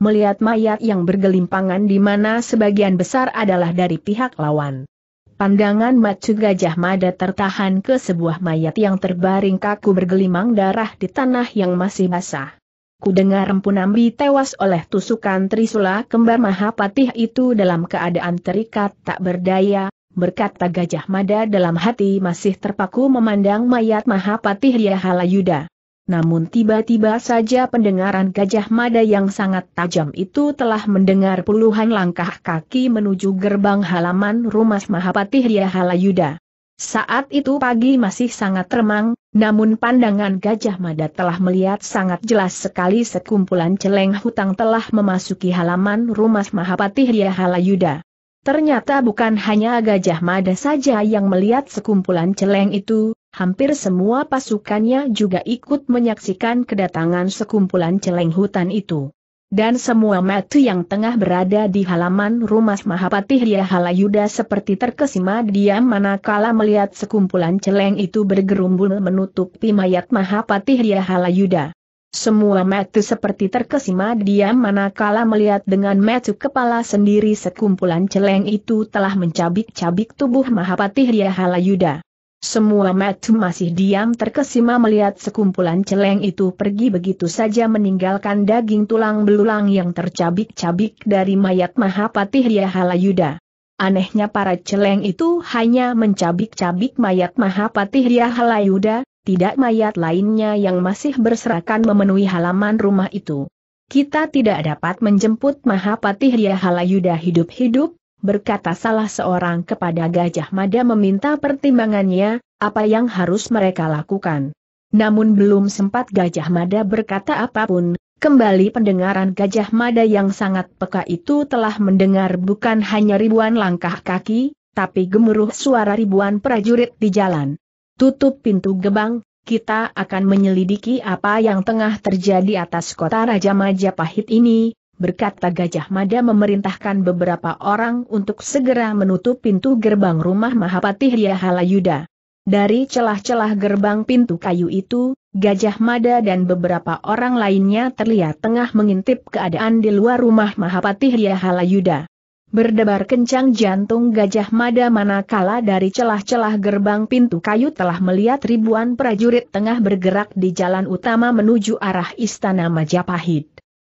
melihat mayat yang bergelimpangan di mana sebagian besar adalah dari pihak lawan. Pandangan Macu Gajah Mada tertahan ke sebuah mayat yang terbaring kaku bergelimang darah di tanah yang masih basah. Kudengar Ambi tewas oleh tusukan Trisula kembar Mahapatih itu dalam keadaan terikat tak berdaya, berkata Gajah Mada dalam hati masih terpaku memandang mayat Mahapatih Yahalayuda. Namun tiba-tiba saja pendengaran Gajah Mada yang sangat tajam itu telah mendengar puluhan langkah kaki menuju gerbang halaman rumah Mahapatih Yuda. Saat itu pagi masih sangat remang, namun pandangan Gajah Mada telah melihat sangat jelas sekali sekumpulan celeng hutang telah memasuki halaman rumah Mahapatih Yuda. Ternyata bukan hanya Gajah Mada saja yang melihat sekumpulan celeng itu, Hampir semua pasukannya juga ikut menyaksikan kedatangan sekumpulan celeng hutan itu. Dan semua mata yang tengah berada di halaman rumah Mahapatih Yahalayuda seperti terkesima diam manakala melihat sekumpulan celeng itu bergerumbul menutupi mayat Mahapatih Yahalayuda. Semua mata seperti terkesima diam manakala melihat dengan mata kepala sendiri sekumpulan celeng itu telah mencabik-cabik tubuh Mahapatih Yahalayuda. Semua metu masih diam terkesima melihat sekumpulan celeng itu pergi begitu saja meninggalkan daging tulang belulang yang tercabik-cabik dari mayat Mahapatih Riahalayuda. Anehnya para celeng itu hanya mencabik-cabik mayat Mahapatih Riahalayuda, tidak mayat lainnya yang masih berserakan memenuhi halaman rumah itu. Kita tidak dapat menjemput Mahapatih Riahalayuda hidup-hidup, berkata salah seorang kepada Gajah Mada meminta pertimbangannya, apa yang harus mereka lakukan. Namun belum sempat Gajah Mada berkata apapun, kembali pendengaran Gajah Mada yang sangat peka itu telah mendengar bukan hanya ribuan langkah kaki, tapi gemuruh suara ribuan prajurit di jalan. Tutup pintu gebang, kita akan menyelidiki apa yang tengah terjadi atas kota Raja Majapahit ini, berkata Gajah Mada memerintahkan beberapa orang untuk segera menutup pintu gerbang rumah Mahapatih Yahalayuda. Dari celah-celah gerbang pintu kayu itu, Gajah Mada dan beberapa orang lainnya terlihat tengah mengintip keadaan di luar rumah Mahapatih Yahalayuda. Berdebar kencang jantung Gajah Mada manakala dari celah-celah gerbang pintu kayu telah melihat ribuan prajurit tengah bergerak di jalan utama menuju arah Istana Majapahit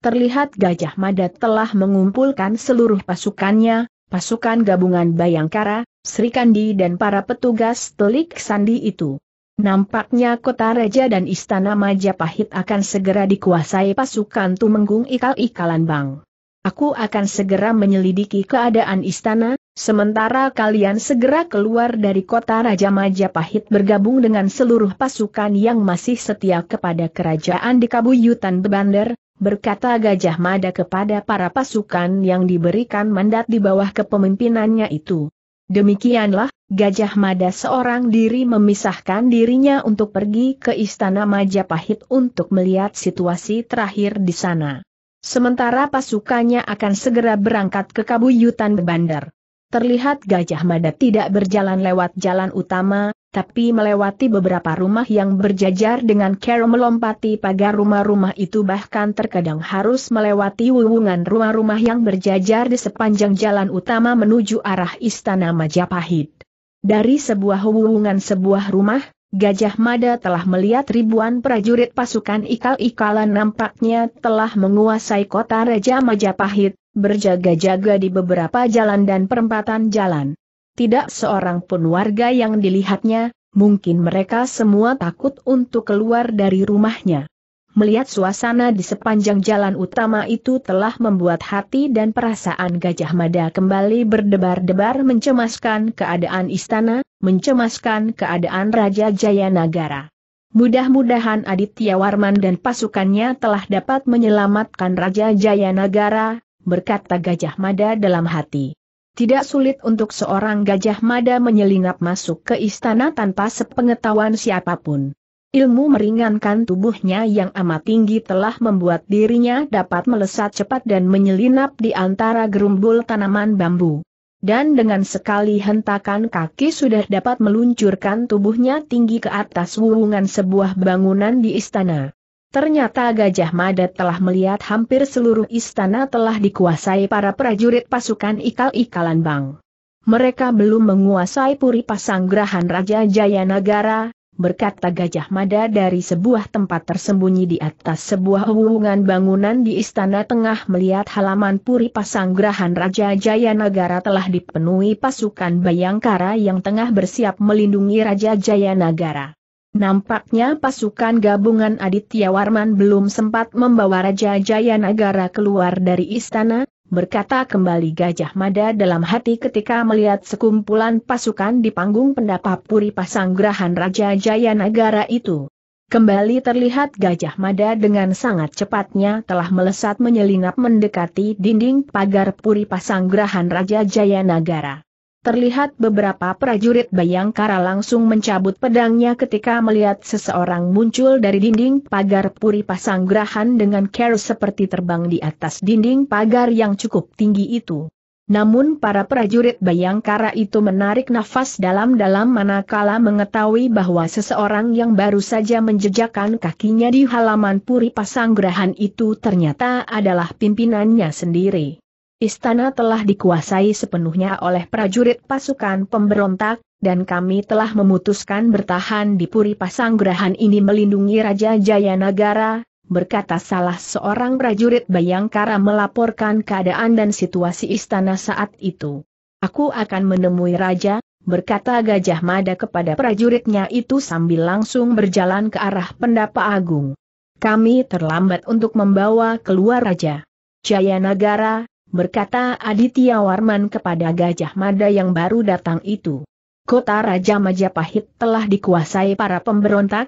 terlihat Gajah Mada telah mengumpulkan seluruh pasukannya, pasukan gabungan Bayangkara, Sri Kandi dan para petugas telik sandi itu. Nampaknya kota raja dan istana Majapahit akan segera dikuasai pasukan Tumenggung Ikal Ikalan Bang. Aku akan segera menyelidiki keadaan istana, sementara kalian segera keluar dari kota Raja Majapahit bergabung dengan seluruh pasukan yang masih setia kepada kerajaan di Kabuyutan Bebandar, berkata Gajah Mada kepada para pasukan yang diberikan mandat di bawah kepemimpinannya itu. Demikianlah, Gajah Mada seorang diri memisahkan dirinya untuk pergi ke Istana Majapahit untuk melihat situasi terakhir di sana. Sementara pasukannya akan segera berangkat ke Kabuyutan Bandar. Terlihat Gajah Mada tidak berjalan lewat jalan utama, tapi melewati beberapa rumah yang berjajar dengan cara melompati pagar rumah-rumah itu bahkan terkadang harus melewati wuwungan rumah-rumah yang berjajar di sepanjang jalan utama menuju arah Istana Majapahit. Dari sebuah wuwungan sebuah rumah, Gajah Mada telah melihat ribuan prajurit pasukan ikal-ikalan nampaknya telah menguasai kota Raja Majapahit, berjaga-jaga di beberapa jalan dan perempatan jalan. Tidak seorang pun warga yang dilihatnya, mungkin mereka semua takut untuk keluar dari rumahnya. Melihat suasana di sepanjang jalan utama itu telah membuat hati dan perasaan Gajah Mada kembali berdebar-debar mencemaskan keadaan istana, mencemaskan keadaan Raja Jayanagara. Mudah-mudahan Aditya Warman dan pasukannya telah dapat menyelamatkan Raja Jayanagara, berkata Gajah Mada dalam hati. Tidak sulit untuk seorang Gajah Mada menyelinap masuk ke istana tanpa sepengetahuan siapapun. Ilmu meringankan tubuhnya yang amat tinggi telah membuat dirinya dapat melesat cepat dan menyelinap di antara gerumbul tanaman bambu. Dan dengan sekali hentakan kaki sudah dapat meluncurkan tubuhnya tinggi ke atas wuwungan sebuah bangunan di istana. Ternyata Gajah Mada telah melihat hampir seluruh istana telah dikuasai para prajurit pasukan ikal-ikalan bang. Mereka belum menguasai Puri Pasanggrahan Raja Jayanagara, berkata Gajah Mada dari sebuah tempat tersembunyi di atas sebuah hubungan bangunan di istana tengah melihat halaman Puri Pasanggrahan Raja Jayanagara telah dipenuhi pasukan Bayangkara yang tengah bersiap melindungi Raja Jayanagara. Nampaknya pasukan gabungan Aditya Warman belum sempat membawa Raja Jayanagara keluar dari istana, berkata kembali Gajah Mada dalam hati ketika melihat sekumpulan pasukan di panggung pendapa Puri Pasanggrahan Raja Jayanagara itu. Kembali terlihat Gajah Mada dengan sangat cepatnya telah melesat menyelinap mendekati dinding pagar Puri Pasanggrahan Raja Jayanagara. Terlihat beberapa prajurit Bayangkara langsung mencabut pedangnya ketika melihat seseorang muncul dari dinding pagar Puri Pasanggrahan dengan care seperti terbang di atas dinding pagar yang cukup tinggi itu. Namun para prajurit Bayangkara itu menarik nafas dalam-dalam manakala mengetahui bahwa seseorang yang baru saja menjejakkan kakinya di halaman Puri Pasanggrahan itu ternyata adalah pimpinannya sendiri. Istana telah dikuasai sepenuhnya oleh prajurit pasukan pemberontak, dan kami telah memutuskan bertahan di Puri Pasanggrahan ini melindungi Raja Jayanagara, berkata salah seorang prajurit Bayangkara melaporkan keadaan dan situasi istana saat itu. Aku akan menemui Raja, berkata Gajah Mada kepada prajuritnya itu sambil langsung berjalan ke arah pendapa agung. Kami terlambat untuk membawa keluar Raja. Jayanagara, berkata Aditya Warman kepada Gajah Mada yang baru datang itu. Kota Raja Majapahit telah dikuasai para pemberontak,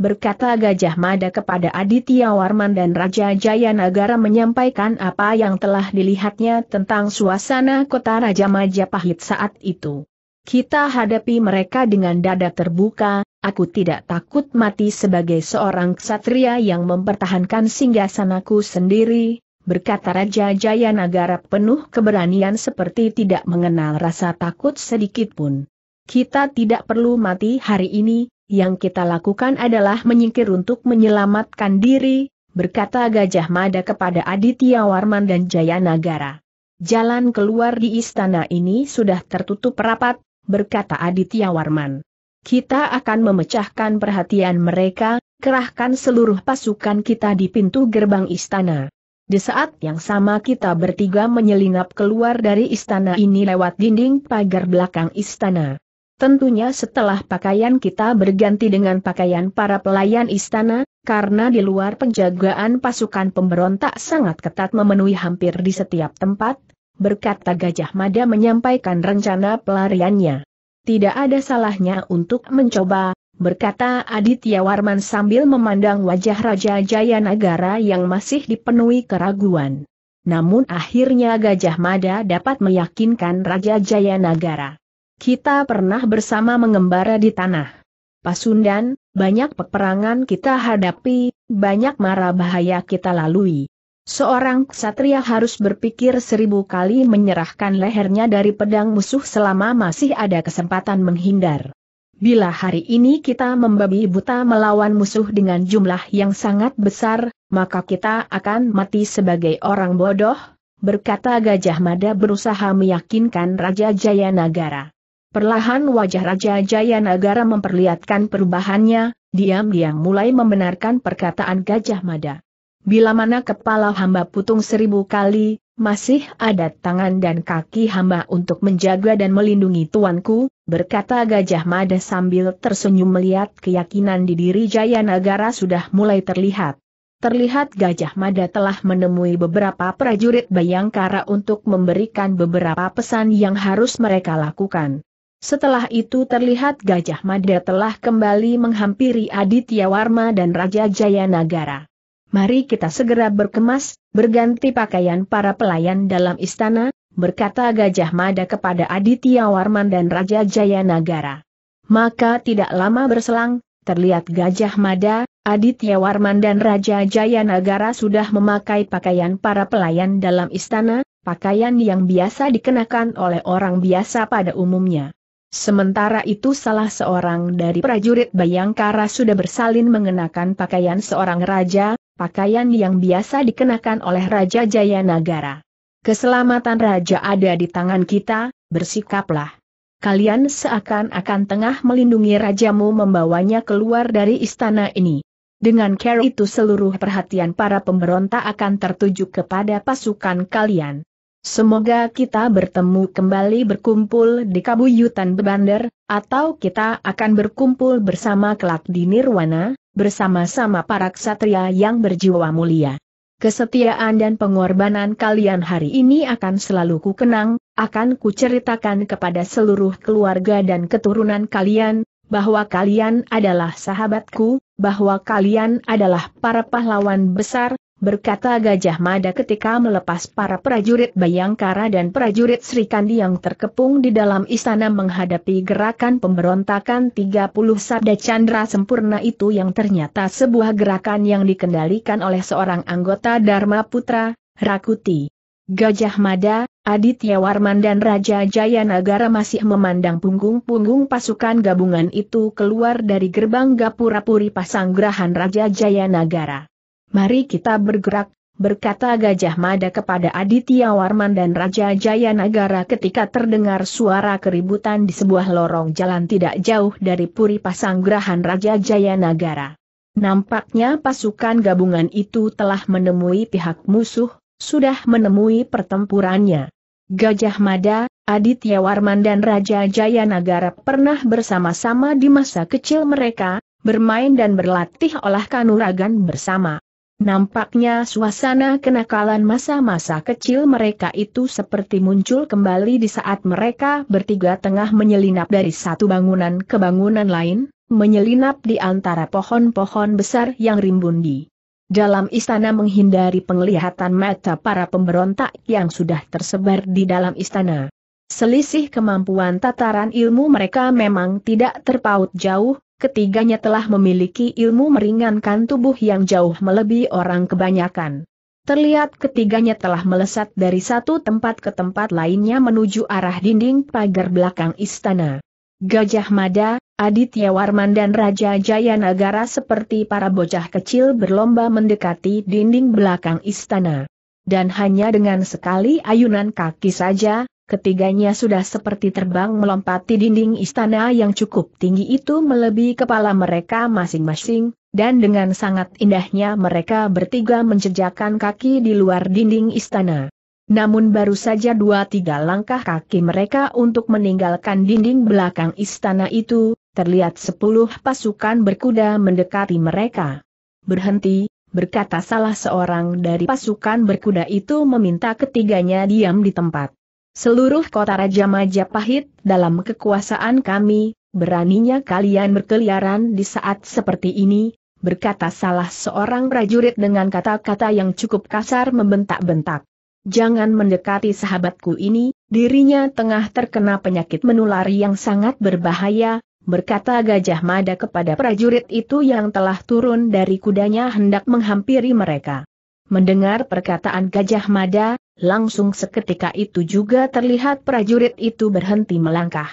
berkata Gajah Mada kepada Aditya Warman dan Raja Jayanagara menyampaikan apa yang telah dilihatnya tentang suasana kota Raja Majapahit saat itu. Kita hadapi mereka dengan dada terbuka, aku tidak takut mati sebagai seorang ksatria yang mempertahankan singgasanaku sendiri, berkata Raja Jayanagara penuh keberanian seperti tidak mengenal rasa takut sedikit pun. Kita tidak perlu mati hari ini, yang kita lakukan adalah menyingkir untuk menyelamatkan diri, berkata Gajah Mada kepada Aditya Warman dan Jayanagara. Jalan keluar di istana ini sudah tertutup rapat, berkata Aditya Warman. Kita akan memecahkan perhatian mereka, kerahkan seluruh pasukan kita di pintu gerbang istana. Di saat yang sama kita bertiga menyelinap keluar dari istana ini lewat dinding pagar belakang istana. Tentunya setelah pakaian kita berganti dengan pakaian para pelayan istana, karena di luar penjagaan pasukan pemberontak sangat ketat memenuhi hampir di setiap tempat, berkata Gajah Mada menyampaikan rencana pelariannya. Tidak ada salahnya untuk mencoba, berkata Aditya Warman sambil memandang wajah Raja Jayanagara yang masih dipenuhi keraguan. Namun akhirnya Gajah Mada dapat meyakinkan Raja Jayanagara. Kita pernah bersama mengembara di tanah. Pasundan, banyak peperangan kita hadapi, banyak mara bahaya kita lalui. Seorang ksatria harus berpikir seribu kali menyerahkan lehernya dari pedang musuh selama masih ada kesempatan menghindar. Bila hari ini kita membabi buta melawan musuh dengan jumlah yang sangat besar, maka kita akan mati sebagai orang bodoh, berkata Gajah Mada berusaha meyakinkan Raja Jayanagara. Perlahan wajah Raja Jayanagara memperlihatkan perubahannya, diam-diam mulai membenarkan perkataan Gajah Mada. Bila mana kepala hamba putung seribu kali, masih ada tangan dan kaki hamba untuk menjaga dan melindungi tuanku, berkata Gajah Mada sambil tersenyum melihat keyakinan di diri Jaya Nagara sudah mulai terlihat. Terlihat Gajah Mada telah menemui beberapa prajurit Bayangkara untuk memberikan beberapa pesan yang harus mereka lakukan. Setelah itu terlihat Gajah Mada telah kembali menghampiri Aditya Warma dan Raja Jaya Nagara mari kita segera berkemas, berganti pakaian para pelayan dalam istana, berkata Gajah Mada kepada Aditya Warman dan Raja Jayanagara. Maka tidak lama berselang, terlihat Gajah Mada, Aditya Warman dan Raja Jayanagara sudah memakai pakaian para pelayan dalam istana, pakaian yang biasa dikenakan oleh orang biasa pada umumnya. Sementara itu salah seorang dari prajurit Bayangkara sudah bersalin mengenakan pakaian seorang raja, pakaian yang biasa dikenakan oleh Raja Jayanagara. Keselamatan raja ada di tangan kita, bersikaplah. Kalian seakan-akan tengah melindungi rajamu membawanya keluar dari istana ini. Dengan care itu seluruh perhatian para pemberontak akan tertuju kepada pasukan kalian. Semoga kita bertemu kembali berkumpul di Kabuyutan Bebander, atau kita akan berkumpul bersama kelak di Nirwana, bersama-sama para ksatria yang berjiwa mulia. Kesetiaan dan pengorbanan kalian hari ini akan selalu kukenang, akan kuceritakan kepada seluruh keluarga dan keturunan kalian, bahwa kalian adalah sahabatku, bahwa kalian adalah para pahlawan besar, berkata Gajah Mada ketika melepas para prajurit Bayangkara dan prajurit Sri Kandi yang terkepung di dalam istana menghadapi gerakan pemberontakan 30 sabda Chandra sempurna itu yang ternyata sebuah gerakan yang dikendalikan oleh seorang anggota Dharma Putra, Rakuti. Gajah Mada, Aditya Warman dan Raja Jayanagara masih memandang punggung-punggung pasukan gabungan itu keluar dari gerbang Gapura Puri Pasanggrahan Raja Jayanagara. Mari kita bergerak, berkata Gajah Mada kepada Aditya Warman dan Raja Jayanagara ketika terdengar suara keributan di sebuah lorong jalan tidak jauh dari Puri Pasanggrahan Raja Jayanagara. Nampaknya pasukan gabungan itu telah menemui pihak musuh, sudah menemui pertempurannya. Gajah Mada, Aditya Warman dan Raja Jayanagara pernah bersama-sama di masa kecil mereka, bermain dan berlatih olah kanuragan bersama. Nampaknya suasana kenakalan masa-masa kecil mereka itu seperti muncul kembali di saat mereka bertiga tengah menyelinap dari satu bangunan ke bangunan lain, menyelinap di antara pohon-pohon besar yang rimbun di dalam istana menghindari penglihatan mata para pemberontak yang sudah tersebar di dalam istana. Selisih kemampuan tataran ilmu mereka memang tidak terpaut jauh, ketiganya telah memiliki ilmu meringankan tubuh yang jauh melebihi orang kebanyakan. Terlihat ketiganya telah melesat dari satu tempat ke tempat lainnya menuju arah dinding pagar belakang istana. Gajah Mada, Aditya Warman dan Raja Jayanagara seperti para bocah kecil berlomba mendekati dinding belakang istana. Dan hanya dengan sekali ayunan kaki saja, Ketiganya sudah seperti terbang melompati dinding istana yang cukup tinggi itu melebihi kepala mereka masing-masing, dan dengan sangat indahnya mereka bertiga menjejakkan kaki di luar dinding istana. Namun baru saja dua-tiga langkah kaki mereka untuk meninggalkan dinding belakang istana itu, terlihat sepuluh pasukan berkuda mendekati mereka. Berhenti, berkata salah seorang dari pasukan berkuda itu meminta ketiganya diam di tempat. Seluruh kota Raja Majapahit, dalam kekuasaan kami, beraninya kalian berkeliaran di saat seperti ini, berkata salah seorang prajurit dengan kata-kata yang cukup kasar membentak-bentak. Jangan mendekati sahabatku ini, dirinya tengah terkena penyakit menular yang sangat berbahaya, berkata Gajah Mada kepada prajurit itu yang telah turun dari kudanya hendak menghampiri mereka. Mendengar perkataan Gajah Mada, Langsung seketika itu juga terlihat prajurit itu berhenti melangkah.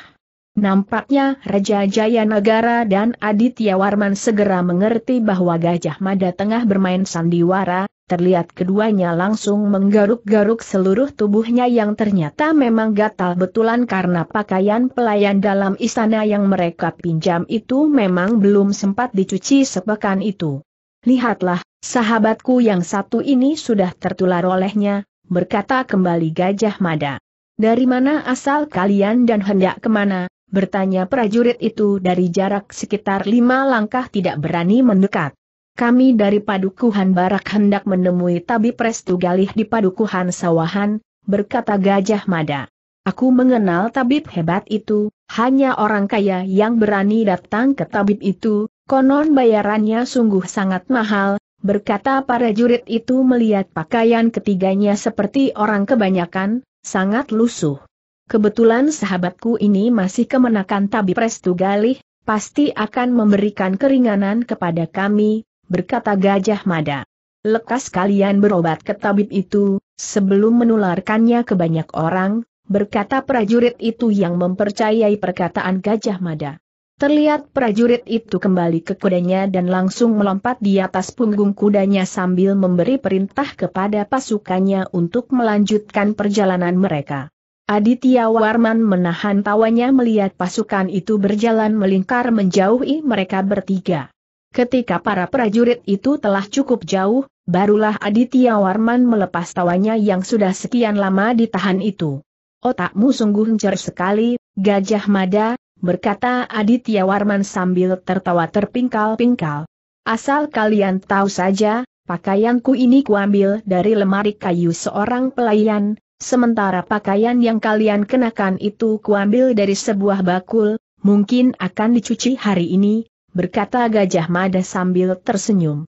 Nampaknya Raja Jayanagara dan Aditya Warman segera mengerti bahwa Gajah Mada tengah bermain sandiwara, terlihat keduanya langsung menggaruk-garuk seluruh tubuhnya yang ternyata memang gatal betulan karena pakaian pelayan dalam istana yang mereka pinjam itu memang belum sempat dicuci sepekan itu. Lihatlah, sahabatku yang satu ini sudah tertular olehnya, berkata kembali Gajah Mada. Dari mana asal kalian dan hendak kemana? Bertanya prajurit itu dari jarak sekitar lima langkah tidak berani mendekat. Kami dari Padukuhan Barak hendak menemui Tabi Prestu Galih di Padukuhan Sawahan, berkata Gajah Mada. Aku mengenal tabib hebat itu, hanya orang kaya yang berani datang ke tabib itu, konon bayarannya sungguh sangat mahal, berkata para jurid itu melihat pakaian ketiganya seperti orang kebanyakan, sangat lusuh. Kebetulan sahabatku ini masih kemenakan tabi Restu Galih, pasti akan memberikan keringanan kepada kami, berkata Gajah Mada. Lekas kalian berobat ke tabib itu, sebelum menularkannya ke banyak orang, berkata prajurit itu yang mempercayai perkataan Gajah Mada. Terlihat prajurit itu kembali ke kudanya dan langsung melompat di atas punggung kudanya sambil memberi perintah kepada pasukannya untuk melanjutkan perjalanan mereka. Aditya Warman menahan tawanya melihat pasukan itu berjalan melingkar menjauhi mereka bertiga. Ketika para prajurit itu telah cukup jauh, barulah Aditya Warman melepas tawanya yang sudah sekian lama ditahan itu. Otakmu sungguh cer sekali, Gajah Mada, berkata Aditya Warman sambil tertawa terpingkal-pingkal. Asal kalian tahu saja, pakaianku ini kuambil dari lemari kayu seorang pelayan, sementara pakaian yang kalian kenakan itu kuambil dari sebuah bakul, mungkin akan dicuci hari ini, berkata Gajah Mada sambil tersenyum.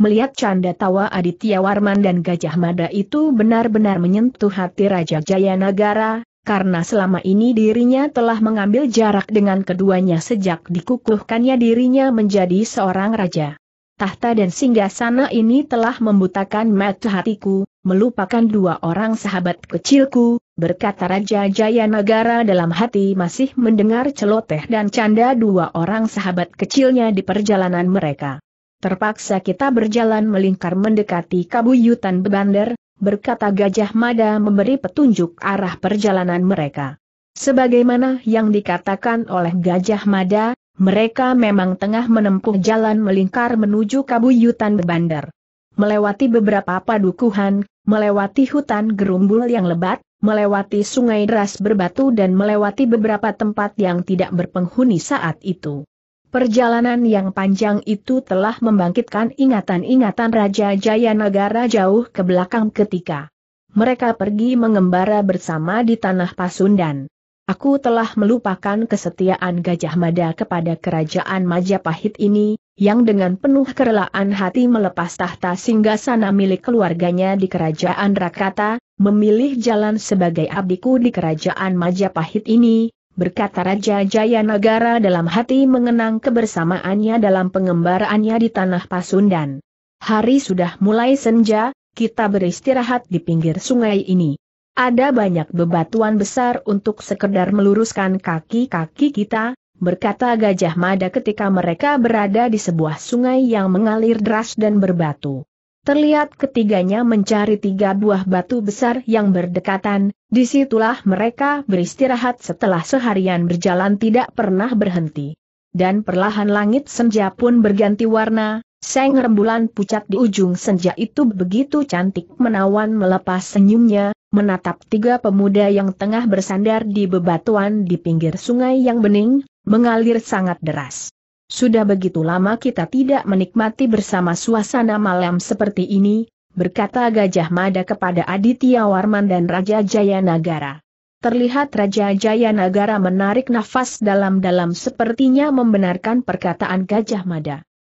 Melihat canda tawa Aditya Warman dan Gajah Mada itu benar-benar menyentuh hati Raja Jayanagara, karena selama ini dirinya telah mengambil jarak dengan keduanya sejak dikukuhkannya dirinya menjadi seorang raja. Tahta dan singgasana ini telah membutakan mata hatiku, melupakan dua orang sahabat kecilku, berkata Raja Jayanagara dalam hati masih mendengar celoteh dan canda dua orang sahabat kecilnya di perjalanan mereka. Terpaksa kita berjalan melingkar mendekati kabuyutan Bebander, berkata Gajah Mada memberi petunjuk arah perjalanan mereka. Sebagaimana yang dikatakan oleh Gajah Mada, mereka memang tengah menempuh jalan melingkar menuju kabuyutan bandar. Melewati beberapa padukuhan, melewati hutan gerumbul yang lebat, melewati sungai deras berbatu dan melewati beberapa tempat yang tidak berpenghuni saat itu. Perjalanan yang panjang itu telah membangkitkan ingatan-ingatan Raja Jayanagara jauh ke belakang ketika mereka pergi mengembara bersama di tanah Pasundan. Aku telah melupakan kesetiaan Gajah Mada kepada kerajaan Majapahit ini, yang dengan penuh kerelaan hati melepas tahta singgasana milik keluarganya di kerajaan Rakata, memilih jalan sebagai abdiku di kerajaan Majapahit ini, berkata Raja Jayanagara dalam hati mengenang kebersamaannya dalam pengembaraannya di tanah Pasundan. Hari sudah mulai senja, kita beristirahat di pinggir sungai ini. Ada banyak bebatuan besar untuk sekedar meluruskan kaki-kaki kita, berkata Gajah Mada ketika mereka berada di sebuah sungai yang mengalir deras dan berbatu. Terlihat ketiganya mencari tiga buah batu besar yang berdekatan, disitulah mereka beristirahat setelah seharian berjalan tidak pernah berhenti. Dan perlahan langit senja pun berganti warna, seng rembulan pucat di ujung senja itu begitu cantik menawan melepas senyumnya, menatap tiga pemuda yang tengah bersandar di bebatuan di pinggir sungai yang bening, mengalir sangat deras. Sudah begitu lama kita tidak menikmati bersama suasana malam seperti ini, berkata Gajah Mada kepada Aditya Warman dan Raja Jayanagara. Terlihat Raja Jayanagara menarik nafas dalam-dalam sepertinya membenarkan perkataan Gajah Mada.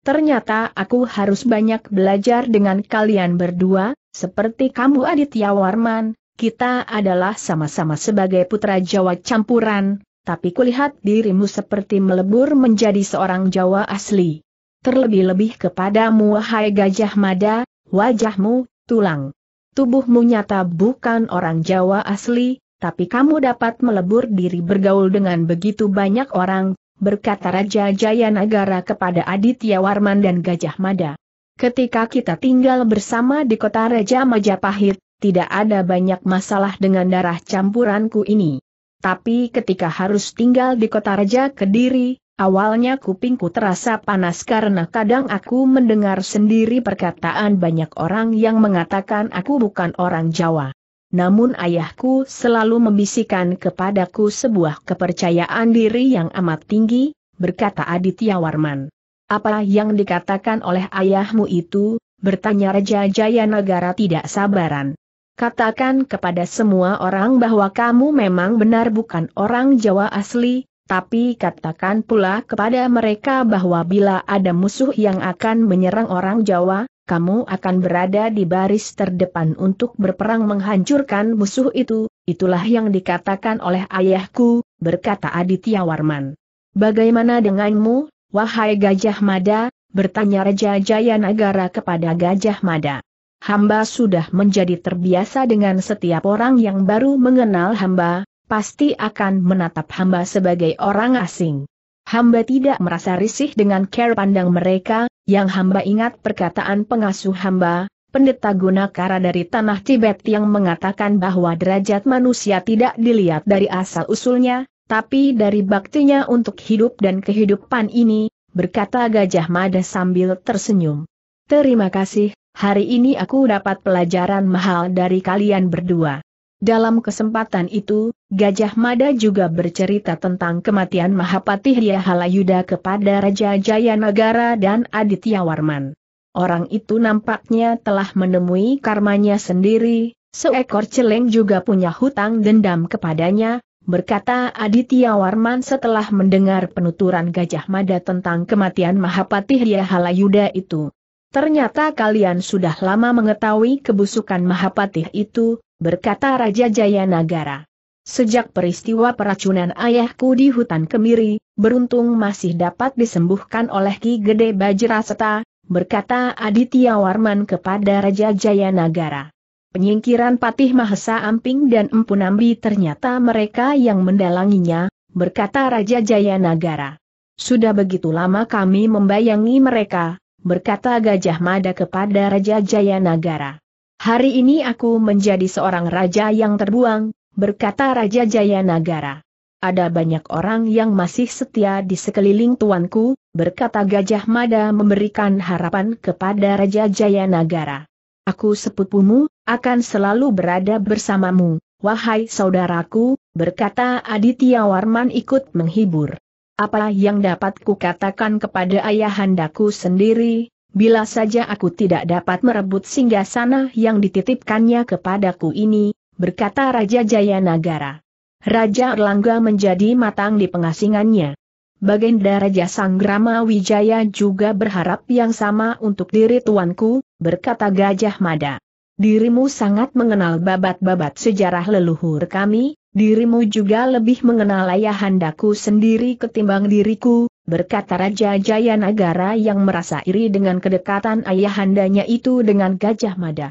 Ternyata aku harus banyak belajar dengan kalian berdua, seperti kamu Aditya Warman, kita adalah sama-sama sebagai putra Jawa campuran, tapi kulihat dirimu seperti melebur menjadi seorang Jawa asli. Terlebih-lebih kepadamu wahai Gajah Mada, wajahmu, tulang. Tubuhmu nyata bukan orang Jawa asli, tapi kamu dapat melebur diri bergaul dengan begitu banyak orang, berkata Raja Jayanagara kepada Aditya Warman dan Gajah Mada. Ketika kita tinggal bersama di kota Raja Majapahit, tidak ada banyak masalah dengan darah campuranku ini tapi ketika harus tinggal di kota Raja Kediri, awalnya kupingku terasa panas karena kadang aku mendengar sendiri perkataan banyak orang yang mengatakan aku bukan orang Jawa. Namun ayahku selalu membisikkan kepadaku sebuah kepercayaan diri yang amat tinggi, berkata Aditya Warman. Apa yang dikatakan oleh ayahmu itu, bertanya Raja Jaya tidak sabaran katakan kepada semua orang bahwa kamu memang benar bukan orang Jawa asli, tapi katakan pula kepada mereka bahwa bila ada musuh yang akan menyerang orang Jawa, kamu akan berada di baris terdepan untuk berperang menghancurkan musuh itu, itulah yang dikatakan oleh ayahku, berkata Aditya Warman. Bagaimana denganmu, wahai Gajah Mada, bertanya Raja Jayanagara kepada Gajah Mada hamba sudah menjadi terbiasa dengan setiap orang yang baru mengenal hamba, pasti akan menatap hamba sebagai orang asing. Hamba tidak merasa risih dengan care pandang mereka, yang hamba ingat perkataan pengasuh hamba, pendeta Gunakara dari tanah Tibet yang mengatakan bahwa derajat manusia tidak dilihat dari asal-usulnya, tapi dari baktinya untuk hidup dan kehidupan ini, berkata Gajah Mada sambil tersenyum. Terima kasih, hari ini aku dapat pelajaran mahal dari kalian berdua. Dalam kesempatan itu, Gajah Mada juga bercerita tentang kematian Mahapatih Halayuda kepada Raja Jayanagara dan Aditya Warman. Orang itu nampaknya telah menemui karmanya sendiri, seekor celeng juga punya hutang dendam kepadanya, berkata Aditya Warman setelah mendengar penuturan Gajah Mada tentang kematian Mahapatih Halayuda itu. Ternyata kalian sudah lama mengetahui kebusukan Mahapatih itu, berkata Raja Jayanagara. Sejak peristiwa peracunan ayahku di hutan Kemiri, beruntung masih dapat disembuhkan oleh Ki Gede Bajrasata, berkata Aditya Warman kepada Raja Jayanagara. Penyingkiran Patih Mahesa Amping dan Empunambi ternyata mereka yang mendalanginya, berkata Raja Jayanagara. Sudah begitu lama kami membayangi mereka, berkata Gajah Mada kepada Raja Jayanagara. Hari ini aku menjadi seorang raja yang terbuang, berkata Raja Jayanagara. Ada banyak orang yang masih setia di sekeliling tuanku, berkata Gajah Mada memberikan harapan kepada Raja Jayanagara. Aku sepupumu, akan selalu berada bersamamu, wahai saudaraku, berkata Aditya Warman ikut menghibur apa yang dapat kukatakan kepada ayahandaku sendiri, bila saja aku tidak dapat merebut singgasana yang dititipkannya kepadaku ini, berkata Raja Jayanagara. Raja Erlangga menjadi matang di pengasingannya. Baginda Raja Sanggrama Wijaya juga berharap yang sama untuk diri tuanku, berkata Gajah Mada. Dirimu sangat mengenal babat-babat sejarah leluhur kami, Dirimu juga lebih mengenal ayahandaku sendiri ketimbang diriku, berkata Raja Jayanagara yang merasa iri dengan kedekatan ayahandanya itu dengan Gajah Mada.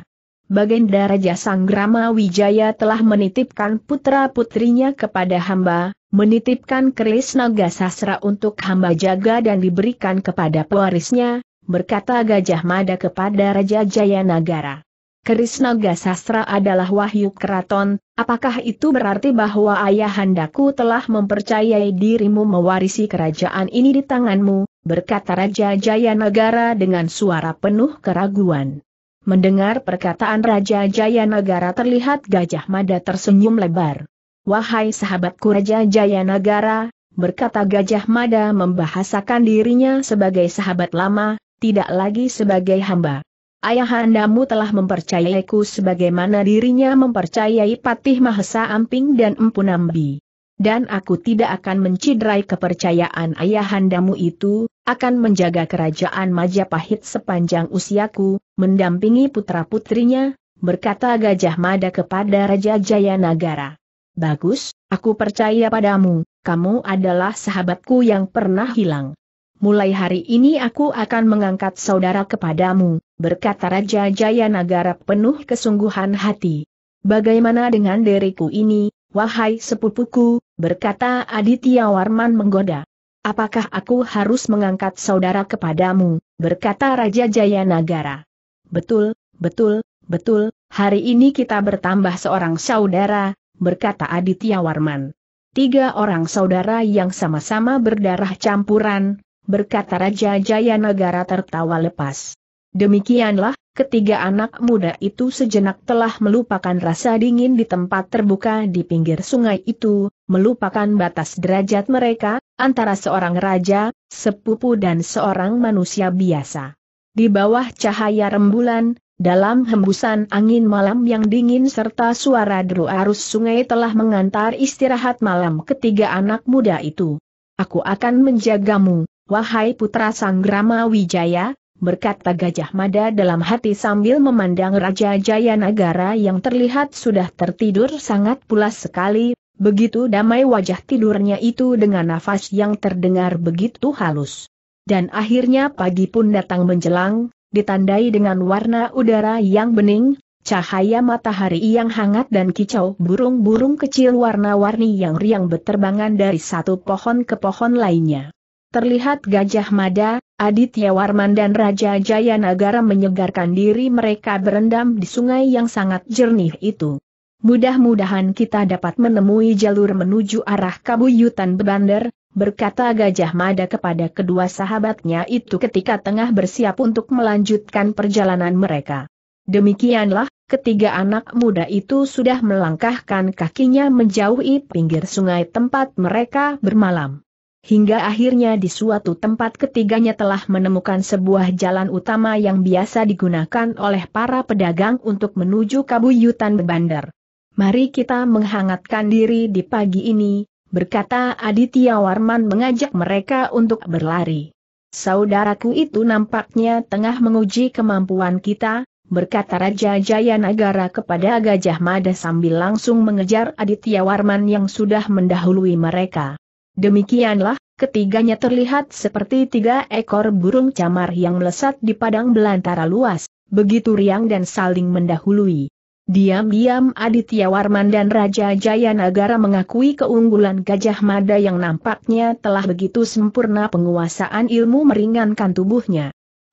Baginda Raja Sanggrama Wijaya telah menitipkan putra-putrinya kepada hamba, menitipkan keris naga sasra untuk hamba jaga dan diberikan kepada pewarisnya, berkata Gajah Mada kepada Raja Jayanagara. Keris Naga Sastra adalah wahyu keraton, apakah itu berarti bahwa ayahandaku telah mempercayai dirimu mewarisi kerajaan ini di tanganmu, berkata Raja Jayanagara dengan suara penuh keraguan. Mendengar perkataan Raja Jayanagara terlihat Gajah Mada tersenyum lebar. Wahai sahabatku Raja Jayanagara, berkata Gajah Mada membahasakan dirinya sebagai sahabat lama, tidak lagi sebagai hamba. Ayahandamu telah mempercayaiku sebagaimana dirinya mempercayai Patih Mahesa Amping dan Empu Nambi. Dan aku tidak akan menciderai kepercayaan ayahandamu itu, akan menjaga kerajaan Majapahit sepanjang usiaku, mendampingi putra-putrinya, berkata Gajah Mada kepada Raja Jayanagara. Bagus, aku percaya padamu, kamu adalah sahabatku yang pernah hilang. Mulai hari ini aku akan mengangkat saudara kepadamu, berkata Raja Jayanagara penuh kesungguhan hati. Bagaimana dengan diriku ini, wahai sepupuku, berkata Aditya Warman menggoda. Apakah aku harus mengangkat saudara kepadamu, berkata Raja Jayanagara. Betul, betul, betul, hari ini kita bertambah seorang saudara, berkata Aditya Warman. Tiga orang saudara yang sama-sama berdarah campuran, berkata Raja Jayanagara tertawa lepas. Demikianlah, ketiga anak muda itu sejenak telah melupakan rasa dingin di tempat terbuka di pinggir sungai itu, melupakan batas derajat mereka, antara seorang raja, sepupu dan seorang manusia biasa. Di bawah cahaya rembulan, dalam hembusan angin malam yang dingin serta suara deru arus sungai telah mengantar istirahat malam ketiga anak muda itu. Aku akan menjagamu, wahai putra Sanggrama Wijaya, berkata Gajah Mada dalam hati sambil memandang Raja Jayanagara yang terlihat sudah tertidur sangat pulas sekali, begitu damai wajah tidurnya itu dengan nafas yang terdengar begitu halus. Dan akhirnya pagi pun datang menjelang, ditandai dengan warna udara yang bening, cahaya matahari yang hangat dan kicau burung-burung kecil warna-warni yang riang beterbangan dari satu pohon ke pohon lainnya. Terlihat Gajah Mada, Aditya Warman dan Raja Jayanagara menyegarkan diri mereka berendam di sungai yang sangat jernih itu. Mudah-mudahan kita dapat menemui jalur menuju arah Kabuyutan Bebander, berkata Gajah Mada kepada kedua sahabatnya itu ketika tengah bersiap untuk melanjutkan perjalanan mereka. Demikianlah, ketiga anak muda itu sudah melangkahkan kakinya menjauhi pinggir sungai tempat mereka bermalam. Hingga akhirnya di suatu tempat ketiganya telah menemukan sebuah jalan utama yang biasa digunakan oleh para pedagang untuk menuju kabuyutan bandar. Mari kita menghangatkan diri di pagi ini, berkata Aditya Warman mengajak mereka untuk berlari. Saudaraku itu nampaknya tengah menguji kemampuan kita, berkata Raja Jayanagara kepada Gajah Mada sambil langsung mengejar Aditya Warman yang sudah mendahului mereka. Demikianlah, ketiganya terlihat seperti tiga ekor burung camar yang melesat di padang belantara luas, begitu riang dan saling mendahului. Diam-diam Aditya Warman dan Raja Jayanagara mengakui keunggulan Gajah Mada yang nampaknya telah begitu sempurna penguasaan ilmu meringankan tubuhnya.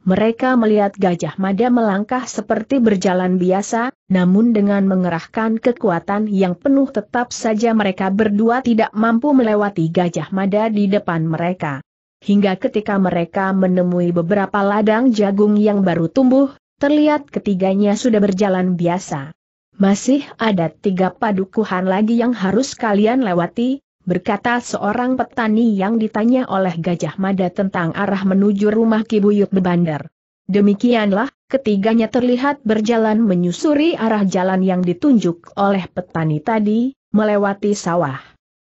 Mereka melihat Gajah Mada melangkah seperti berjalan biasa, namun dengan mengerahkan kekuatan yang penuh tetap saja mereka berdua tidak mampu melewati Gajah Mada di depan mereka. Hingga ketika mereka menemui beberapa ladang jagung yang baru tumbuh, terlihat ketiganya sudah berjalan biasa. Masih ada tiga padukuhan lagi yang harus kalian lewati, berkata seorang petani yang ditanya oleh Gajah Mada tentang arah menuju rumah Kibuyut Bebandar. Demikianlah, ketiganya terlihat berjalan menyusuri arah jalan yang ditunjuk oleh petani tadi, melewati sawah,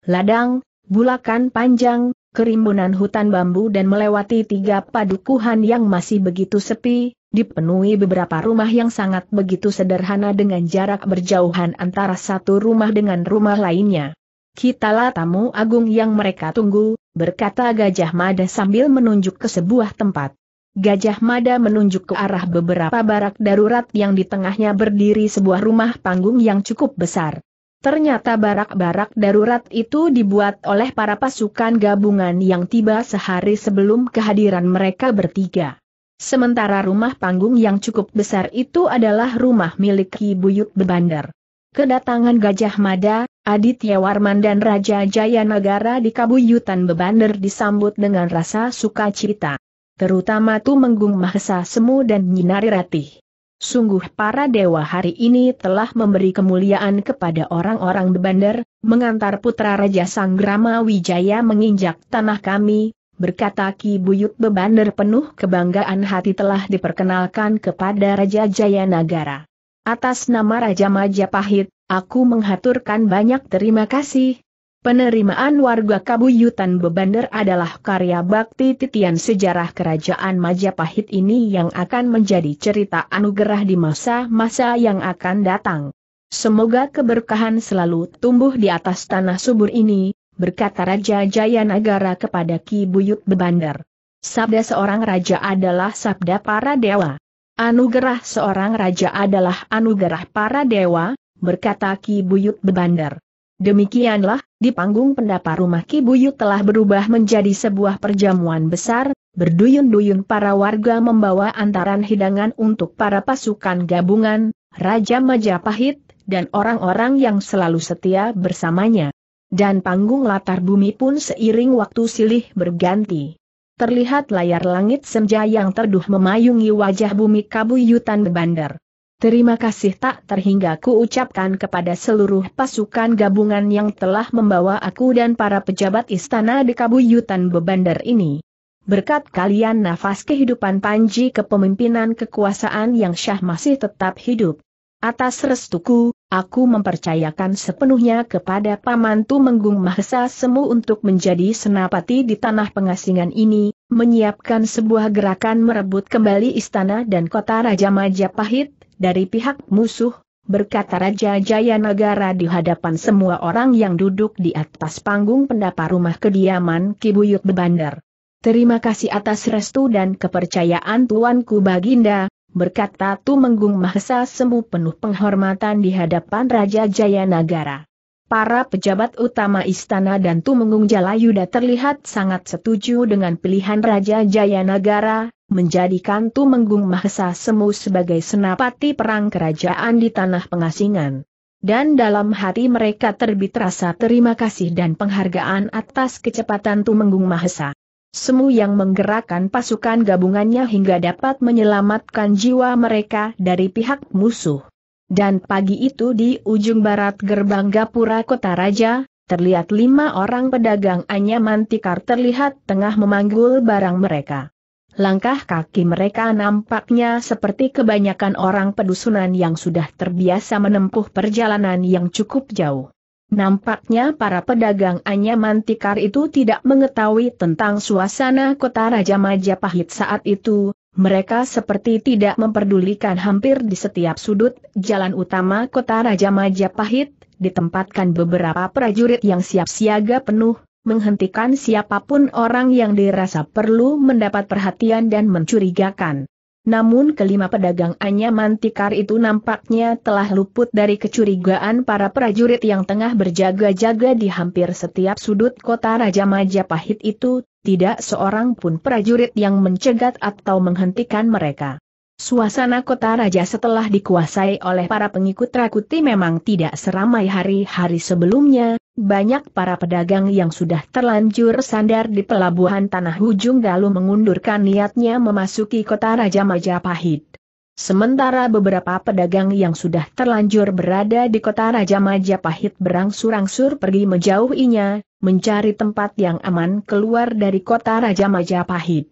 ladang, bulakan panjang, kerimbunan hutan bambu dan melewati tiga padukuhan yang masih begitu sepi, dipenuhi beberapa rumah yang sangat begitu sederhana dengan jarak berjauhan antara satu rumah dengan rumah lainnya. Kitalah tamu agung yang mereka tunggu, berkata Gajah Mada sambil menunjuk ke sebuah tempat. Gajah Mada menunjuk ke arah beberapa barak darurat yang di tengahnya berdiri sebuah rumah panggung yang cukup besar. Ternyata barak-barak darurat itu dibuat oleh para pasukan gabungan yang tiba sehari sebelum kehadiran mereka bertiga. Sementara rumah panggung yang cukup besar itu adalah rumah milik Ki Buyut Bebandar. Kedatangan Gajah Mada, Aditya Warman dan Raja Jayanagara di Kabuyutan Bebander disambut dengan rasa sukacita. Terutama Tumenggung Mahesa Semu dan Nyinari Ratih. Sungguh para dewa hari ini telah memberi kemuliaan kepada orang-orang Bebander, mengantar putra Raja Sanggrama Wijaya menginjak tanah kami, berkata Ki Buyut Bebander penuh kebanggaan hati telah diperkenalkan kepada Raja Jayanagara. Atas nama Raja Majapahit, aku menghaturkan banyak terima kasih. Penerimaan warga Kabuyutan Bebander adalah karya bakti titian sejarah kerajaan Majapahit ini yang akan menjadi cerita anugerah di masa-masa yang akan datang. Semoga keberkahan selalu tumbuh di atas tanah subur ini, berkata Raja Jayanagara kepada Ki Buyut Bebander. Sabda seorang raja adalah sabda para dewa. Anugerah seorang raja adalah anugerah para dewa, berkata Ki Buyut Bebandar. Demikianlah, di panggung pendapa rumah Ki Buyut telah berubah menjadi sebuah perjamuan besar, berduyun-duyun para warga membawa antaran hidangan untuk para pasukan gabungan, Raja Majapahit, dan orang-orang yang selalu setia bersamanya. Dan panggung latar bumi pun seiring waktu silih berganti terlihat layar langit senja yang terduh memayungi wajah bumi kabuyutan Bebandar. Terima kasih tak terhingga ku ucapkan kepada seluruh pasukan gabungan yang telah membawa aku dan para pejabat istana di kabuyutan Bebandar ini. Berkat kalian nafas kehidupan Panji kepemimpinan kekuasaan yang syah masih tetap hidup. Atas restuku, Aku mempercayakan sepenuhnya kepada Pamantu Menggung Mahesa Semu untuk menjadi senapati di tanah pengasingan ini, menyiapkan sebuah gerakan merebut kembali istana dan kota Raja Majapahit, dari pihak musuh, berkata Raja Jayanagara di hadapan semua orang yang duduk di atas panggung pendapa rumah kediaman Kibuyut Bebandar. Terima kasih atas restu dan kepercayaan Tuanku Baginda, berkata Tumenggung Mahesa Semu penuh penghormatan di hadapan Raja Jayanagara. Para pejabat utama istana dan Tumenggung Jalayuda terlihat sangat setuju dengan pilihan Raja Jayanagara, menjadikan Tumenggung Mahesa Semu sebagai senapati perang kerajaan di tanah pengasingan. Dan dalam hati mereka terbit rasa terima kasih dan penghargaan atas kecepatan Tumenggung Mahesa. Semu yang menggerakkan pasukan gabungannya hingga dapat menyelamatkan jiwa mereka dari pihak musuh. Dan pagi itu di ujung barat gerbang Gapura Kota Raja, terlihat lima orang pedagang anyaman tikar terlihat tengah memanggul barang mereka. Langkah kaki mereka nampaknya seperti kebanyakan orang pedusunan yang sudah terbiasa menempuh perjalanan yang cukup jauh. Nampaknya para pedagang anyaman tikar itu tidak mengetahui tentang suasana kota Raja Majapahit saat itu, mereka seperti tidak memperdulikan hampir di setiap sudut jalan utama kota Raja Majapahit, ditempatkan beberapa prajurit yang siap siaga penuh, menghentikan siapapun orang yang dirasa perlu mendapat perhatian dan mencurigakan. Namun kelima pedagang anyaman tikar itu nampaknya telah luput dari kecurigaan para prajurit yang tengah berjaga-jaga di hampir setiap sudut kota Raja Majapahit itu, tidak seorang pun prajurit yang mencegat atau menghentikan mereka. Suasana kota raja setelah dikuasai oleh para pengikut Rakuti memang tidak seramai hari-hari sebelumnya, banyak para pedagang yang sudah terlanjur sandar di pelabuhan tanah ujung galu mengundurkan niatnya memasuki kota Raja Majapahit. Sementara beberapa pedagang yang sudah terlanjur berada di kota Raja Majapahit berangsur-angsur pergi menjauhinya, mencari tempat yang aman keluar dari kota Raja Majapahit.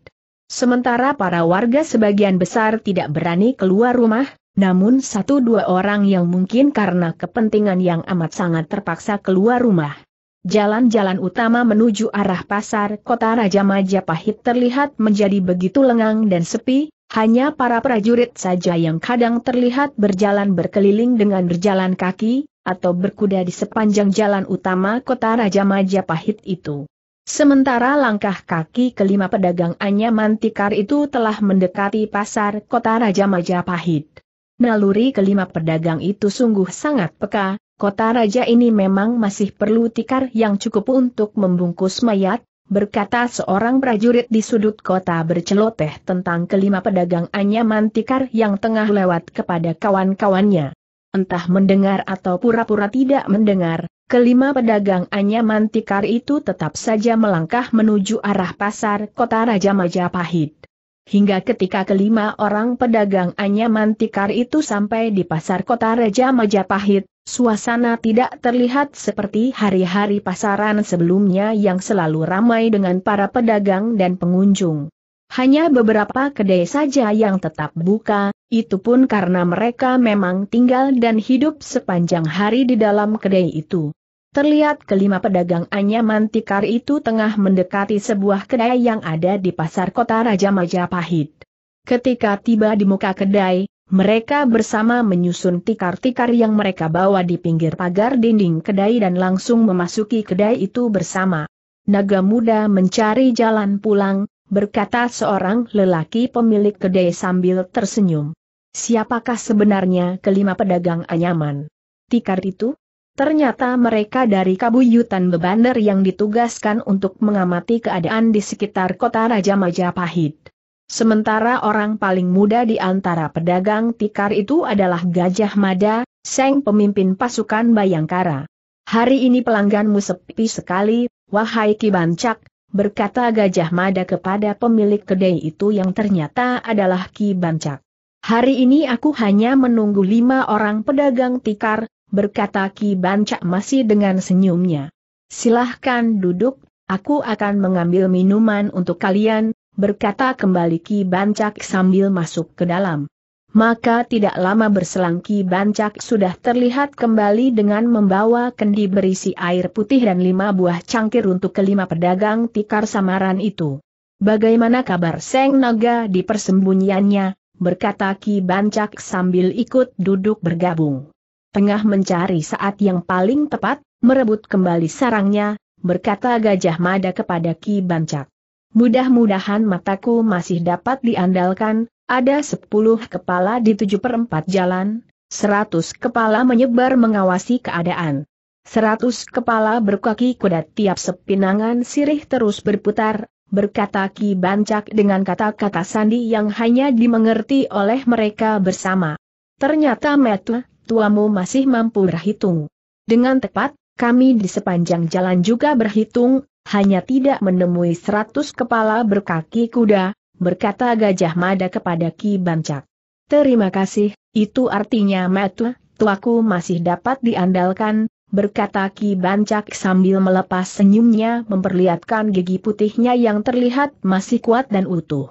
Sementara para warga sebagian besar tidak berani keluar rumah, namun satu dua orang yang mungkin karena kepentingan yang amat sangat terpaksa keluar rumah. Jalan-jalan utama menuju arah pasar kota Raja Majapahit terlihat menjadi begitu lengang dan sepi, hanya para prajurit saja yang kadang terlihat berjalan berkeliling dengan berjalan kaki, atau berkuda di sepanjang jalan utama kota Raja Majapahit itu. Sementara langkah kaki kelima pedagang Anya Mantikar itu telah mendekati pasar kota Raja Majapahit. Naluri kelima pedagang itu sungguh sangat peka, kota raja ini memang masih perlu tikar yang cukup untuk membungkus mayat, berkata seorang prajurit di sudut kota berceloteh tentang kelima pedagang anyaman tikar yang tengah lewat kepada kawan-kawannya. Entah mendengar atau pura-pura tidak mendengar, kelima pedagang anyaman tikar itu tetap saja melangkah menuju arah pasar kota Raja Majapahit hingga ketika kelima orang pedagang anyaman tikar itu sampai di pasar kota Reja Majapahit, suasana tidak terlihat seperti hari-hari pasaran sebelumnya yang selalu ramai dengan para pedagang dan pengunjung. Hanya beberapa kedai saja yang tetap buka, itu pun karena mereka memang tinggal dan hidup sepanjang hari di dalam kedai itu. Terlihat kelima pedagang anyaman tikar itu tengah mendekati sebuah kedai yang ada di pasar kota Raja Majapahit. Ketika tiba di muka kedai, mereka bersama menyusun tikar-tikar yang mereka bawa di pinggir pagar dinding kedai dan langsung memasuki kedai itu bersama. Naga muda mencari jalan pulang, berkata seorang lelaki pemilik kedai sambil tersenyum. Siapakah sebenarnya kelima pedagang anyaman? Tikar itu? Ternyata mereka dari kabuyutan bebander yang ditugaskan untuk mengamati keadaan di sekitar kota Raja Majapahit. Sementara orang paling muda di antara pedagang tikar itu adalah Gajah Mada, Seng pemimpin pasukan Bayangkara. Hari ini pelangganmu sepi sekali, wahai Kibancak, berkata Gajah Mada kepada pemilik kedai itu yang ternyata adalah Kibancak. Hari ini aku hanya menunggu lima orang pedagang tikar, berkata Ki Bancak masih dengan senyumnya. Silahkan duduk, aku akan mengambil minuman untuk kalian, berkata kembali Ki Bancak sambil masuk ke dalam. Maka tidak lama berselang Ki Bancak sudah terlihat kembali dengan membawa kendi berisi air putih dan lima buah cangkir untuk kelima pedagang tikar samaran itu. Bagaimana kabar Seng Naga di persembunyiannya, berkata Ki Bancak sambil ikut duduk bergabung tengah mencari saat yang paling tepat, merebut kembali sarangnya, berkata Gajah Mada kepada Ki Bancak. Mudah-mudahan mataku masih dapat diandalkan, ada sepuluh kepala di tujuh perempat jalan, seratus kepala menyebar mengawasi keadaan. Seratus kepala berkaki kuda tiap sepinangan sirih terus berputar, berkata Ki Bancak dengan kata-kata sandi yang hanya dimengerti oleh mereka bersama. Ternyata Metu tuamu masih mampu berhitung. Dengan tepat, kami di sepanjang jalan juga berhitung, hanya tidak menemui seratus kepala berkaki kuda, berkata Gajah Mada kepada Ki Bancak. Terima kasih, itu artinya metu, tuaku masih dapat diandalkan, berkata Ki Bancak sambil melepas senyumnya memperlihatkan gigi putihnya yang terlihat masih kuat dan utuh.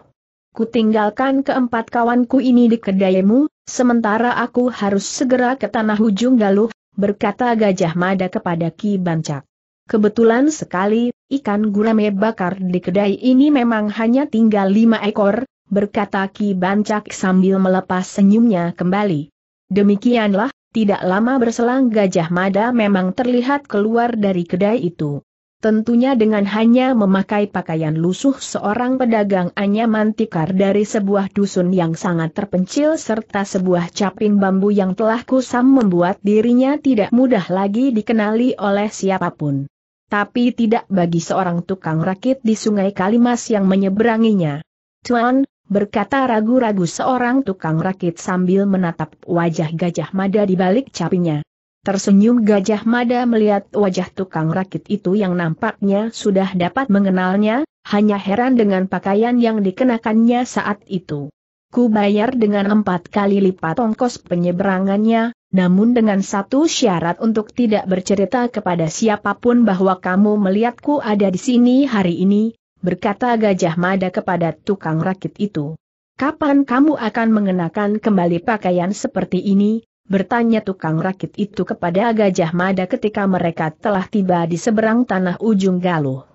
Kutinggalkan keempat kawanku ini di kedaimu, sementara aku harus segera ke tanah ujung galuh, berkata Gajah Mada kepada Ki Bancak. Kebetulan sekali, ikan gurame bakar di kedai ini memang hanya tinggal lima ekor, berkata Ki Bancak sambil melepas senyumnya kembali. Demikianlah, tidak lama berselang Gajah Mada memang terlihat keluar dari kedai itu tentunya dengan hanya memakai pakaian lusuh seorang pedagang anyaman tikar dari sebuah dusun yang sangat terpencil serta sebuah caping bambu yang telah kusam membuat dirinya tidak mudah lagi dikenali oleh siapapun. Tapi tidak bagi seorang tukang rakit di sungai Kalimas yang menyeberanginya. Tuan, berkata ragu-ragu seorang tukang rakit sambil menatap wajah Gajah Mada di balik capinya. Tersenyum Gajah Mada melihat wajah tukang rakit itu yang nampaknya sudah dapat mengenalnya, hanya heran dengan pakaian yang dikenakannya saat itu. Ku bayar dengan empat kali lipat ongkos penyeberangannya, namun dengan satu syarat untuk tidak bercerita kepada siapapun bahwa kamu melihatku ada di sini hari ini, berkata Gajah Mada kepada tukang rakit itu. Kapan kamu akan mengenakan kembali pakaian seperti ini, bertanya tukang rakit itu kepada Gajah Mada ketika mereka telah tiba di seberang tanah ujung galuh.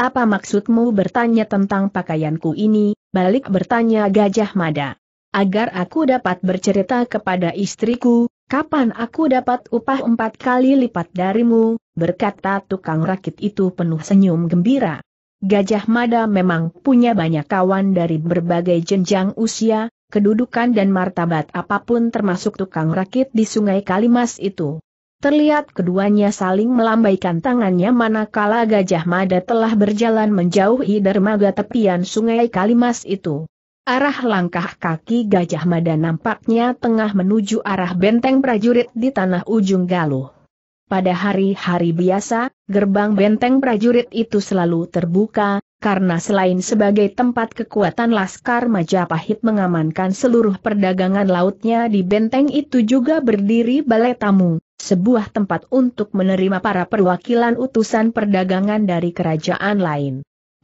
Apa maksudmu bertanya tentang pakaianku ini, balik bertanya Gajah Mada. Agar aku dapat bercerita kepada istriku, kapan aku dapat upah empat kali lipat darimu, berkata tukang rakit itu penuh senyum gembira. Gajah Mada memang punya banyak kawan dari berbagai jenjang usia, kedudukan dan martabat apapun termasuk tukang rakit di sungai Kalimas itu. Terlihat keduanya saling melambaikan tangannya manakala Gajah Mada telah berjalan menjauhi dermaga tepian sungai Kalimas itu. Arah langkah kaki Gajah Mada nampaknya tengah menuju arah benteng prajurit di tanah ujung galuh. Pada hari-hari biasa, gerbang benteng prajurit itu selalu terbuka, karena selain sebagai tempat kekuatan Laskar Majapahit mengamankan seluruh perdagangan lautnya di benteng itu juga berdiri balai tamu, sebuah tempat untuk menerima para perwakilan utusan perdagangan dari kerajaan lain.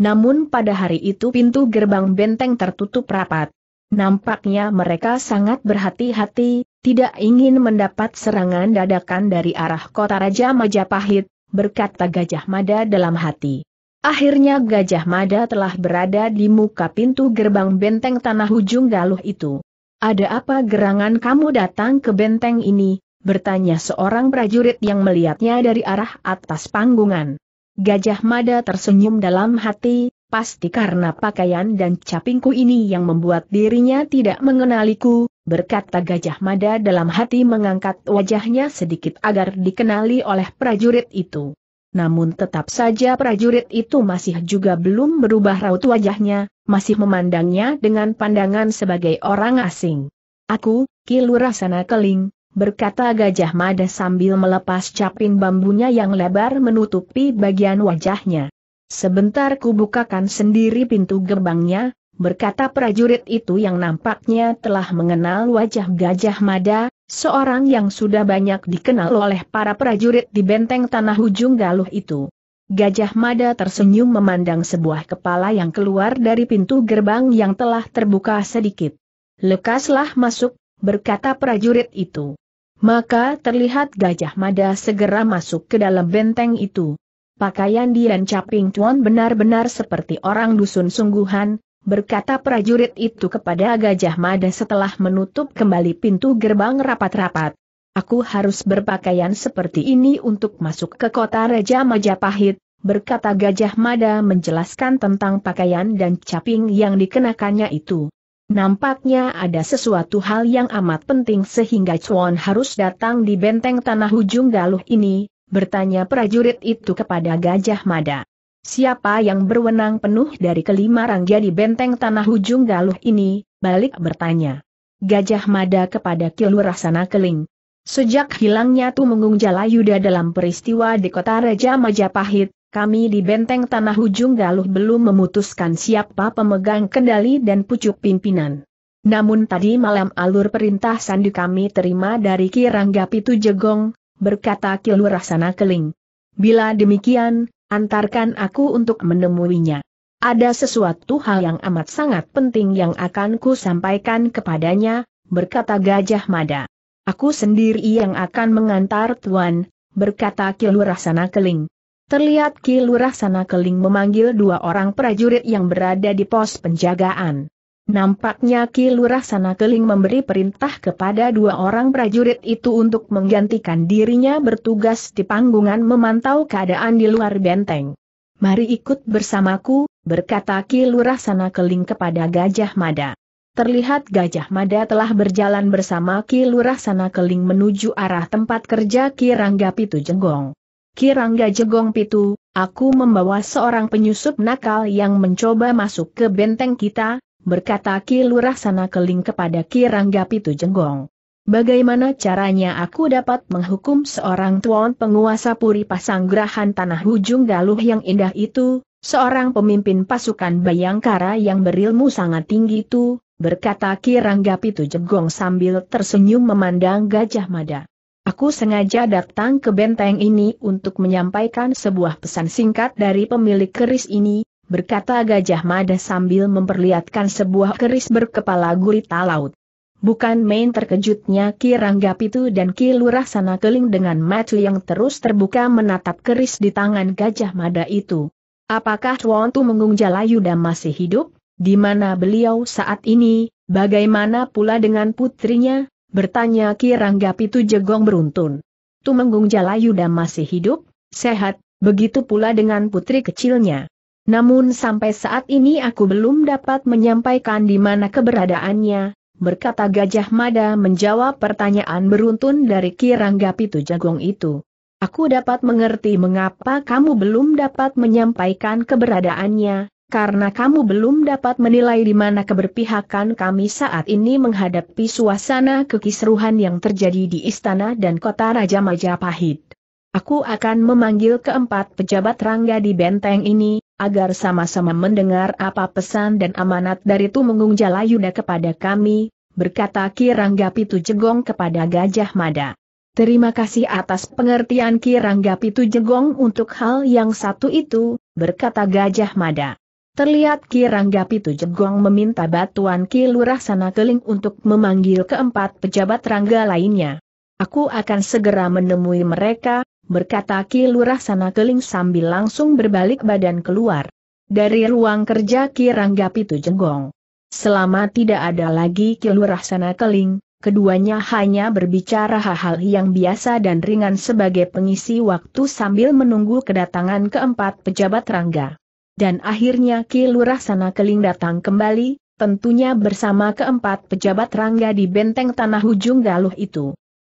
Namun pada hari itu pintu gerbang benteng tertutup rapat. Nampaknya mereka sangat berhati-hati, tidak ingin mendapat serangan dadakan dari arah kota Raja Majapahit, berkata Gajah Mada dalam hati. Akhirnya Gajah Mada telah berada di muka pintu gerbang benteng tanah ujung galuh itu. Ada apa gerangan kamu datang ke benteng ini? Bertanya seorang prajurit yang melihatnya dari arah atas panggungan. Gajah Mada tersenyum dalam hati, pasti karena pakaian dan capingku ini yang membuat dirinya tidak mengenaliku, berkata Gajah Mada dalam hati mengangkat wajahnya sedikit agar dikenali oleh prajurit itu. Namun tetap saja prajurit itu masih juga belum berubah raut wajahnya, masih memandangnya dengan pandangan sebagai orang asing. Aku, Kilurasana Keling, berkata Gajah Mada sambil melepas caping bambunya yang lebar menutupi bagian wajahnya. Sebentar ku bukakan sendiri pintu gerbangnya, berkata prajurit itu yang nampaknya telah mengenal wajah Gajah Mada, seorang yang sudah banyak dikenal oleh para prajurit di benteng tanah ujung galuh itu. Gajah Mada tersenyum memandang sebuah kepala yang keluar dari pintu gerbang yang telah terbuka sedikit. Lekaslah masuk, berkata prajurit itu. Maka terlihat Gajah Mada segera masuk ke dalam benteng itu. Pakaian dan Caping Tuan benar-benar seperti orang dusun sungguhan, berkata prajurit itu kepada Gajah Mada setelah menutup kembali pintu gerbang rapat-rapat. Aku harus berpakaian seperti ini untuk masuk ke kota Raja Majapahit, berkata Gajah Mada menjelaskan tentang pakaian dan caping yang dikenakannya itu. Nampaknya ada sesuatu hal yang amat penting sehingga Chuan harus datang di benteng tanah hujung galuh ini, bertanya prajurit itu kepada Gajah Mada. Siapa yang berwenang penuh dari kelima rangga di benteng tanah ujung galuh ini, balik bertanya. Gajah Mada kepada Kilurasana Keling. Sejak hilangnya Tumenggung Jalayuda dalam peristiwa di kota Raja Majapahit, kami di benteng tanah ujung galuh belum memutuskan siapa pemegang kendali dan pucuk pimpinan. Namun tadi malam alur perintah sandi kami terima dari Ki Kirangga Pitu Jegong, berkata Kilurasana Keling. Bila demikian, Antarkan aku untuk menemuinya. Ada sesuatu hal yang amat sangat penting yang akan ku sampaikan kepadanya, berkata Gajah Mada. Aku sendiri yang akan mengantar Tuan, berkata Kilurah Sana Keling. Terlihat Kilurah Sana Keling memanggil dua orang prajurit yang berada di pos penjagaan. Nampaknya Ki Lurah Sana Keling memberi perintah kepada dua orang prajurit itu untuk menggantikan dirinya bertugas di panggungan memantau keadaan di luar benteng. Mari ikut bersamaku, berkata Ki Lurah Sana Keling kepada Gajah Mada. Terlihat Gajah Mada telah berjalan bersama Ki Lurah Sana Keling menuju arah tempat kerja Ki Rangga Pitu Jenggong. Ki Rangga Jenggong Pitu, aku membawa seorang penyusup nakal yang mencoba masuk ke benteng kita, berkata Ki Lurah Sana Keling kepada Ki Rangga Pitu Jenggong. Bagaimana caranya aku dapat menghukum seorang tuan penguasa puri pasanggrahan tanah ujung galuh yang indah itu, seorang pemimpin pasukan Bayangkara yang berilmu sangat tinggi itu, berkata Ki Rangga Pitu Jenggong sambil tersenyum memandang Gajah Mada. Aku sengaja datang ke benteng ini untuk menyampaikan sebuah pesan singkat dari pemilik keris ini, berkata Gajah Mada sambil memperlihatkan sebuah keris berkepala gurita laut. Bukan main terkejutnya Ki Rangga Pitu dan Ki Lurah Sana Keling dengan mata yang terus terbuka menatap keris di tangan Gajah Mada itu. Apakah Tuan Tu Menggung Jalayuda masih hidup? Di mana beliau saat ini, bagaimana pula dengan putrinya? Bertanya Ki Rangga Pitu jegong beruntun. tu Tumenggung Jalayuda masih hidup, sehat, begitu pula dengan putri kecilnya. Namun sampai saat ini aku belum dapat menyampaikan di mana keberadaannya, berkata Gajah Mada menjawab pertanyaan beruntun dari Kirangga Pitu Jagong itu. Aku dapat mengerti mengapa kamu belum dapat menyampaikan keberadaannya, karena kamu belum dapat menilai di mana keberpihakan kami saat ini menghadapi suasana kekisruhan yang terjadi di istana dan kota Raja Majapahit. Aku akan memanggil keempat pejabat Rangga di benteng ini, agar sama-sama mendengar apa pesan dan amanat dari Tumenggung Jalayuda kepada kami, berkata Rangga Pitu Jegong kepada Gajah Mada. Terima kasih atas pengertian Rangga Pitu Jegong untuk hal yang satu itu, berkata Gajah Mada. Terlihat Rangga Pitu Jegong meminta batuan Ki Lurah Sana Keling untuk memanggil keempat pejabat rangga lainnya. Aku akan segera menemui mereka, berkata Ki Lurah Sana Keling sambil langsung berbalik badan keluar. Dari ruang kerja Ki Rangga Pitu Jenggong. Selama tidak ada lagi Ki Lurah Sana Keling, keduanya hanya berbicara hal-hal yang biasa dan ringan sebagai pengisi waktu sambil menunggu kedatangan keempat pejabat Rangga. Dan akhirnya Ki Lurah Sana Keling datang kembali, tentunya bersama keempat pejabat Rangga di benteng tanah ujung galuh itu.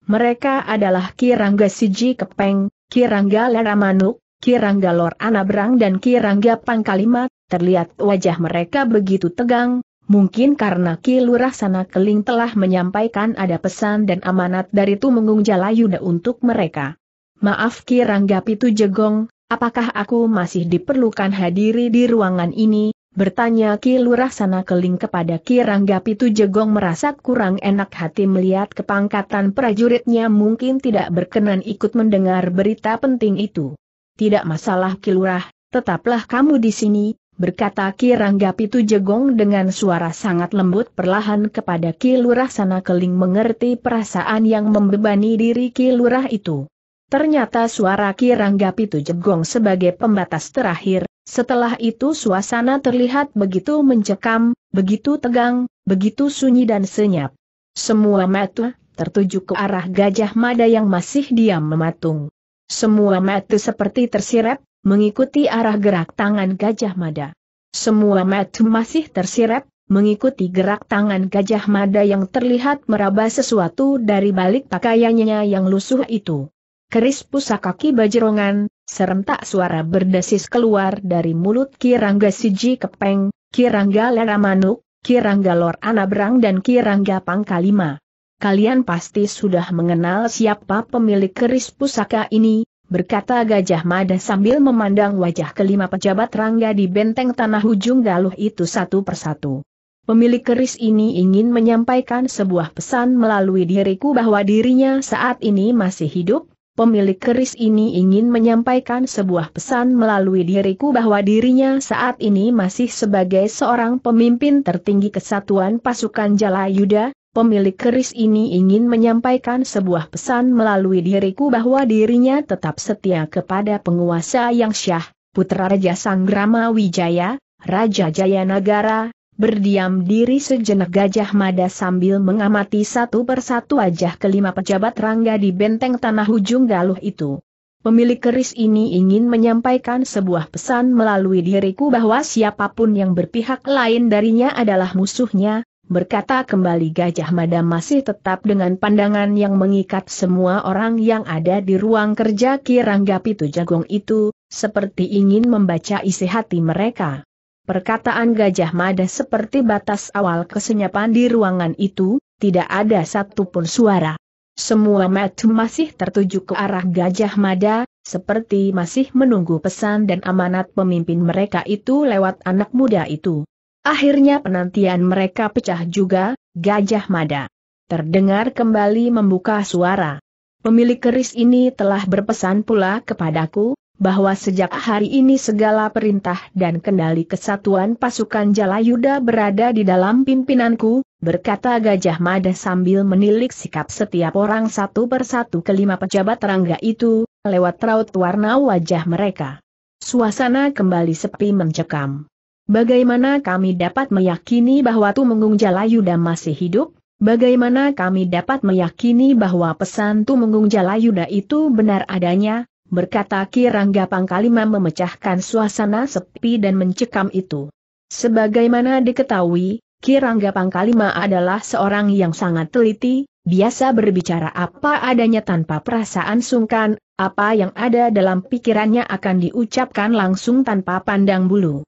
Mereka adalah Kirangga Siji Kepeng, Kirangga Leramanuk, Kirangga Lor Anabrang dan Kirangga Pangkalimat, terlihat wajah mereka begitu tegang, mungkin karena Ki Lurah Sana Keling telah menyampaikan ada pesan dan amanat dari Tumenggung Jalayuda untuk mereka. Maaf Kirangga Pitu Jegong, apakah aku masih diperlukan hadiri di ruangan ini, Bertanya Ki Lurah Sana Keling kepada Ki Rangga Pitu Jegong merasa kurang enak hati melihat kepangkatan prajuritnya mungkin tidak berkenan ikut mendengar berita penting itu. Tidak masalah Ki Lurah, tetaplah kamu di sini, berkata Ki Rangga Pitu Jegong dengan suara sangat lembut perlahan kepada Ki Lurah Sana Keling mengerti perasaan yang membebani diri Ki Lurah itu. Ternyata suara Kirangga Pitu Jegong sebagai pembatas terakhir, setelah itu suasana terlihat begitu mencekam, begitu tegang, begitu sunyi dan senyap. Semua mata tertuju ke arah Gajah Mada yang masih diam mematung. Semua mata seperti tersirat, mengikuti arah gerak tangan Gajah Mada. Semua mata masih tersirat, mengikuti gerak tangan Gajah Mada yang terlihat meraba sesuatu dari balik pakaiannya yang lusuh itu keris pusaka Ki Bajerongan, serentak suara berdesis keluar dari mulut Kirangga Siji Kepeng, Kirangga Leramanuk, Kirangga Lor Anabrang dan Kirangga Pangkalima. Kalian pasti sudah mengenal siapa pemilik keris pusaka ini, berkata Gajah Mada sambil memandang wajah kelima pejabat Rangga di benteng tanah ujung galuh itu satu persatu. Pemilik keris ini ingin menyampaikan sebuah pesan melalui diriku bahwa dirinya saat ini masih hidup, pemilik keris ini ingin menyampaikan sebuah pesan melalui diriku bahwa dirinya saat ini masih sebagai seorang pemimpin tertinggi kesatuan pasukan Jalayuda. pemilik keris ini ingin menyampaikan sebuah pesan melalui diriku bahwa dirinya tetap setia kepada penguasa yang syah, putra Raja Sanggrama Wijaya, Raja Jayanagara, Berdiam diri sejenak Gajah Mada sambil mengamati satu persatu wajah kelima pejabat Rangga di benteng tanah ujung galuh itu. Pemilik keris ini ingin menyampaikan sebuah pesan melalui diriku bahwa siapapun yang berpihak lain darinya adalah musuhnya, berkata kembali Gajah Mada masih tetap dengan pandangan yang mengikat semua orang yang ada di ruang kerja Ki Kirangga Pitu Jagong itu, seperti ingin membaca isi hati mereka. Perkataan Gajah Mada seperti batas awal kesenyapan di ruangan itu, tidak ada satupun suara. Semua mata masih tertuju ke arah Gajah Mada, seperti masih menunggu pesan dan amanat pemimpin mereka itu lewat anak muda itu. Akhirnya penantian mereka pecah juga, Gajah Mada. Terdengar kembali membuka suara. Pemilik keris ini telah berpesan pula kepadaku, bahwa sejak hari ini segala perintah dan kendali kesatuan pasukan Jalayuda berada di dalam pimpinanku, berkata Gajah Mada sambil menilik sikap setiap orang satu persatu kelima pejabat rangga itu, lewat raut warna wajah mereka. Suasana kembali sepi mencekam. Bagaimana kami dapat meyakini bahwa Tumenggung Jalayuda masih hidup? Bagaimana kami dapat meyakini bahwa pesan Tumenggung Jalayuda itu benar adanya? berkata Kirangga Pangkalima memecahkan suasana sepi dan mencekam itu. Sebagaimana diketahui, Kirangga Pangkalima adalah seorang yang sangat teliti, biasa berbicara apa adanya tanpa perasaan sungkan, apa yang ada dalam pikirannya akan diucapkan langsung tanpa pandang bulu.